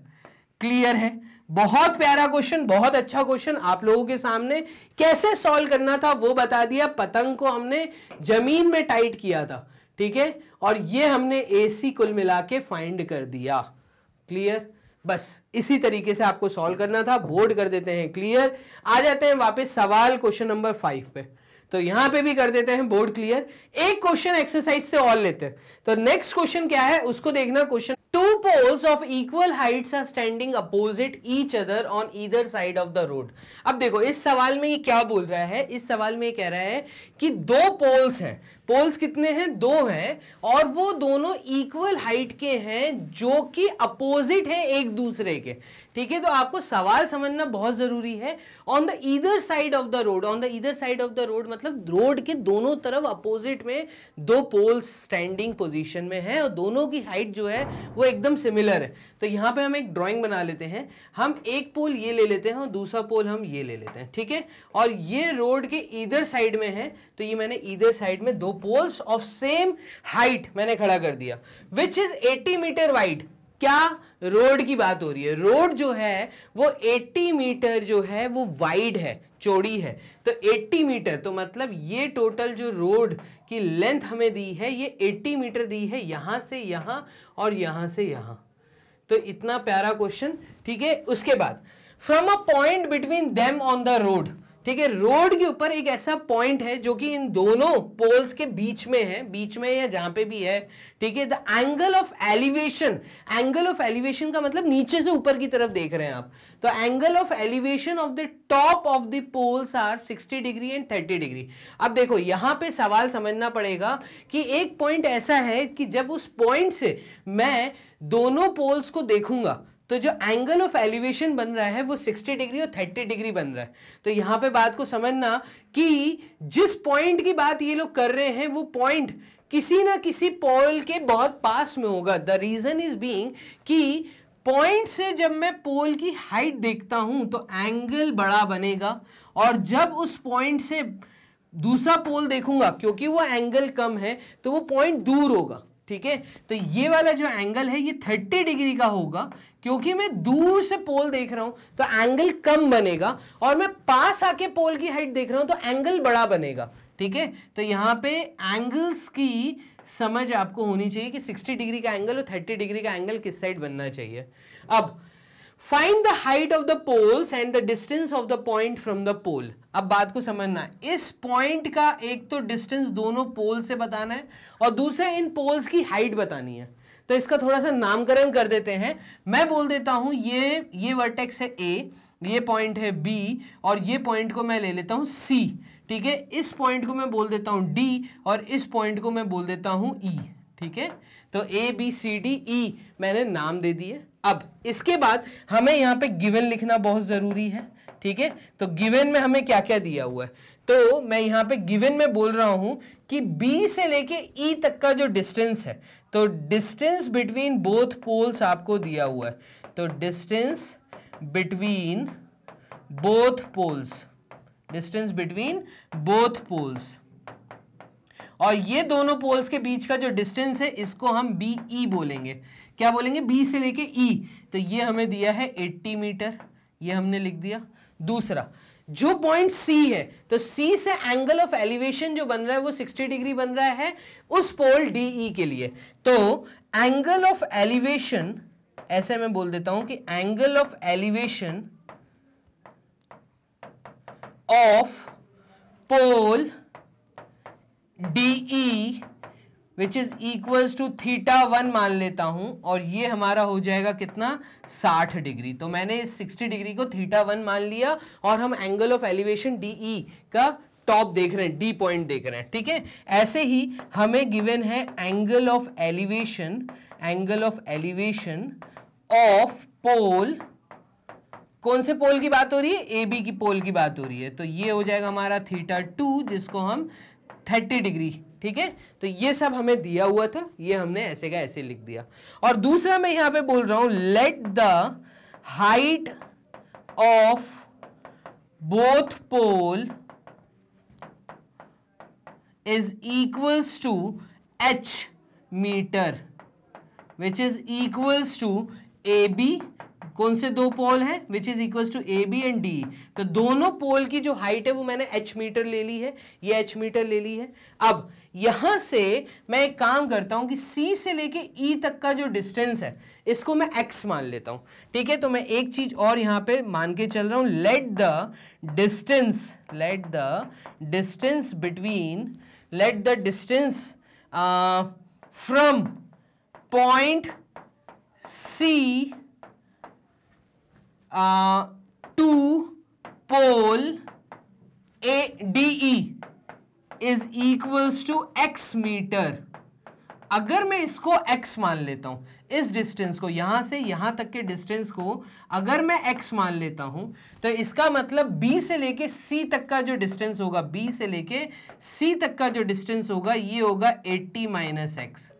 clear है बहुत प्यारा क्वेश्चन बहुत अच्छा क्वेश्चन आप लोगों के सामने कैसे सॉल्व करना था वो बता दिया पतंग को हमने जमीन में टाइट किया था ठीक है और ये हमने एसी कुल मिला के फाइंड कर दिया क्लियर बस इसी तरीके से आपको सॉल्व करना था बोर्ड कर देते हैं क्लियर आ जाते हैं वापस सवाल क्वेश्चन नंबर फाइव पे तो यहां पे भी कर देते हैं बोर्ड क्लियर एक क्वेश्चन एक्सरसाइज से और लेते हैं तो नेक्स्ट क्वेश्चन क्या है उसको देखना question two poles of equal heights are standing opposite each other on either side of the road अब देखो इस सवाल में ये क्या बोल रहा है इस सवाल में ये कह रहा है कि दो पोल्स हैं पोल्स कितने हैं दो हैं और वो दोनों इक्वल हाइट के हैं जो कि अपोजिट हैं एक दूसरे के ठीक है तो आपको सवाल समझना बहुत जरूरी है on the either side of the road on the either side of the road मतलब रोड के दोनों तरफ अपोजिट में दो पोल्स स्टैंडिंग पोजिशन में है और दोनों की हाइट जो है वो एकदम सिमिलर है तो यहाँ पे हम एक ड्रॉइंग बना लेते हैं हम एक पोल ये ले लेते हैं और दूसरा पोल हम ये ले लेते हैं ठीक है और ये रोड के इधर साइड में है तो ये मैंने इधर साइड में दो पोल्स ऑफ सेम हाइट मैंने खड़ा कर दिया विच इज 80 मीटर वाइड क्या रोड की बात हो रही है रोड जो है वो 80 मीटर जो है वो वाइड है चौड़ी है तो 80 मीटर तो मतलब ये टोटल जो रोड की लेंथ हमें दी है ये 80 मीटर दी है यहाँ से यहाँ और यहाँ से यहाँ तो इतना प्यारा क्वेश्चन ठीक है उसके बाद from a point between them on the road ठीक है रोड के ऊपर एक ऐसा पॉइंट है जो कि इन दोनों पोल्स के बीच में है बीच में या जहां पे भी है ठीक है the angle of elevation angle of elevation का मतलब नीचे से ऊपर की तरफ देख रहे हैं आप तो angle of elevation of the top of the poles are 60 degree and 30 degree अब देखो यहां पे सवाल समझना पड़ेगा कि एक पॉइंट ऐसा है कि जब उस पॉइंट से मैं दोनों पोल्स को देखूंगा तो जो एंगल ऑफ एलिवेशन बन रहा है वो 60 डिग्री और 30 डिग्री बन रहा है तो यहाँ पे बात को समझना कि जिस पॉइंट की बात ये लोग कर रहे हैं वो पॉइंट किसी ना किसी पोल के बहुत पास में होगा द रीज़न इज बींग कि पॉइंट से जब मैं पोल की हाइट देखता हूँ तो एंगल बड़ा बनेगा और जब उस पॉइंट से दूसरा पोल देखूंगा क्योंकि वो एंगल कम है तो वो पॉइंट दूर होगा ठीक है तो ये वाला जो एंगल है ये 30 डिग्री का होगा क्योंकि मैं दूर से पोल देख रहा हूं तो एंगल कम बनेगा और मैं पास आके पोल की हाइट देख रहा हूं तो एंगल बड़ा बनेगा ठीक है तो यहां पे एंगल्स की समझ आपको होनी चाहिए कि 60 डिग्री का एंगल और 30 डिग्री का एंगल किस साइड बनना चाहिए अब find the height of the poles and the distance of the point from the pole अब बात को समझना इस पॉइंट का एक तो डिस्टेंस दोनों पोल से बताना है और दूसरा इन पोल्स की हाइट बतानी है तो इसका थोड़ा सा नामकरण कर देते हैं मैं बोल देता हूँ ये ये वर्टेक्स है ए ये पॉइंट है बी और ये पॉइंट को मैं ले लेता हूँ सी ठीक है इस पॉइंट को मैं बोल देता हूँ डी और इस पॉइंट को मैं बोल देता हूँ ई e, ठीक है तो A B C D E मैंने नाम दे दिए अब इसके बाद हमें यहाँ पे गिवन लिखना बहुत ज़रूरी है ठीक है तो गिवन में हमें क्या क्या दिया हुआ है तो मैं यहाँ पे गिवन में बोल रहा हूँ कि B से लेके E तक का जो डिस्टेंस है तो डिस्टेंस बिटवीन बोथ पोल्स आपको दिया हुआ है तो distance between both poles distance between both poles और ये दोनों पोल्स के बीच का जो डिस्टेंस है इसको हम बी ई e बोलेंगे क्या बोलेंगे बी से लेके ई e. तो ये हमें दिया है 80 मीटर ये हमने लिख दिया दूसरा जो पॉइंट सी है तो सी से एंगल ऑफ एलिवेशन जो बन रहा है वो 60 डिग्री बन रहा है उस पोल डी ई के लिए तो एंगल ऑफ एलिवेशन ऐसे मैं बोल देता हूं कि angle of elevation of pole D E which is equals to theta one मान लेता हूं और ये हमारा हो जाएगा कितना साठ डिग्री तो मैंने इस सिक्सटी डिग्री को थीटा वन मान लिया और हम angle of elevation D E का टॉप देख रहे हैं डी पॉइंट देख रहे हैं ठीक है ऐसे ही हमें गिवन है angle of elevation angle of elevation of pole कौन से पोल की बात हो रही है ए बी की पोल की बात हो रही है तो ये हो जाएगा हमारा थीटा टू जिसको हम थर्टी डिग्री ठीक है तो ये सब हमें दिया हुआ था ये हमने ऐसे का ऐसे लिख दिया और दूसरा मैं यहां पे बोल रहा हूं let the height of both pole is equals to H meter which is equals to A B कौन से दो पोल हैं which is equal to A B and D तो दोनों पोल की जो हाइट है वो मैंने एच मीटर ले ली है ये एच मीटर ले ली है अब यहां से मैं एक काम करता हूं कि C से लेके E तक का जो डिस्टेंस है इसको मैं x मान लेता हूं ठीक है तो मैं एक चीज़ और यहां पे मान के चल रहा हूं let the distance let the distance between let the distance from point C to pole A D E is equals to X metre अगर मैं इसको x मान लेता हूं इस डिस्टेंस को यहां से यहां तक के डिस्टेंस को अगर मैं x मान लेता हूं तो इसका मतलब b से लेके c तक का जो डिस्टेंस होगा b से लेके c तक का जो डिस्टेंस होगा ये होगा 80 माइनस एक्स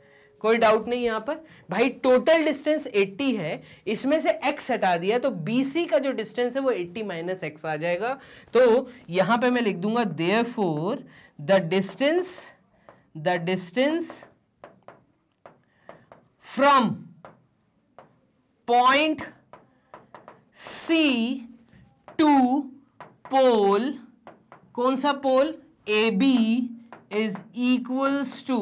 कोई डाउट नहीं यहां पर भाई टोटल डिस्टेंस 80 है इसमें से x हटा दिया तो bc का जो डिस्टेंस है वो 80 माइनस एक्स आ जाएगा तो यहां पर मैं लिख दूंगा there the distance the distance from point C to pole कौन सा pole A B is equals to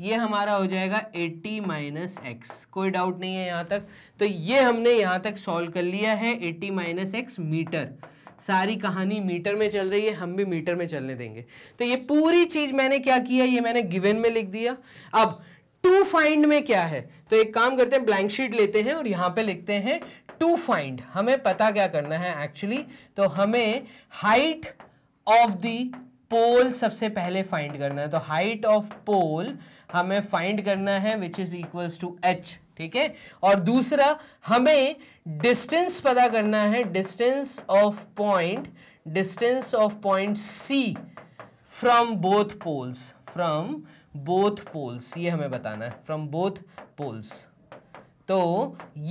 ये हमारा हो जाएगा 80 माइनस एक्स कोई डाउट नहीं है यहां तक तो ये हमने यहां तक सॉल्व कर लिया है 80 माइनस एक्स मीटर सारी कहानी मीटर में चल रही है हम भी मीटर में चलने देंगे तो ये पूरी चीज़ मैंने क्या किया ये मैंने गिवन में लिख दिया अब टू फाइंड में क्या है तो एक काम करते हैं ब्लैंक शीट लेते हैं और यहाँ पे लिखते हैं टू फाइंड हमें पता क्या करना है एक्चुअली तो हमें हाइट ऑफ द पोल सबसे पहले फाइंड करना है तो हाइट ऑफ पोल हमें फाइंड करना है which is equals to H ठीक है और दूसरा हमें डिस्टेंस पता करना है distance of point distance of point C from both poles from both poles ये हमें बताना है फ्रॉम बोथ पोल्स तो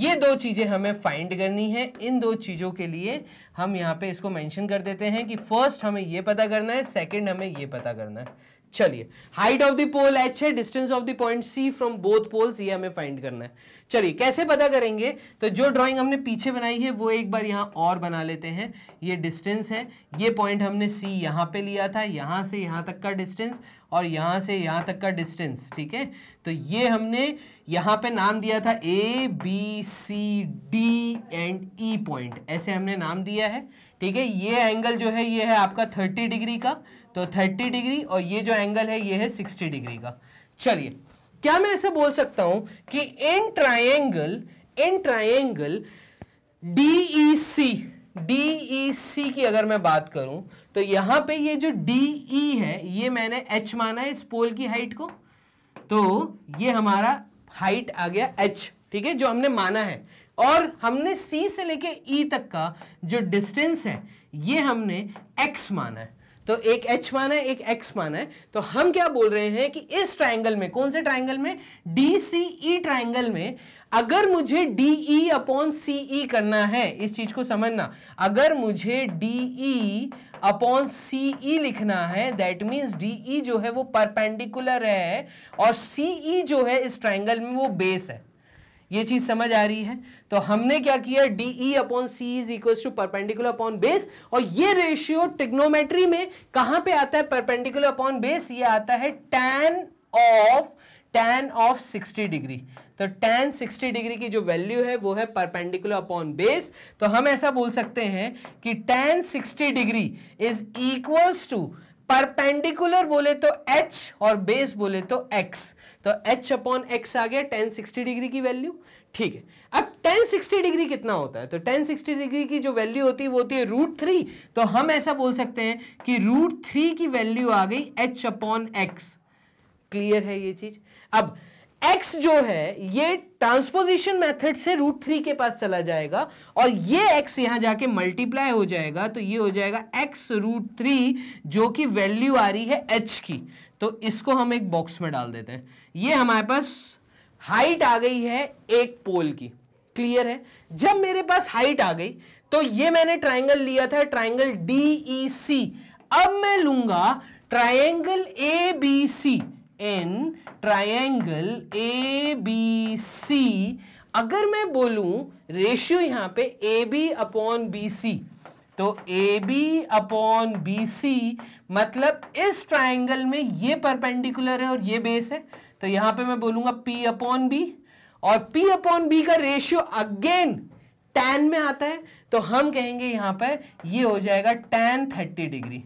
ये दो चीज़ें हमें फाइंड करनी है इन दो चीज़ों के लिए हम यहाँ पे इसको मेंशन कर देते हैं कि फर्स्ट हमें ये पता करना है सेकंड हमें ये पता करना है चलिए height of the pole H है distance of the point C from both poles ये हमें फाइंड करना है चलिए कैसे पता करेंगे तो जो ड्राइंग हमने पीछे बनाई है वो एक बार यहाँ और बना लेते हैं ये डिस्टेंस है ये पॉइंट हमने सी यहाँ पे लिया था यहाँ से यहाँ तक का डिस्टेंस और यहाँ से यहाँ तक का डिस्टेंस ठीक है तो ये हमने यहाँ पे नाम दिया था A B C D and E point ऐसे हमने नाम दिया है ठीक है ये एंगल जो है ये है आपका थर्टी डिग्री का तो थर्टी डिग्री और ये जो एंगल है ये है सिक्सटी डिग्री का चलिए क्या मैं ऐसे बोल सकता हूं कि in triangle in triangle D E C D E C की अगर मैं बात करूं तो यहां पे ये जो डीई e है ये मैंने एच माना है इस पोल की हाइट को तो ये हमारा हाइट आ गया एच ठीक है जो हमने माना है और हमने C से लेके E तक का जो डिस्टेंस है ये हमने x माना है तो एक h माना है एक x माना है तो हम क्या बोल रहे हैं कि इस ट्राइंगल में कौन से ट्राइंगल में डी सी ई ट्राइंगल में अगर मुझे डी ई अपॉन सी ई करना है इस चीज को समझना अगर मुझे डी ई अपॉन सी ई लिखना है दैट मीन्स डी ई जो है वो परपेंडिकुलर है और सी ई e जो है इस ट्राइंगल में वो बेस है ये चीज समझ आ रही है तो हमने क्या किया D E upon C is equal to perpendicular upon base और ये रेशियो टिग्नोमेट्री में कहां पे आता है परपेंडिकुलर अपॉन बेस ये आता है tan of tan of 60 degree तो टैन 60 डिग्री की जो वैल्यू है वो है परपेंडिकुलर अपॉन बेस तो हम ऐसा बोल सकते हैं कि tan 60 degree is equals to perpendicular बोले तो एच और बेस बोले तो एक्स तो एच अपॉन एक्स आ गया टेन सिक्सटी डिग्री की वैल्यू ठीक है अब टेन सिक्सटी डिग्री कितना होता है तो टेन सिक्सटी डिग्री की जो वैल्यू होती है वो होती है रूट थ्री तो हम ऐसा बोल सकते हैं कि रूट थ्री की वैल्यू आ गई एच अपॉन एक्स क्लियर है ये चीज अब एक्स जो है ये ट्रांसपोजिशन मेथड से रूट थ्री के पास चला जाएगा और ये एक्स यहाँ जाके मल्टीप्लाई हो जाएगा तो ये हो जाएगा एक्स रूट थ्री जो कि वैल्यू आ रही है एच की तो इसको हम एक बॉक्स में डाल देते हैं ये हमारे पास हाइट आ गई है एक पोल की क्लियर है जब मेरे पास हाइट आ गई तो ये मैंने ट्राइंगल लिया था ट्राइंगल डी ई सी अब मैं लूंगा triangle A B C in triangle A B C अगर मैं बोलूं रेशियो यहां पे A B upon B C तो A B upon B C मतलब इस ट्राइंगल में ये परपेंडिकुलर है और ये बेस है तो यहां पे मैं बोलूंगा पी अपॉन बी और पी अपॉन बी का रेशियो अगेन टेन में आता है तो हम कहेंगे यहां पर ये हो जाएगा टेन थर्टी डिग्री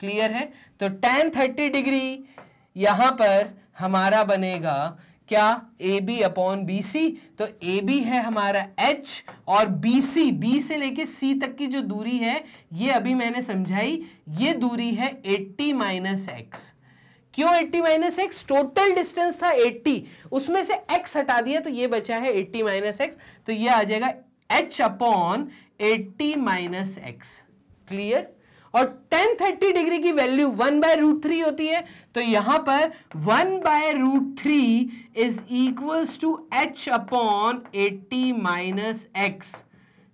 क्लियर है तो टेन थर्टी डिग्री यहाँ पर हमारा बनेगा क्या A B upon B C तो ए बी है हमारा एच और बी सी बी से लेके सी तक की जो दूरी है ये अभी मैंने समझाई ये दूरी है 80 माइनस एक्स क्यों 80 माइनस एक्स टोटल डिस्टेंस था 80 उसमें से x हटा दिया तो ये बचा है 80 माइनस एक्स तो ये आ जाएगा h upon 80 minus X clear और 1030 डिग्री की value one by root three होती है तो यहां पर one by root three is equals to H upon eighty minus X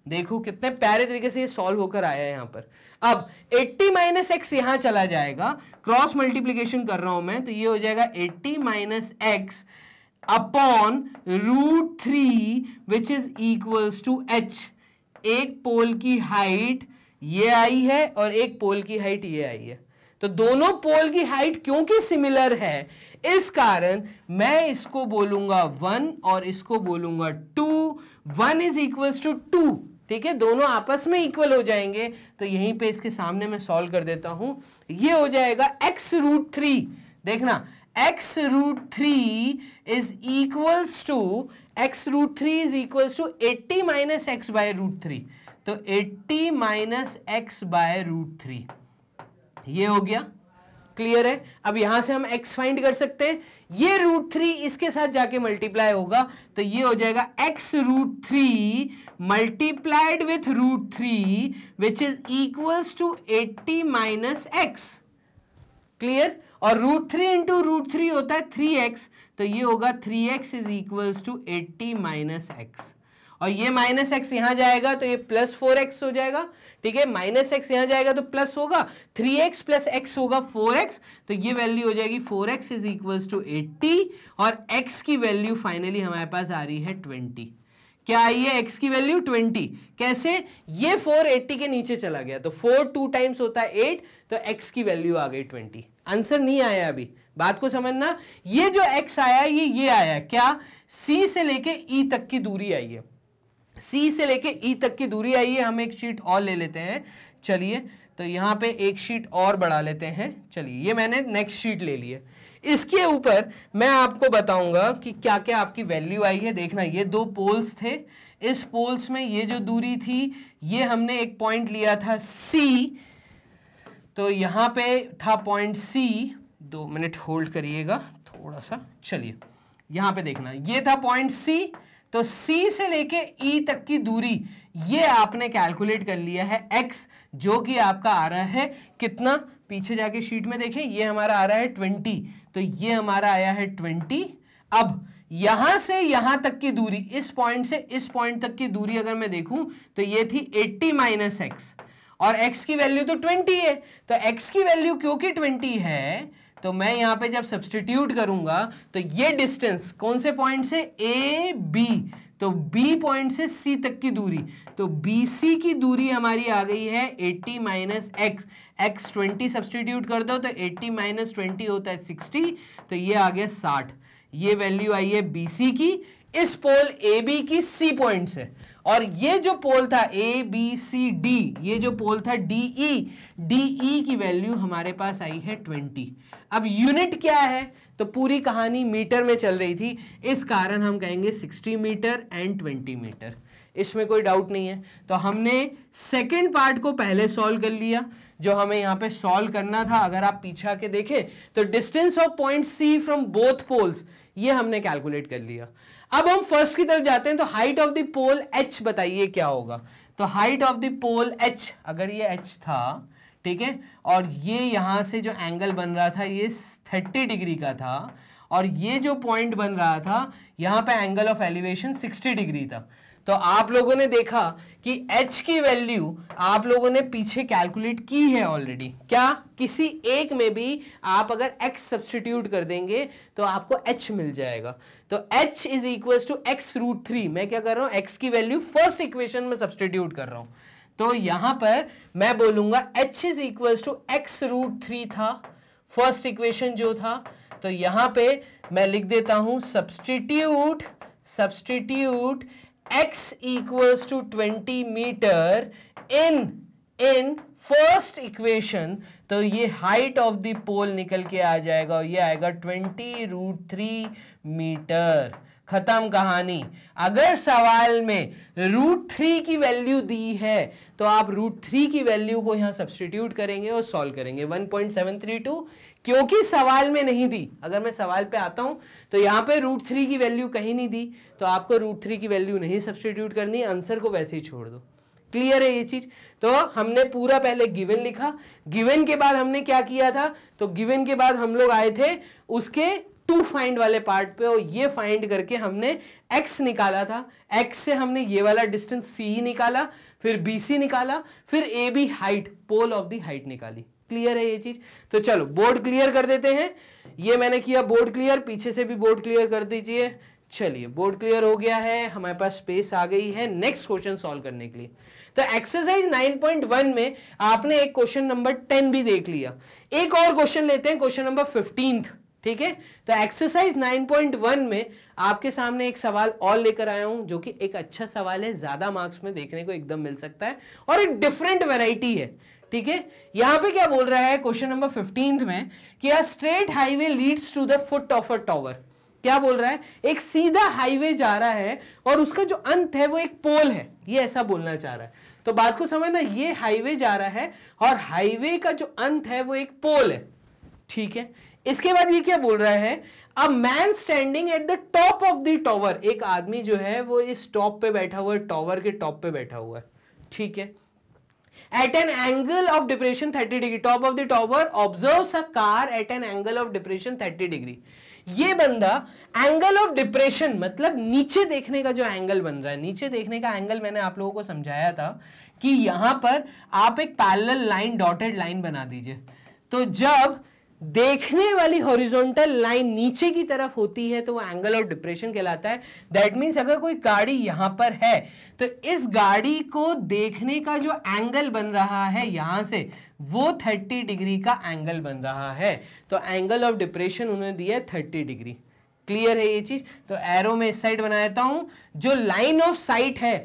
देखो कितने प्यारे तरीके से ये सॉल्व होकर आया है यहां पर अब 80 माइनस एक्स यहां चला जाएगा क्रॉस मल्टीप्लीकेशन कर रहा हूं मैं तो ये हो जाएगा 80 minus X upon root three which is equals to H एक पोल की हाइट ये आई है और एक पोल की हाइट ये आई है तो दोनों पोल की हाइट क्योंकि सिमिलर है इस कारण मैं इसको बोलूंगा वन और इसको बोलूंगा two one is equal to two ठीक है दोनों आपस में इक्वल हो जाएंगे तो यहीं पे इसके सामने मैं सॉल्व कर देता हूं ये हो जाएगा एक्स रूट थ्री देखना X root three is equals to x root three is equals to eighty minus X by root three तो 80 minus X by root three ये हो गया क्लियर है अब यहां से हम x फाइंड कर सकते हैं ये रूट थ्री इसके साथ जाके मल्टीप्लाई होगा तो ये हो जाएगा x root three multiplied with root three which is equal to 80 minus X clear और root three into root three होता है थ्री एक्स तो ये होगा three X is equal to eighty minus X और ये माइनस एक्स यहां जाएगा तो ये प्लस फोर एक्स हो जाएगा ठीक है माइनस एक्स यहां जाएगा तो प्लस होगा थ्री एक्स प्लस एक्स होगा फोर एक्स तो ये वैल्यू हो जाएगी four X is equals to eighty और एक्स की वैल्यू फाइनली हमारे पास आ रही है ट्वेंटी क्या आई है एक्स की वैल्यू ट्वेंटी कैसे ये फोर एट्टी के नीचे चला गया तो फोर टू टाइम्स होता है एट तो एक्स की वैल्यू आ गई ट्वेंटी आंसर नहीं आया अभी बात को समझना ये जो एक्स आया ये ये आया क्या सी से लेके ई e तक की दूरी आई है सी से लेके ई e तक की दूरी आई है हम एक शीट और ले लेते हैं चलिए तो यहाँ पे एक शीट और बढ़ा लेते हैं चलिए ये मैंने नेक्स्ट शीट ले ली है इसके ऊपर मैं आपको बताऊंगा कि क्या क्या आपकी वैल्यू आई है देखना ये दो पोल्स थे इस पोल्स में ये जो दूरी थी ये हमने एक पॉइंट लिया था सी तो यहाँ पे था पॉइंट सी दो मिनट होल्ड करिएगा थोड़ा सा चलिए यहाँ पे देखना ये था पॉइंट सी तो C से लेके E तक की दूरी ये आपने कैलकुलेट कर लिया है x जो कि आपका आ रहा है कितना पीछे जाके शीट में देखें ये हमारा आ रहा है 20 तो ये हमारा आया है 20 अब यहां से यहां तक की दूरी इस पॉइंट से इस पॉइंट तक की दूरी अगर मैं देखूं तो ये थी 80 माइनस एक्स और x की वैल्यू तो 20 है तो x की वैल्यू क्योंकि 20 है तो मैं यहां पे जब सब्सटीट्यूट करूंगा तो ये डिस्टेंस कौन से पॉइंट से ए बी तो बी पॉइंट से सी तक की दूरी तो बी सी की दूरी हमारी आ गई है 80 minus X X twenty substitute कर दो तो 80 माइनस ट्वेंटी होता है 60 तो ये आ गया 60 ये वैल्यू आई है बी सी की इस पोल ए बी की सी पॉइंट से और ये जो पोल था ए बी सी डी ये जो पोल था डी ई डी ई की वैल्यू हमारे पास आई है ट्वेंटी अब यूनिट क्या है तो पूरी कहानी मीटर में चल रही थी इस कारण हम कहेंगे sixty meter and twenty meter इसमें कोई डाउट नहीं है तो हमने सेकेंड पार्ट को पहले सॉल्व कर लिया जो हमें यहाँ पे सॉल्व करना था अगर आप पीछा के देखें तो distance of point C from both poles ये हमने कैलकुलेट कर लिया अब हम फर्स्ट की तरफ जाते हैं तो height of the pole H बताइए क्या होगा तो height of the pole H अगर ये एच था ठीक है और ये यहाँ से जो एंगल बन रहा था ये थर्टी डिग्री का था और ये जो पॉइंट बन रहा था यहाँ पे एंगल ऑफ एलिवेशन 60 डिग्री था तो आप लोगों ने देखा कि h की वैल्यू आप लोगों ने पीछे कैलकुलेट की है ऑलरेडी क्या किसी एक में भी आप अगर x सब्सटीट्यूट कर देंगे तो आपको h मिल जाएगा तो h is equal to x root three मैं क्या कर रहा हूं x की वैल्यू फर्स्ट इक्वेशन में सब्सटीट्यूट कर रहा हूं तो यहां पर मैं बोलूंगा h is equal to x root three था फर्स्ट इक्वेशन जो था तो यहां पे मैं लिख देता हूं substitute substitute x equal to twenty meter in in first equation तो ये हाइट ऑफ द पोल निकल के आ जाएगा और ये आएगा ट्वेंटी रूट थ्री मीटर खत्म कहानी अगर सवाल में रूट थ्री की वैल्यू दी है तो आप रूट थ्री की वैल्यू को यहाँ सब्सटीट्यूट करेंगे और सॉल्व करेंगे 1.732 क्योंकि सवाल में नहीं दी अगर मैं सवाल पे आता हूं तो यहाँ पे रूट थ्री की वैल्यू कहीं नहीं दी तो आपको रूट थ्री की वैल्यू नहीं सब्सटीट्यूट करनी आंसर को वैसे ही छोड़ दो क्लियर है ये चीज तो हमने पूरा पहले गिवन लिखा गिवन के बाद हमने क्या किया था तो गिवन के बाद हम लोग आए थे उसके टू फाइंड वाले पार्ट पे और ये फाइंड करके हमने एक्स निकाला था एक्स से हमने ये वाला डिस्टेंस सी निकाला फिर बी सी निकाला फिर A B height pole of the height निकाली क्लियर है ये चीज तो चलो बोर्ड क्लियर कर देते हैं ये मैंने किया बोर्ड क्लियर पीछे से भी बोर्ड क्लियर कर दीजिए चलिए बोर्ड क्लियर हो गया है हमारे पास स्पेस आ गई है नेक्स्ट क्वेश्चन सॉल्व करने के लिए तो एक्सरसाइज 9.1 में आपने एक क्वेश्चन नंबर 10 भी देख लिया एक और क्वेश्चन लेते हैं क्वेश्चन नंबर फिफ्टींथ ठीक है तो एक्सरसाइज 9.1 में आपके सामने एक सवाल और लेकर आया हूं जो कि एक अच्छा सवाल है ज्यादा मार्क्स में देखने को एकदम मिल सकता है और एक डिफरेंट वेराइटी है ठीक है यहां पे क्या बोल रहा है क्वेश्चन नंबर फिफ्टीन में कि a straight highway leads to the foot of a tower क्या बोल रहा है एक सीधा हाईवे जा रहा है और उसका जो अंत है वो एक पोल है ये ऐसा बोलना चाह रहा है तो बात को समझना ये हाईवे जा रहा है और हाईवे का जो अंत है वो एक पोल है ठीक है इसके बाद ये क्या बोल रहा है a man standing at the top of the tower एक आदमी जो है वो इस टॉप पे बैठा हुआ है टॉवर के टॉप पे बैठा हुआ है ठीक है at an angle of depression 30 degree top of the tower observe a car at an angle of depression 30 degree ये बंदा एंगल ऑफ डिप्रेशन मतलब नीचे देखने का जो एंगल बन रहा है नीचे देखने का एंगल मैंने आप लोगों को समझाया था कि यहां पर आप एक पैरल लाइन डॉटेड लाइन बना दीजिए तो जब देखने वाली हॉरिजॉन्टल लाइन नीचे की तरफ होती है तो वो एंगल ऑफ डिप्रेशन कहलाता है दैट मीन्स अगर कोई गाड़ी यहां पर है तो इस गाड़ी को देखने का जो एंगल बन रहा है यहां से वो 30 डिग्री का एंगल बन रहा है तो एंगल ऑफ डिप्रेशन उन्होंने दिया है 30 डिग्री क्लियर है ये चीज़ तो एरो में इस साइड बना देता जो लाइन ऑफ साइट है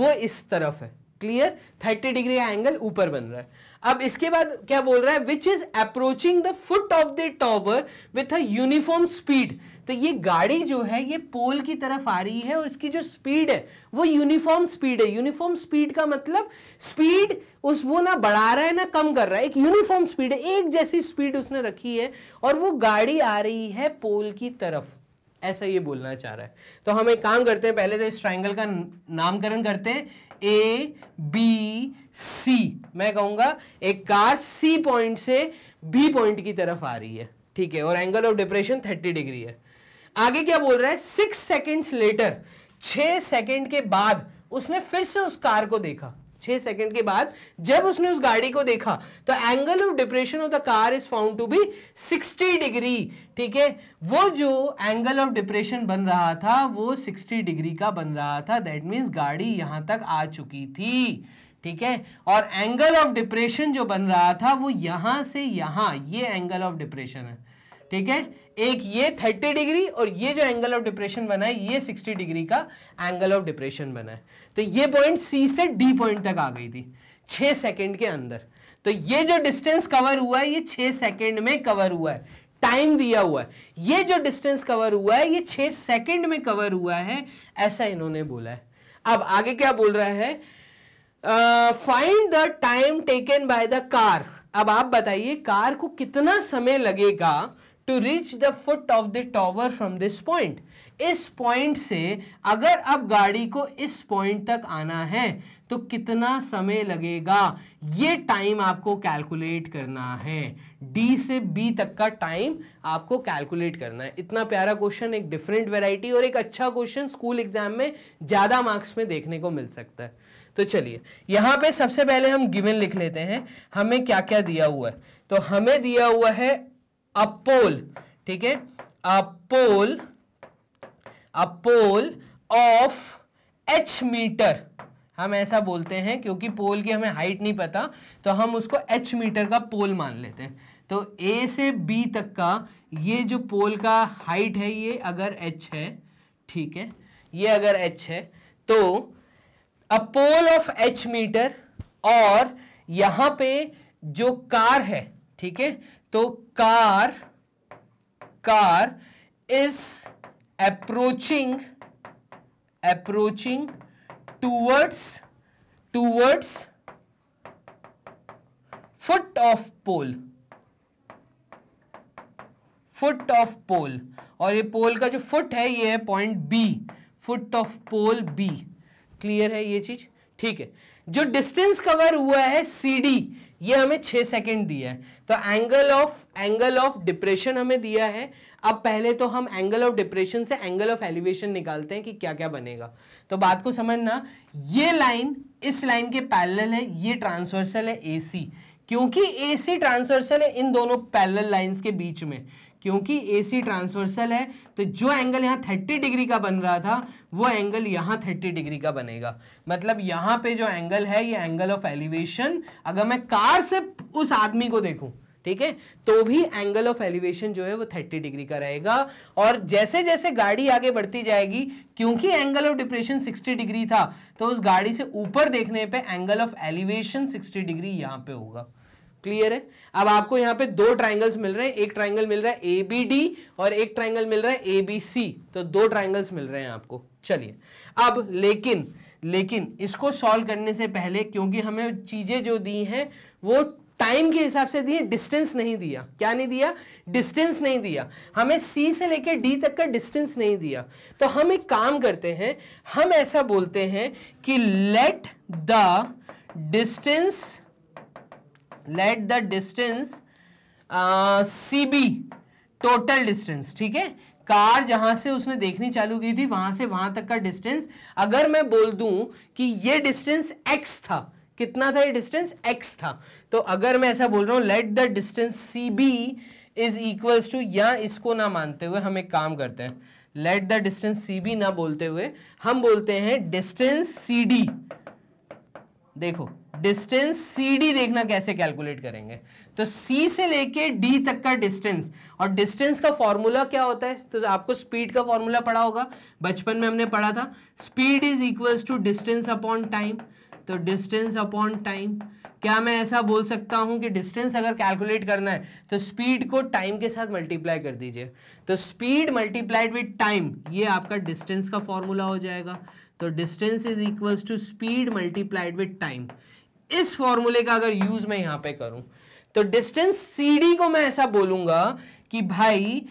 वो इस तरफ है क्लियर थर्टी डिग्री एंगल ऊपर बन रहा है अब इसके बाद क्या बोल रहा है which is approaching the foot of the tower with a uniform speed तो ये गाड़ी जो है ये पोल की तरफ आ रही है और इसकी जो स्पीड है वो यूनिफॉर्म स्पीड है यूनिफॉर्म स्पीड का मतलब स्पीड उस वो ना बढ़ा रहा है ना कम कर रहा है एक यूनिफॉर्म स्पीड है एक जैसी स्पीड उसने रखी है और वो गाड़ी आ रही है पोल की तरफ ऐसा ये बोलना चाह रहा है तो हम एक काम करते हैं पहले तो इस ट्राइंगल का नामकरण करते हैं ए बी सी मैं कहूंगा एक कार सी पॉइंट से बी पॉइंट की तरफ आ रही है ठीक है और angle of depression thirty degree है आगे क्या बोल रहा है सिक्स सेकेंड्स लेटर छ सेकेंड के बाद उसने फिर से उस कार को देखा छह सेकंड के बाद जब उसने उस गाड़ी को देखा तो angle of depression of the car is found to be 60 degree ठीक है वो जो एंगल ऑफ डिप्रेशन बन रहा था वो 60 डिग्री का बन रहा था दैट मीन्स गाड़ी यहां तक आ चुकी थी ठीक है और एंगल ऑफ डिप्रेशन जो बन रहा था वो यहां से यहां ये एंगल ऑफ डिप्रेशन है ठीक है एक ये 30 डिग्री और ये जो एंगल ऑफ डिप्रेशन बना है ये 60 डिग्री का एंगल ऑफ डिप्रेशन बना है तो ये पॉइंट सी से डी पॉइंट तक आ गई थी छह सेकेंड के अंदर तो ये जो डिस्टेंस कवर हुआ है ये छः सेकेंड में कवर हुआ है टाइम दिया हुआ है ये जो डिस्टेंस कवर हुआ है ये छह सेकेंड में कवर हुआ है ऐसा इन्होंने बोला है अब आगे क्या बोल रहा है find the time taken by the car अब आप बताइए कार को कितना समय लगेगा to reach the foot of the tower from this point इस पॉइंट से अगर अब गाड़ी को इस पॉइंट तक आना है तो कितना समय लगेगा ये टाइम आपको कैलकुलेट करना है डी से बी तक का टाइम आपको कैलकुलेट करना है इतना प्यारा क्वेश्चन एक डिफरेंट वेराइटी और एक अच्छा क्वेश्चन स्कूल एग्जाम में ज़्यादा मार्क्स में देखने को मिल सकता है तो चलिए यहाँ पे सबसे पहले हम गिवन लिख लेते हैं हमें क्या क्या दिया हुआ है तो हमें दिया हुआ है अ पोल ठीक है a pole a pole of H meter हम ऐसा बोलते हैं क्योंकि पोल की हमें हाइट नहीं पता तो हम उसको एच मीटर का पोल मान लेते हैं तो ए से बी तक का ये जो पोल का हाइट है ये अगर एच है ठीक है ये अगर एच है तो a pole of H meter और यहां पे जो कार है ठीक है तो car car is approaching approaching towards towards foot of pole foot of pole और ये पोल का जो फुट है ये है point B foot of pole B clear है ये चीज ठीक है जो डिस्टेंस कवर हुआ है सी डी ये हमें छह सेकेंड दिया है तो angle of angle of depression हमें दिया है अब पहले तो हम एंगल ऑफ डिप्रेशन से एंगल ऑफ एलिवेशन निकालते हैं कि क्या क्या बनेगा तो बात को समझना ये लाइन इस लाइन के पैरेलल है ये ट्रांसवर्सल है एसी क्योंकि ए सी ट्रांसवर्सल है इन दोनों पैरेलल लाइंस के बीच में क्योंकि ए सी ट्रांसवर्सल है तो जो एंगल यहाँ थर्टी डिग्री का बन रहा था वो एंगल यहाँ थर्टी डिग्री का बनेगा मतलब यहाँ पे जो एंगल है ये एंगल ऑफ एलिवेशन अगर मैं कार से उस आदमी को देखूँ ठीक है तो भी एंगल ऑफ एलिवेशन जो है वो 30 डिग्री का रहेगा और जैसे जैसे गाड़ी आगे बढ़ती जाएगी क्योंकि एंगल ऑफ डिप्रेशन 60 डिग्री था तो उस गाड़ी से ऊपर देखने पे एंगल ऑफ एलिवेशन 60 डिग्री यहाँ पे होगा क्लियर है अब आपको यहाँ पे दो ट्राइंगल्स मिल रहे हैं एक ट्राइंगल मिल रहा है ए बी डी और एक ट्राइंगल मिल रहा है ए बी सी तो दो ट्राइंगल्स मिल रहे हैं आपको चलिए अब लेकिन लेकिन इसको सॉल्व करने से पहले क्योंकि हमें चीज़ें जो दी हैं वो टाइम के हिसाब से दिए डिस्टेंस नहीं दिया क्या नहीं दिया डिस्टेंस नहीं दिया हमें सी से लेकर डी तक का डिस्टेंस नहीं दिया तो हम एक काम करते हैं हम ऐसा बोलते हैं कि let the distance let the distance C B total distance ठीक है कार जहां से उसने देखनी चालू की थी वहां से वहां तक का डिस्टेंस अगर मैं बोल दूं कि ये डिस्टेंस एक्स था कितना था ये डिस्टेंस एक्स था तो अगर मैं ऐसा बोल रहा हूं let the distance C B is equal to या इसको ना मानते हुए हम एक काम करते हैं let the distance C B ना बोलते हुए हम बोलते हैं डिस्टेंस सी डी देखो डिस्टेंस सी डी देखना कैसे कैलकुलेट करेंगे तो सी से लेके डी तक का डिस्टेंस और डिस्टेंस का फॉर्मूला क्या होता है तो आपको स्पीड का फॉर्मूला पढ़ा होगा बचपन में हमने पढ़ा था speed is equals to distance upon time तो डिस्टेंस अपॉन टाइम क्या मैं ऐसा बोल सकता हूं कि डिस्टेंस अगर कैलकुलेट करना है तो स्पीड को टाइम के साथ मल्टीप्लाई कर दीजिए तो स्पीड मल्टीप्लाइड विथ टाइम ये आपका डिस्टेंस का फॉर्मूला हो जाएगा तो distance is equals to speed multiplied with time इस फॉर्मूले का अगर यूज मैं यहां पे करूं तो डिस्टेंस सी को मैं ऐसा बोलूंगा कि भाई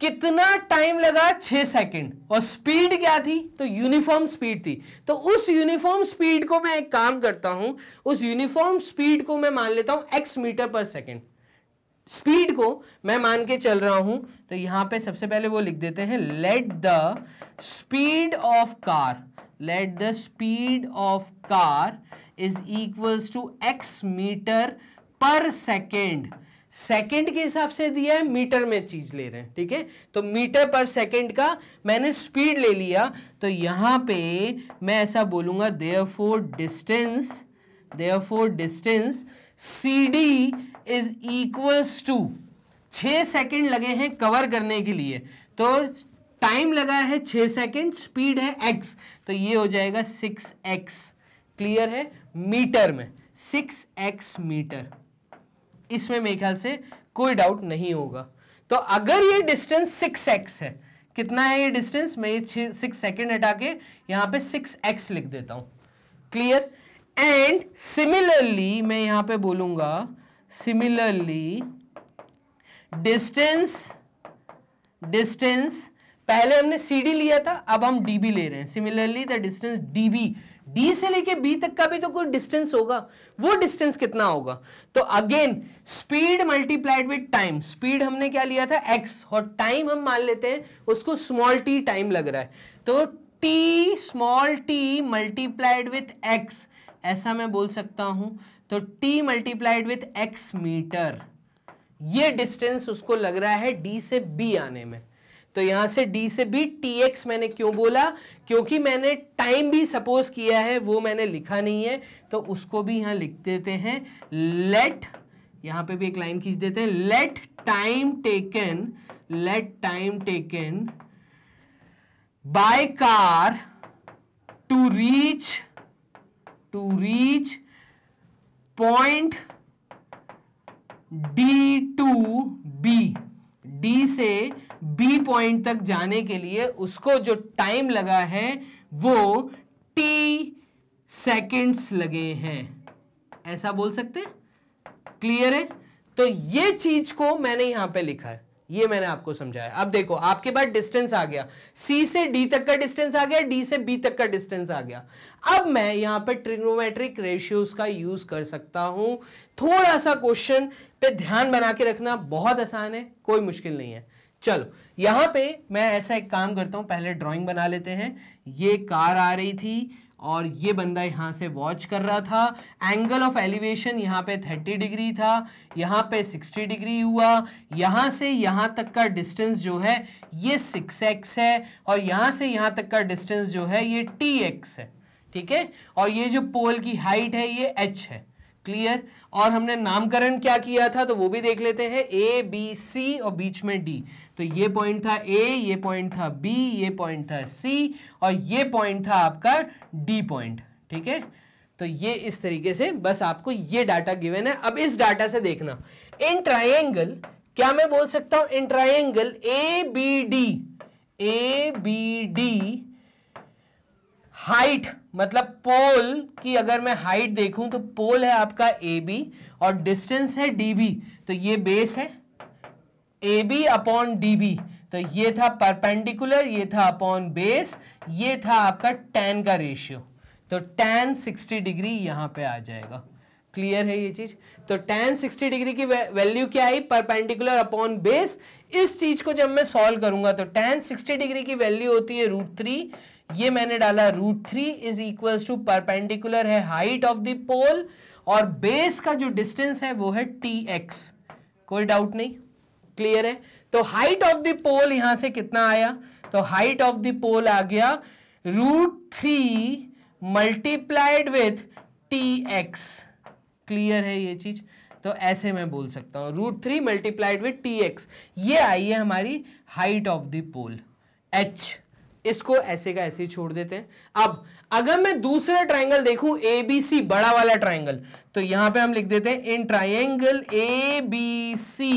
कितना टाइम लगा छह सेकंड और स्पीड क्या थी तो यूनिफॉर्म स्पीड थी तो उस यूनिफॉर्म स्पीड को मैं एक काम करता हूं उस यूनिफॉर्म स्पीड को मैं मान लेता हूं X meter per second speed को मैं मान के चल रहा हूं तो यहां पे सबसे पहले वो लिख देते हैं let the speed of car let the speed of car is equals to X meter per second second के हिसाब से दिया है मीटर में चीज ले रहे हैं ठीक है तो मीटर पर सेकेंड का मैंने स्पीड ले लिया तो यहां पे मैं ऐसा बोलूंगा therefore distance therefore distance C D is equals to छ सेकेंड लगे हैं कवर करने के लिए तो टाइम लगा है छ सेकेंड स्पीड है एक्स तो ये हो जाएगा सिक्स एक्स क्लियर है मीटर में सिक्स एक्स मीटर इसमें मेरे ख्याल से कोई डाउट नहीं होगा तो अगर ये डिस्टेंस सिक्स एक्स है कितना है ये डिस्टेंस मैं ये सिक्स सेकेंड हटा के यहां पे सिक्स एक्स लिख देता हूं क्लियर एंड सिमिलरली मैं यहां पे बोलूंगा सिमिलरली डिस्टेंस डिस्टेंस पहले हमने सी डी लिया था अब हम डी बी ले रहे हैं similarly the distance D B D से लेके बी तक का भी तो कोई डिस्टेंस होगा वो डिस्टेंस कितना होगा तो again speed multiplied with time speed हमने क्या लिया था एक्स और टाइम हम मान लेते हैं उसको स्मॉल टी टाइम लग रहा है तो T small T multiplied with x ऐसा मैं बोल सकता हूं तो T multiplied with x metre ये डिस्टेंस उसको लग रहा है डी से बी आने में तो यहां से डी से भी एक्स मैंने क्यों बोला क्योंकि मैंने टाइम भी सपोज किया है वो मैंने लिखा नहीं है तो उसको भी यहां लिख देते हैं लेट यहां पे भी एक लाइन खींच देते हैं let time taken let time taken by car to reach to reach point D to B D से बी पॉइंट तक जाने के लिए उसको जो टाइम लगा है वो टी सेकेंड्स लगे हैं ऐसा बोल सकते क्लियर है तो ये चीज को मैंने यहां पे लिखा है ये मैंने आपको समझाया अब देखो आपके पास डिस्टेंस आ गया सी से डी तक का डिस्टेंस आ गया डी से बी तक का डिस्टेंस आ गया अब मैं यहां पर ट्रिग्नोमेट्रिक रेशियोज का यूज कर सकता हूं थोड़ा सा क्वेश्चन पे ध्यान बना के रखना बहुत आसान है कोई मुश्किल नहीं है चलो यहाँ पे मैं ऐसा एक काम करता हूँ पहले ड्राइंग बना लेते हैं ये कार आ रही थी और ये बंदा यहाँ से वॉच कर रहा था एंगल ऑफ एलिवेशन यहाँ पे 30 डिग्री था यहाँ पे 60 डिग्री हुआ यहाँ से यहाँ तक का डिस्टेंस जो है ये 6x है और यहाँ से यहाँ तक का डिस्टेंस जो है ये tx है ठीक है और ये जो पोल की हाइट है ये h है क्लियर और हमने नामकरण क्या किया था तो वो भी देख लेते हैं ए बी सी और बीच में डी तो ये पॉइंट था ए ये पॉइंट था बी ये पॉइंट था सी और ये पॉइंट था आपका डी पॉइंट ठीक है तो ये इस तरीके से बस आपको ये डाटा गिवन है अब इस डाटा से देखना इन ट्राइंगल क्या मैं बोल सकता हूं in triangle A B D A B D height मतलब पोल की अगर मैं हाइट देखूं तो पोल है आपका ए बी और डिस्टेंस है डी बी तो ये बेस है A B upon D B तो ये था परपेंडिकुलर ये था अपॉन बेस ये था आपका टेन का रेशियो तो टेन सिक्सटी डिग्री यहां पे आ जाएगा क्लियर है ये चीज तो टेन सिक्सटी डिग्री की वैल्यू क्या आई परपेंडिकुलर अपॉन बेस इस चीज को जब मैं सॉल्व करूंगा तो टेन सिक्सटी डिग्री की वैल्यू होती है रूट थ्री ये मैंने डाला root three is equal to perpendicular है हाइट ऑफ द पोल और बेस का जो डिस्टेंस है वो है टी एक्स कोई डाउट नहीं क्लियर है तो हाइट ऑफ द पोल यहां से कितना आया तो हाइट ऑफ द पोल आ गया root three multiplied with T x clear है ये चीज तो ऐसे मैं बोल सकता हूं root three multiplied with T x ये आई है हमारी height of the pole H इसको ऐसे का ऐसे ही छोड़ देते हैं अब अगर मैं दूसरा ट्राइंगल देखूं ए बी सी बड़ा वाला ट्राइंगल तो यहां पे हम लिख देते हैं इन ट्राइंगल ए बी सी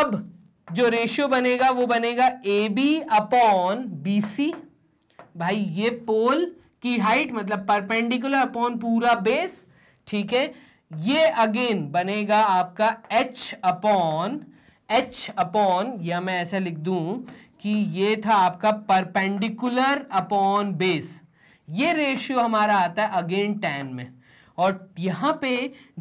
अब जो रेशियो बनेगा वो बनेगा A B upon B C भाई ये पोल की हाइट मतलब परपेंडिकुलर अपॉन पूरा बेस ठीक है ये अगेन बनेगा आपका एच अपॉन एच अपॉन या मैं ऐसा लिख दूं कि ये था आपका परपेंडिकुलर अपॉन बेस ये रेशियो हमारा आता है अगेन टेन में और यहां पे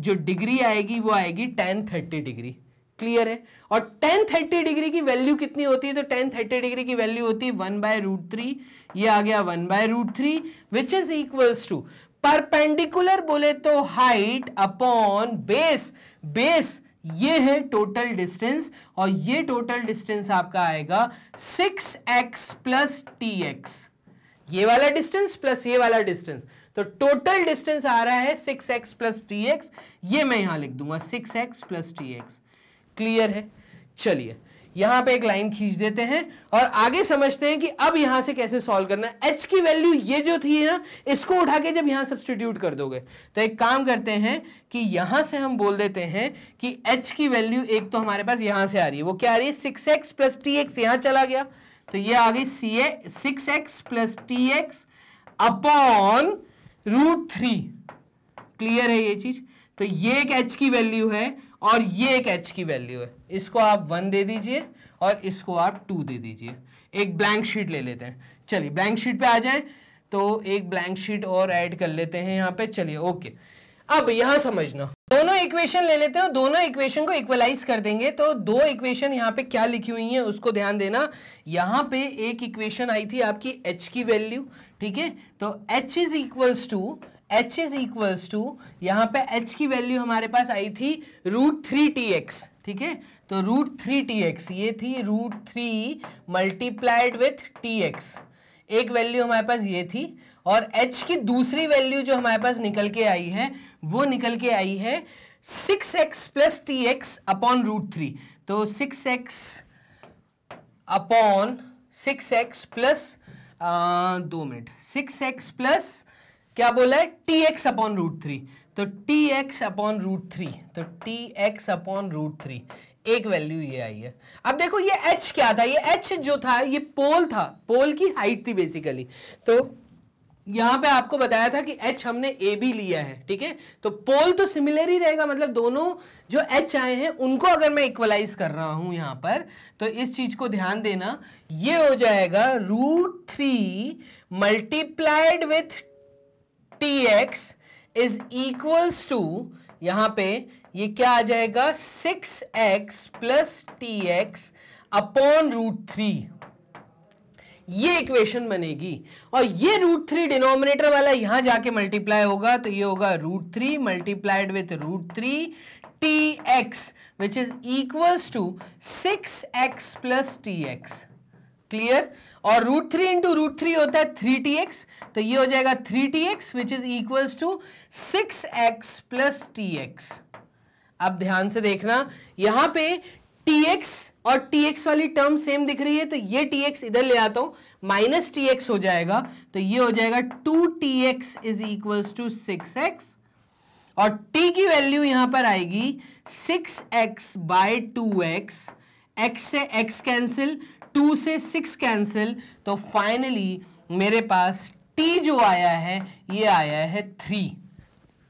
जो डिग्री आएगी वो आएगी टेन थर्टी डिग्री क्लियर है और टेन थर्टी डिग्री की वैल्यू कितनी होती है तो टेन थर्टी डिग्री की वैल्यू होती है वन बाय रूट थ्री ये आ गया one by root three which is equals to perpendicular बोले तो हाइट अपॉन बेस बेस ये है टोटल डिस्टेंस और ये टोटल डिस्टेंस आपका आएगा six x plus T x ये वाला डिस्टेंस प्लस ये वाला डिस्टेंस तो टोटल डिस्टेंस आ रहा है six x plus T x ये मैं यहां लिख दूंगा six x plus T x clear है चलिए यहां पे एक लाइन खींच देते हैं और आगे समझते हैं कि अब यहां से कैसे सॉल्व करना है एच की वैल्यू ये जो थी ना इसको उठा के जब यहां सब्सटीट्यूट कर दोगे तो एक काम करते हैं कि यहां से हम बोल देते हैं कि एच की वैल्यू एक तो हमारे पास यहां से आ रही है वो क्या आ रही है six x plus T x यहां चला गया तो ये आ गई C A six x plus T x upon root three clear है ये चीज तो ये एक एच की वैल्यू है और ये एक एच की वैल्यू है इसको आप वन दे दीजिए और इसको आप टू दे दीजिए एक ब्लैंक शीट ले लेते हैं चलिए ब्लैंक शीट पे आ जाए तो एक ब्लैंक शीट और ऐड कर लेते हैं यहाँ पे चलिए ओके अब यहां समझना दोनों इक्वेशन ले लेते हैं दोनों इक्वेशन को इक्वलाइज कर देंगे तो दो इक्वेशन यहाँ पे क्या लिखी हुई है उसको ध्यान देना यहाँ पे एक इक्वेशन आई थी आपकी h की वैल्यू ठीक है तो h is equals to H is equals to यहाँ पे h की वैल्यू हमारे पास आई थी रूट थ्री टी एक्स ठीक है तो रूट थ्री टी एक्स ये थी root three multiplied with T x एक वैल्यू हमारे पास ये थी और एच की दूसरी वैल्यू जो हमारे पास निकल के आई है वो निकल के आई है six x plus T x upon root three तो six x upon six x plus दो मिनट सिक्स एक्स प्लस क्या बोला है T x upon root three तो T x upon root three तो T x upon root three एक value ये आई है अब देखो ये एच क्या था ये एच जो था ये पोल था पोल की हाइट थी बेसिकली तो यहां पे आपको बताया था कि एच हमने ए भी लिया है ठीक है तो पोल तो सिमिलर ही रहेगा मतलब दोनों जो एच आए हैं उनको अगर मैं इक्वलाइज कर रहा हूं यहाँ पर तो इस चीज़ को ध्यान देना ये हो जाएगा root three multiplied with T x is equals to यहां पे ये क्या आ जाएगा six x plus T x upon root three ये इक्वेशन बनेगी और ये रूट थ्री डिनोमिनेटर वाला यहां जाके मल्टीप्लाई होगा तो ये होगा root three multiplied with root three T x which is equals to six x plus T x clear और root three into root three होता है थ्री टी एक्स तो ये हो जाएगा three T x which is equals to six x plus T x आप ध्यान से देखना यहां पे टीएक्स और टीएक्स वाली टर्म सेम दिख रही है तो ये tx इधर ले आता हूं माइनस टीएक्स हो जाएगा तो ये हो जाएगा two T x is equal to six x और t की वैल्यू यहां पर आएगी six x by two x x से x कैंसिल टू से सिक्स कैंसिल तो फाइनली मेरे पास t जो आया है ये आया है three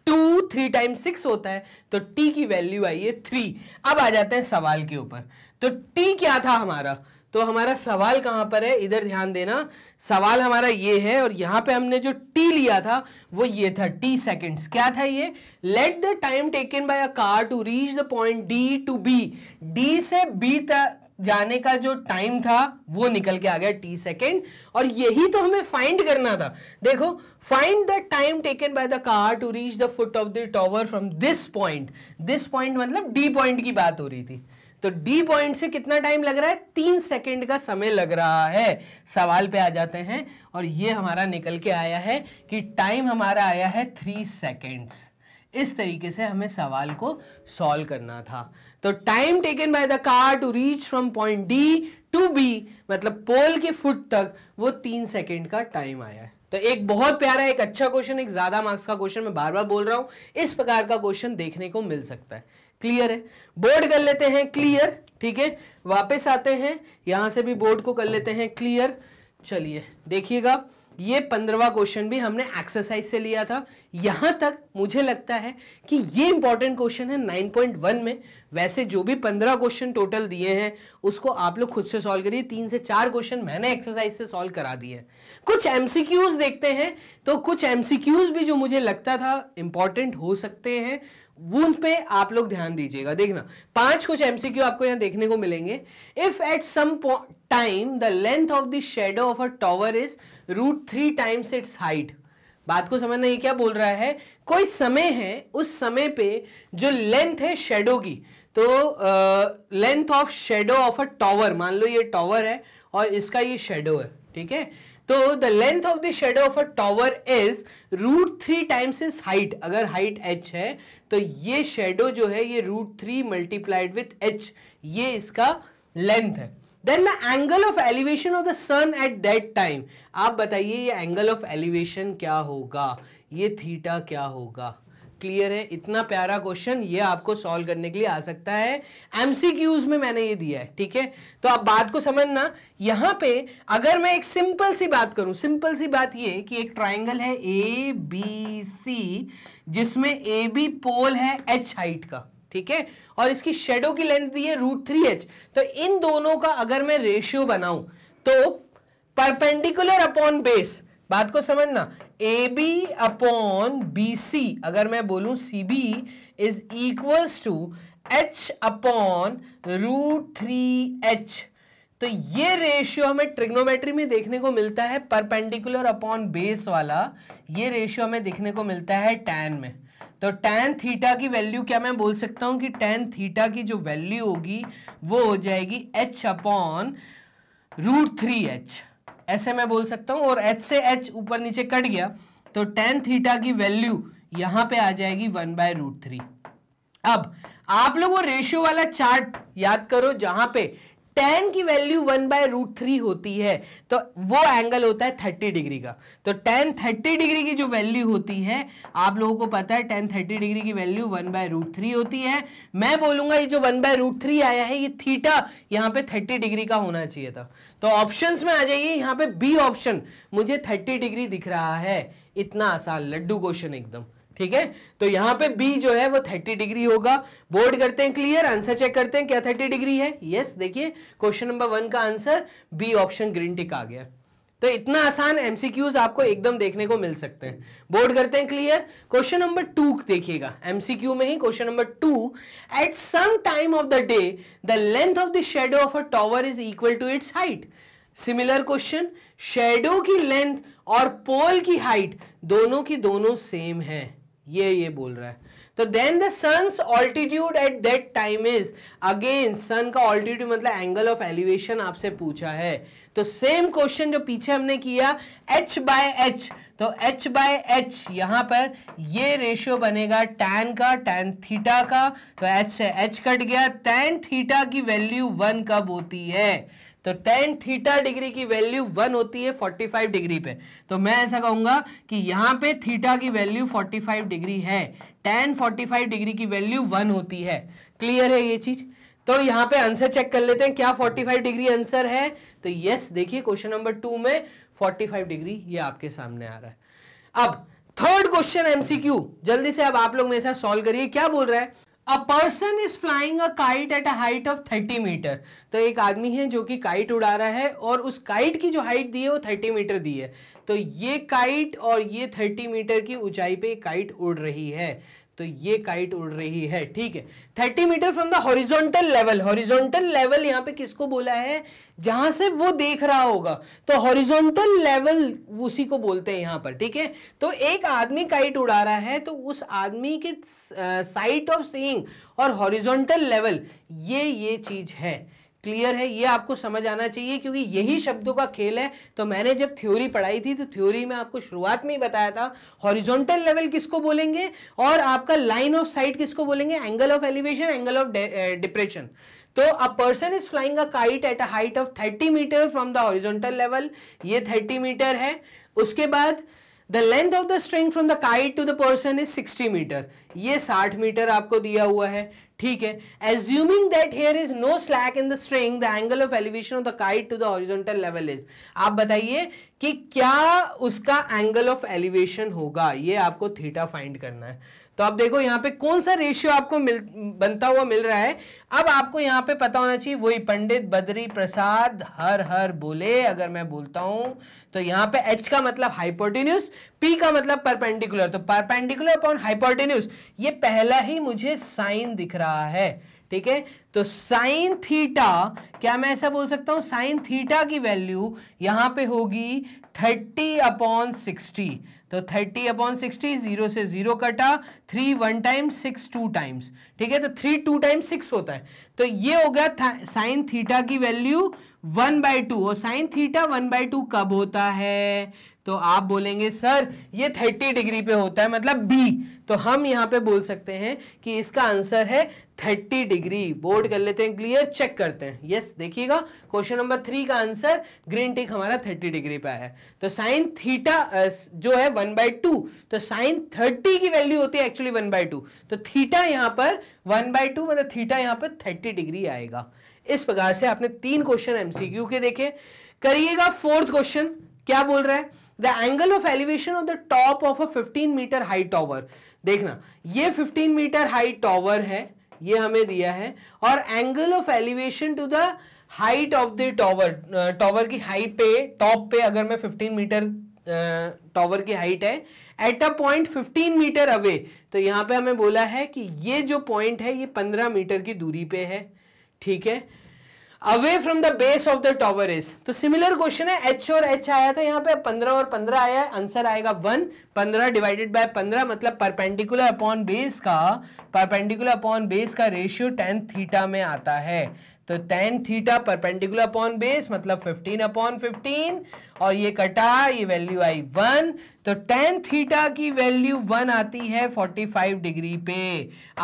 two three time six होता है तो टी की वैल्यू आई है थ्री अब आ जाते हैं सवाल के ऊपर तो टी क्या था हमारा तो हमारा सवाल कहां पर है इधर ध्यान देना सवाल हमारा ये है और यहां पे हमने जो टी लिया था वो ये था टी सेकंड्स क्या था ये let the time taken by a car to reach the point D to B D से बी तक जाने का जो टाइम था वो निकल के आ गया टी सेकेंड और यही तो हमें फाइंड करना था देखो find the time taken by the car to reach the foot of the tower from this point this point मतलब डी पॉइंट की बात हो रही थी तो डी पॉइंट से कितना टाइम लग रहा है तीन सेकेंड का समय लग रहा है सवाल पे आ जाते हैं और ये हमारा निकल के आया है कि टाइम हमारा आया है थ्री सेकेंड्स इस तरीके से हमें सवाल को सॉल्व करना था तो time taken by the car to reach from point D to B मतलब पोल के फुट तक वो तीन सेकेंड का टाइम आया है तो एक बहुत प्यारा एक अच्छा क्वेश्चन एक ज्यादा मार्क्स का क्वेश्चन मैं बार बार बोल रहा हूं इस प्रकार का क्वेश्चन देखने को मिल सकता है क्लियर है बोर्ड कर लेते हैं क्लियर ठीक है वापस आते हैं यहां से भी बोर्ड को कर लेते हैं क्लियर चलिए देखिएगा ये पंद्रवा क्वेश्चन भी हमने एक्सरसाइज से लिया था यहां तक मुझे लगता है कि ये इंपॉर्टेंट क्वेश्चन है 9.1 में वैसे जो भी पंद्रह क्वेश्चन टोटल दिए हैं उसको आप लोग खुद से सॉल्व करिए तीन से चार क्वेश्चन मैंने एक्सरसाइज से सॉल्व करा दिए कुछ एमसीक्यूज देखते हैं तो कुछ एमसीक्यूज भी जो मुझे लगता था इंपॉर्टेंट हो सकते हैं वो पे आप लोग ध्यान दीजिएगा देखना पांच कुछ एमसीक्यू आपको यहां देखने को मिलेंगे if at some time the length of the shadow of a tower is root three times its height बात को समझना ये क्या बोल रहा है कोई समय है उस समय पे जो लेंथ है शेडो की तो length of shadow of a tower मान लो ये टॉवर है और इसका ये शेडो है ठीक है तो the length of the shadow of a tower is root three times is height अगर हाइट एच है तो ये शेडो जो है ये root three multiplied with H ये इसका लेंथ है then the angle of elevation of the sun at that time आप बताइए ये एंगल ऑफ एलिवेशन क्या होगा ये थीटा क्या होगा क्लियर है इतना प्यारा क्वेश्चन ये आपको सॉल्व करने के लिए आ सकता है एमसीक्यूज में मैंने ये दिया है ठीक है तो आप बात को समझना यहां पे अगर मैं एक सिंपल सी बात करूं सिंपल सी बात ये कि एक ट्राइंगल है ए बी सी जिसमें ए बी पोल है एच हाइट का ठीक है और इसकी शेडो की लेंथ दी है रूट थ्री एच तो इन दोनों का अगर मैं रेशियो बनाऊं तो परपेंडिकुलर अपॉन बेस बात को समझना A B upon B C अगर मैं बोलूं C B is equals to H upon root three H तो ये रेशियो हमें ट्रिग्नोमेट्री में देखने को मिलता है परपेंडिकुलर अपॉन बेस वाला ये रेशियो हमें देखने को मिलता है टैन में तो टैन थीटा की वैल्यू क्या मैं बोल सकता हूं कि टैन थीटा की जो वैल्यू होगी वो हो जाएगी H upon root three H ऐसे मैं बोल सकता हूं और एच से एच ऊपर नीचे कट गया तो टेन थीटा की वैल्यू यहां पे आ जाएगी वन बाय रूट थ्री अब आप लोग वो रेशियो वाला चार्ट याद करो जहां पे टेन की value one by root three होती है तो वो एंगल होता है थर्टी डिग्री का तो टेन थर्टी डिग्री की जो वैल्यू होती है आप लोगों को पता है टेन थर्टी डिग्री की value one by root three होती है मैं बोलूंगा ये जो वन बाय रूट थ्री आया है ये थीटा यहाँ पे थर्टी डिग्री का होना चाहिए था तो ऑप्शन में आ जाइए यहाँ पे बी ऑप्शन मुझे थर्टी डिग्री दिख रहा है इतना आसान लड्डू क्वेश्चन एकदम ठीक है तो यहां पे बी जो है वो थर्टी डिग्री होगा बोर्ड करते हैं क्लियर आंसर चेक करते हैं क्या थर्टी डिग्री है यस yes, देखिए क्वेश्चन नंबर वन का answer B option green tick आ गया तो इतना आसान एमसीक्यूज आपको एकदम देखने को मिल सकते हैं बोर्ड करते हैं क्लियर क्वेश्चन नंबर टू देखिएगा एमसीक्यू में ही question number two at some time of the day the length of the shadow of a tower is equal to its height similar question shadow की length और pole की height दोनों की दोनों same है ये ये बोल रहा है तो then the sun's altitude at that time is again sun का ऑल्टीट्यूड मतलब एंगल ऑफ एलिवेशन आपसे पूछा है तो सेम क्वेश्चन जो पीछे हमने किया h बाय एच तो h बाय एच यहां पर ये रेशियो बनेगा टैन का टैन थीटा का तो h से h कट गया टैन थीटा की वैल्यू वन कब होती है तो टेन थीटा डिग्री की वैल्यू वन होती है फोर्टी फाइव डिग्री पे तो मैं ऐसा कहूंगा कि यहां पे थीटा की वैल्यू फोर्टी फाइव डिग्री है टेन फोर्टी फाइव डिग्री की वैल्यू वन होती है क्लियर है ये चीज़ तो यहां पे आंसर चेक कर लेते हैं क्या फोर्टी फाइव डिग्री आंसर है तो यस देखिए क्वेश्चन नंबर टू में फोर्टी फाइव डिग्री ये आपके सामने आ रहा है अब थर्ड क्वेश्चन एमसीक्यू जल्दी से अब आप लोग मेरे साथ सॉल्व करिए क्या बोल रहा है a person is flying a kite at a height of thirty metre तो एक आदमी है जो कि काइट उड़ा रहा है और उस काइट की जो हाइट दी है वो थर्टी मीटर दी है तो ये काइट और ये थर्टी मीटर की ऊंचाई पे काइट उड़ रही है तो ये काइट उड़ रही है ठीक है thirty metre from the horizontal level horizontal level यहां पे किसको बोला है जहां से वो देख रहा होगा तो हॉरिजॉन्टल लेवल उसी को बोलते हैं यहां पर ठीक है तो एक आदमी काइट उड़ा रहा है तो उस आदमी के साइट ऑफ सीइंग और हॉरिजॉन्टल लेवल ये ये चीज है क्लियर है ये आपको समझ आना चाहिए क्योंकि यही शब्दों का खेल है तो मैंने जब थ्योरी पढ़ाई थी तो थ्योरी में आपको शुरुआत में ही बताया था हॉरिजॉन्टल लेवल किसको बोलेंगे और आपका लाइन ऑफ साइट किसको बोलेंगे angle of elevation angle of depression तो a person is flying a kite at a height of thirty metre from the horizontal level ये थर्टी मीटर है उसके बाद the length of the string from the kite to the person is sixty metre ये साठ metre आपको दिया हुआ है ठीक है assuming that there is no slack in the string the angle of elevation of the kite to the horizontal level is आप बताइए कि क्या उसका एंगल ऑफ एलिवेशन होगा ये आपको थीटा फाइंड करना है तो आप देखो यहाँ पे कौन सा रेशियो आपको मिल बनता हुआ मिल रहा है अब आपको यहाँ पे पता होना चाहिए वही पंडित बद्री प्रसाद हर हर बोले अगर मैं बोलता हूँ तो यहाँ पे एच का मतलब हाइपोटेन्यूस पी का मतलब परपेंडिकुलर तो परपेंडिकुलर अपॉन हाइपोटेन्यूस ये पहला ही मुझे साइन दिख रहा है ठीक है तो साइन थीटा क्या मैं ऐसा बोल सकता हूं साइन थीटा की वैल्यू यहां पे होगी थर्टी अपॉन सिक्सटी तो थर्टी अपॉन सिक्सटी जीरो से जीरो कटा three one time six two times ठीक है तो थ्री टू टाइम सिक्स होता है तो ये हो गया साइन थीटा की वैल्यू वन बाई टू और sine theta one by two कब होता है तो आप बोलेंगे सर ये थर्टी डिग्री पे होता है मतलब बी तो हम यहाँ पे बोल सकते हैं कि इसका आंसर है थर्टी डिग्री बोर्ड कर लेते हैं क्लियर चेक करते हैं यस देखिएगा क्वेश्चन नंबर थ्री का आंसर ग्रीन टिक हमारा थर्टी डिग्री पे है तो साइन थीटा जो है वन बाई टू तो साइन थर्टी की वैल्यू होती है एक्चुअली वन बाई टू तो थीटा यहाँ पर वन बाई टू मतलब थीटा यहाँ पर थर्टी डिग्री आएगा इस प्रकार से आपने तीन क्वेश्चन एमसीक्यू के देखे करिएगा फोर्थ क्वेश्चन क्या बोल रहा है the angle of elevation of the top of a 15 metre high tower देखना ये 15 मीटर हाई टॉवर है ये हमें दिया है और angle of elevation to the height of the tower tower की हाइट पे टॉप पे अगर मैं 15 मीटर टॉवर की हाइट है at a point 15 metre away तो यहां पे हमें बोला है कि ये जो पॉइंट है ये 15 मीटर की दूरी पे है ठीक है away from the base of the tower is तो सिमिलर क्वेश्चन है एच और एच आया था यहाँ पे पंद्रह और पंद्रह आया है आंसर आएगा वन पंद्रह डिवाइडेड बाय पंद्रह मतलब परपेंडिकुलर अपॉन बेस का परपेंडिकुलर अपॉन बेस का रेशियो टेन थीटा में आता है तो tan theta perpendicular upon base मतलब फिफ्टीन अपॉन फिफ्टीन और ये कटा ये वैल्यू आई वन तो टेन थीटा की वैल्यू वन आती है 45 डिग्री पे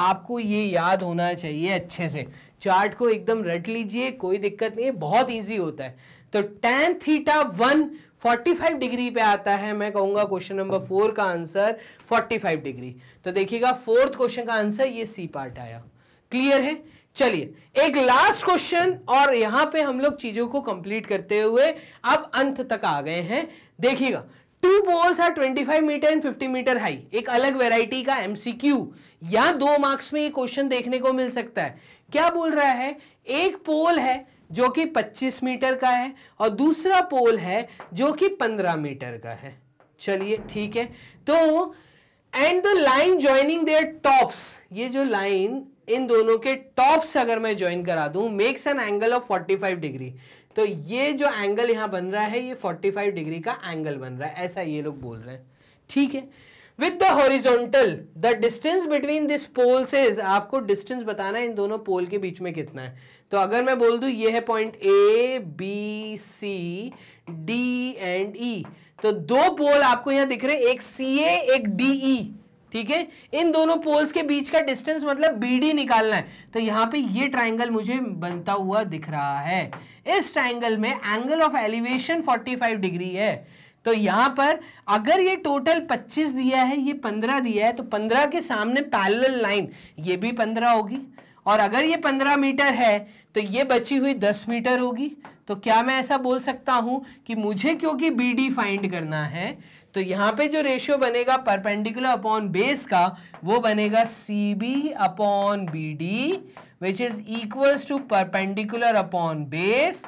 आपको ये याद होना चाहिए अच्छे से चार्ट को एकदम रट लीजिए कोई दिक्कत नहीं है बहुत ईजी होता है तो टेन थीटा वन 45 डिग्री पे आता है मैं कहूंगा क्वेश्चन नंबर फोर का आंसर 45 डिग्री तो देखिएगा फोर्थ क्वेश्चन का आंसर ये सी पार्ट आया क्लियर है चलिए एक लास्ट क्वेश्चन और यहां पे हम लोग चीजों को कंप्लीट करते हुए अब अंत तक आ गए हैं देखिएगा two poles are 25 metre and 50 metre high एक अलग वेराइटी का एमसीक्यू या दो मार्क्स में ये क्वेश्चन देखने को मिल सकता है क्या बोल रहा है एक पोल है जो कि 25 मीटर का है और दूसरा पोल है जो कि 15 मीटर का है चलिए ठीक है तो and the line joining their tops ये जो लाइन इन दोनों के टॉप्स अगर मैं ज्वाइन करा दूं makes an angle of 45 degree तो ये जो एंगल यहां बन रहा है ये 45 डिग्री का एंगल बन रहा है ऐसा ये लोग बोल रहे हैं ठीक है with the horizontal the distance between this poles is आपको डिस्टेंस बताना है इन दोनों पोल के बीच में कितना है तो अगर मैं बोल दू ये है point A B C D and E तो दो पोल आपको यहां दिख रहे हैं एक सी ए एक डी ई e। ठीक है इन दोनों पोल्स के बीच का डिस्टेंस मतलब बीडी निकालना है तो यहाँ पे ये ट्राइंगल मुझे बनता हुआ दिख रहा है इस ट्राइंगल में एंगल ऑफ एलिवेशन 45 डिग्री है तो यहां पर अगर ये टोटल 25 दिया है ये 15 दिया है तो 15 के सामने पैरल लाइन ये भी 15 होगी और अगर ये 15 मीटर है तो ये बची हुई 10 मीटर होगी तो क्या मैं ऐसा बोल सकता हूं कि मुझे क्योंकि बी डी फाइंड करना है तो यहां पे जो रेशियो बनेगा परपेंडिकुलर अपॉन बेस का वो बनेगा C B upon B D which is equals to perpendicular upon base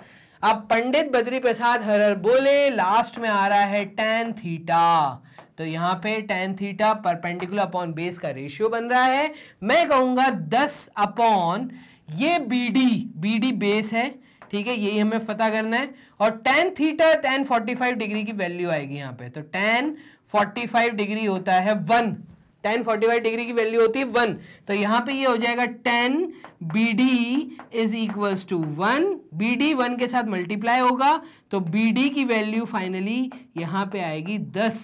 अब पंडित बद्री प्रसाद हरर बोले लास्ट में आ रहा है टेन थीटा तो यहाँ पे tan theta perpendicular upon base का रेशियो बन रहा है मैं कहूँगा दस अपॉन ये B D B D base है ठीक है यही हमें पता करना है और tan theta tan forty five degree की वैल्यू आएगी यहाँ पे तो टेन फोर्टी फाइव डिग्री होता है one tan forty five degree की वैल्यू होती है वन तो यहाँ पे ये हो जाएगा tan B D is equal to one B D one के साथ मल्टीप्लाई होगा तो बी डी की वैल्यू फाइनली यहाँ पे आएगी दस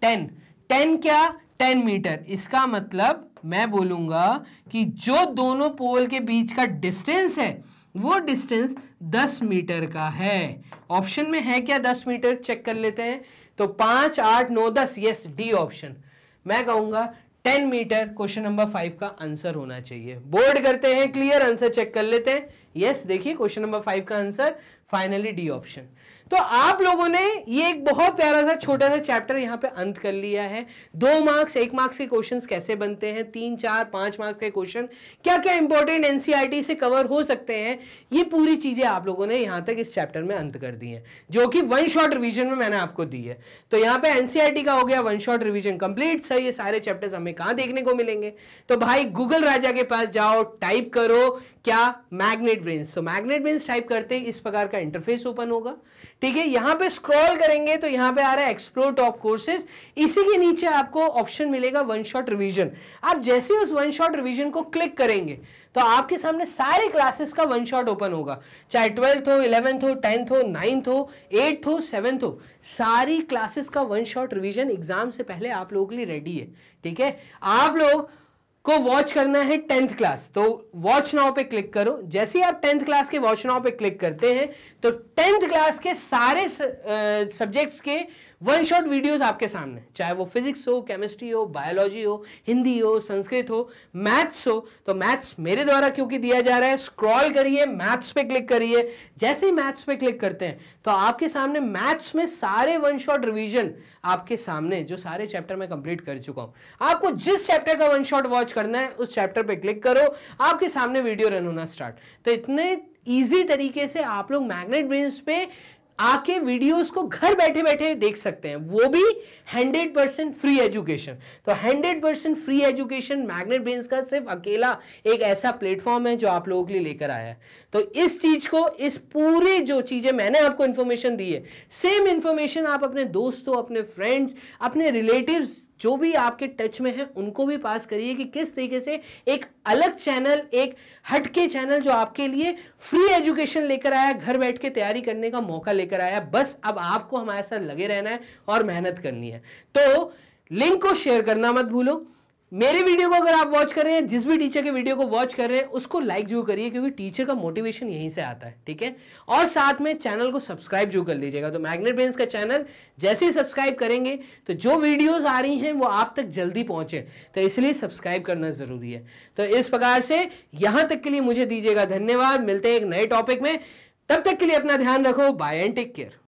टेन टेन क्या टेन मीटर इसका मतलब मैं बोलूंगा कि जो दोनों पोल के बीच का डिस्टेंस है वो डिस्टेंस दस मीटर का है ऑप्शन में है क्या दस मीटर चेक कर लेते हैं तो पांच आठ नौ दस यस डी ऑप्शन मैं कहूंगा ten metre question number five का आंसर होना चाहिए बोर्ड करते हैं क्लियर आंसर चेक कर लेते हैं यस देखिए क्वेश्चन नंबर फाइव का आंसर फाइनली डी ऑप्शन तो आप लोगों ने ये एक बहुत प्यारा सा छोटा सा चैप्टर यहाँ पे अंत कर लिया है दो मार्क्स एक मार्क्स के क्वेश्चंस कैसे बनते हैं तीन चार पांच मार्क्स के क्वेश्चन क्या क्या इंपॉर्टेंट एनसीईआरटी से कवर हो सकते हैं ये पूरी चीजें आप लोगों ने यहाँ तक इस चैप्टर में अंत कर दी है जो कि वन शॉर्ट रिविजन में मैंने आपको दी है तो यहाँ पे एनसीआरटी e का हो गया one shot revision complete sir ये सारे चैप्टर हमें कहाँ देखने को मिलेंगे तो भाई गूगल राजा के पास जाओ टाइप करो क्या मैग्नेट ब्रेन्स तो मैग्नेट ब्रेन्स टाइप करते ही इस प्रकार का इंटरफेस ओपन होगा ठीक है यहां पे स्क्रॉल करेंगे तो यहां पे आ रहा है एक्सप्लोर टॉप कोर्सेज इसी के नीचे आपको ऑप्शन मिलेगा वन शॉट रिवीजन आप जैसे उस वन शॉट रिविजन को क्लिक करेंगे तो आपके सामने सारे क्लासेस का वन शॉट ओपन होगा चाहे ट्वेल्थ हो इलेवेंथ हो टेंथ हो नाइन्थ हो एट्थ हो सेवेंथ हो सारी क्लासेस का वन शॉट रिविजन एग्जाम से पहले आप लोगों के लिए रेडी है ठीक है आप लोग को वॉच करना है टेंथ क्लास तो वॉच नाउ पे क्लिक करो जैसे ही आप टेंथ क्लास के वॉच नाउ पे क्लिक करते हैं तो टेंथ क्लास के सारे सब्जेक्ट्स के वन शॉट वीडियोस आपके सामने चाहे वो फिजिक्स हो केमिस्ट्री हो बायोलॉजी हो हिंदी हो संस्कृत हो मैथ्स हो तो मैथ्स मेरे द्वारा क्योंकि दिया जा रहा है स्क्रॉल करिए मैथ्स पे क्लिक करिए जैसे ही मैथ्स पे क्लिक करते हैं तो आपके सामने मैथ्स में सारे वन शॉट रिविजन आपके सामने जो सारे चैप्टर में कंप्लीट कर चुका हूं आपको जिस चैप्टर का वन शॉट वॉच करना है उस चैप्टर पे क्लिक करो आपके सामने वीडियो रन होना स्टार्ट तो इतने ईजी तरीके से आप लोग मैग्नेट ब्रेन्स पे आके वीडियोस को घर बैठे बैठे देख सकते हैं वो भी हंड्रेड परसेंट फ्री एजुकेशन तो hundred percent free education Magnet Brains का सिर्फ अकेला एक ऐसा प्लेटफॉर्म है जो आप लोगों के लिए लेकर आया है तो इस चीज़ को इस पूरे जो चीज़ें मैंने आपको इंफॉर्मेशन दी है सेम इंफॉर्मेशन आप अपने दोस्तों अपने फ्रेंड्स अपने रिलेटिव्स जो भी आपके टच में है उनको भी पास करिए कि किस तरीके से एक अलग चैनल एक हटके चैनल जो आपके लिए फ्री एजुकेशन लेकर आया घर बैठ के तैयारी करने का मौका लेकर आया बस अब आपको हमारे साथ लगे रहना है और मेहनत करनी है तो लिंक को शेयर करना मत भूलो मेरे वीडियो को अगर आप वॉच कर रहे हैं जिस भी टीचर के वीडियो को वॉच कर रहे हैं उसको लाइक जरूर करिए क्योंकि टीचर का मोटिवेशन यहीं से आता है ठीक है और साथ में चैनल को सब्सक्राइब जरूर कर लीजिएगा तो मैग्नेट बेन्स का चैनल जैसे ही सब्सक्राइब करेंगे तो जो वीडियोस आ रही हैं वो आप तक जल्दी पहुंचे तो इसलिए सब्सक्राइब करना ज़रूरी है तो इस प्रकार से यहां तक के लिए मुझे दीजिएगा धन्यवाद मिलते हैं एक नए टॉपिक में तब तक के लिए अपना ध्यान रखो बाय एंड टेक केयर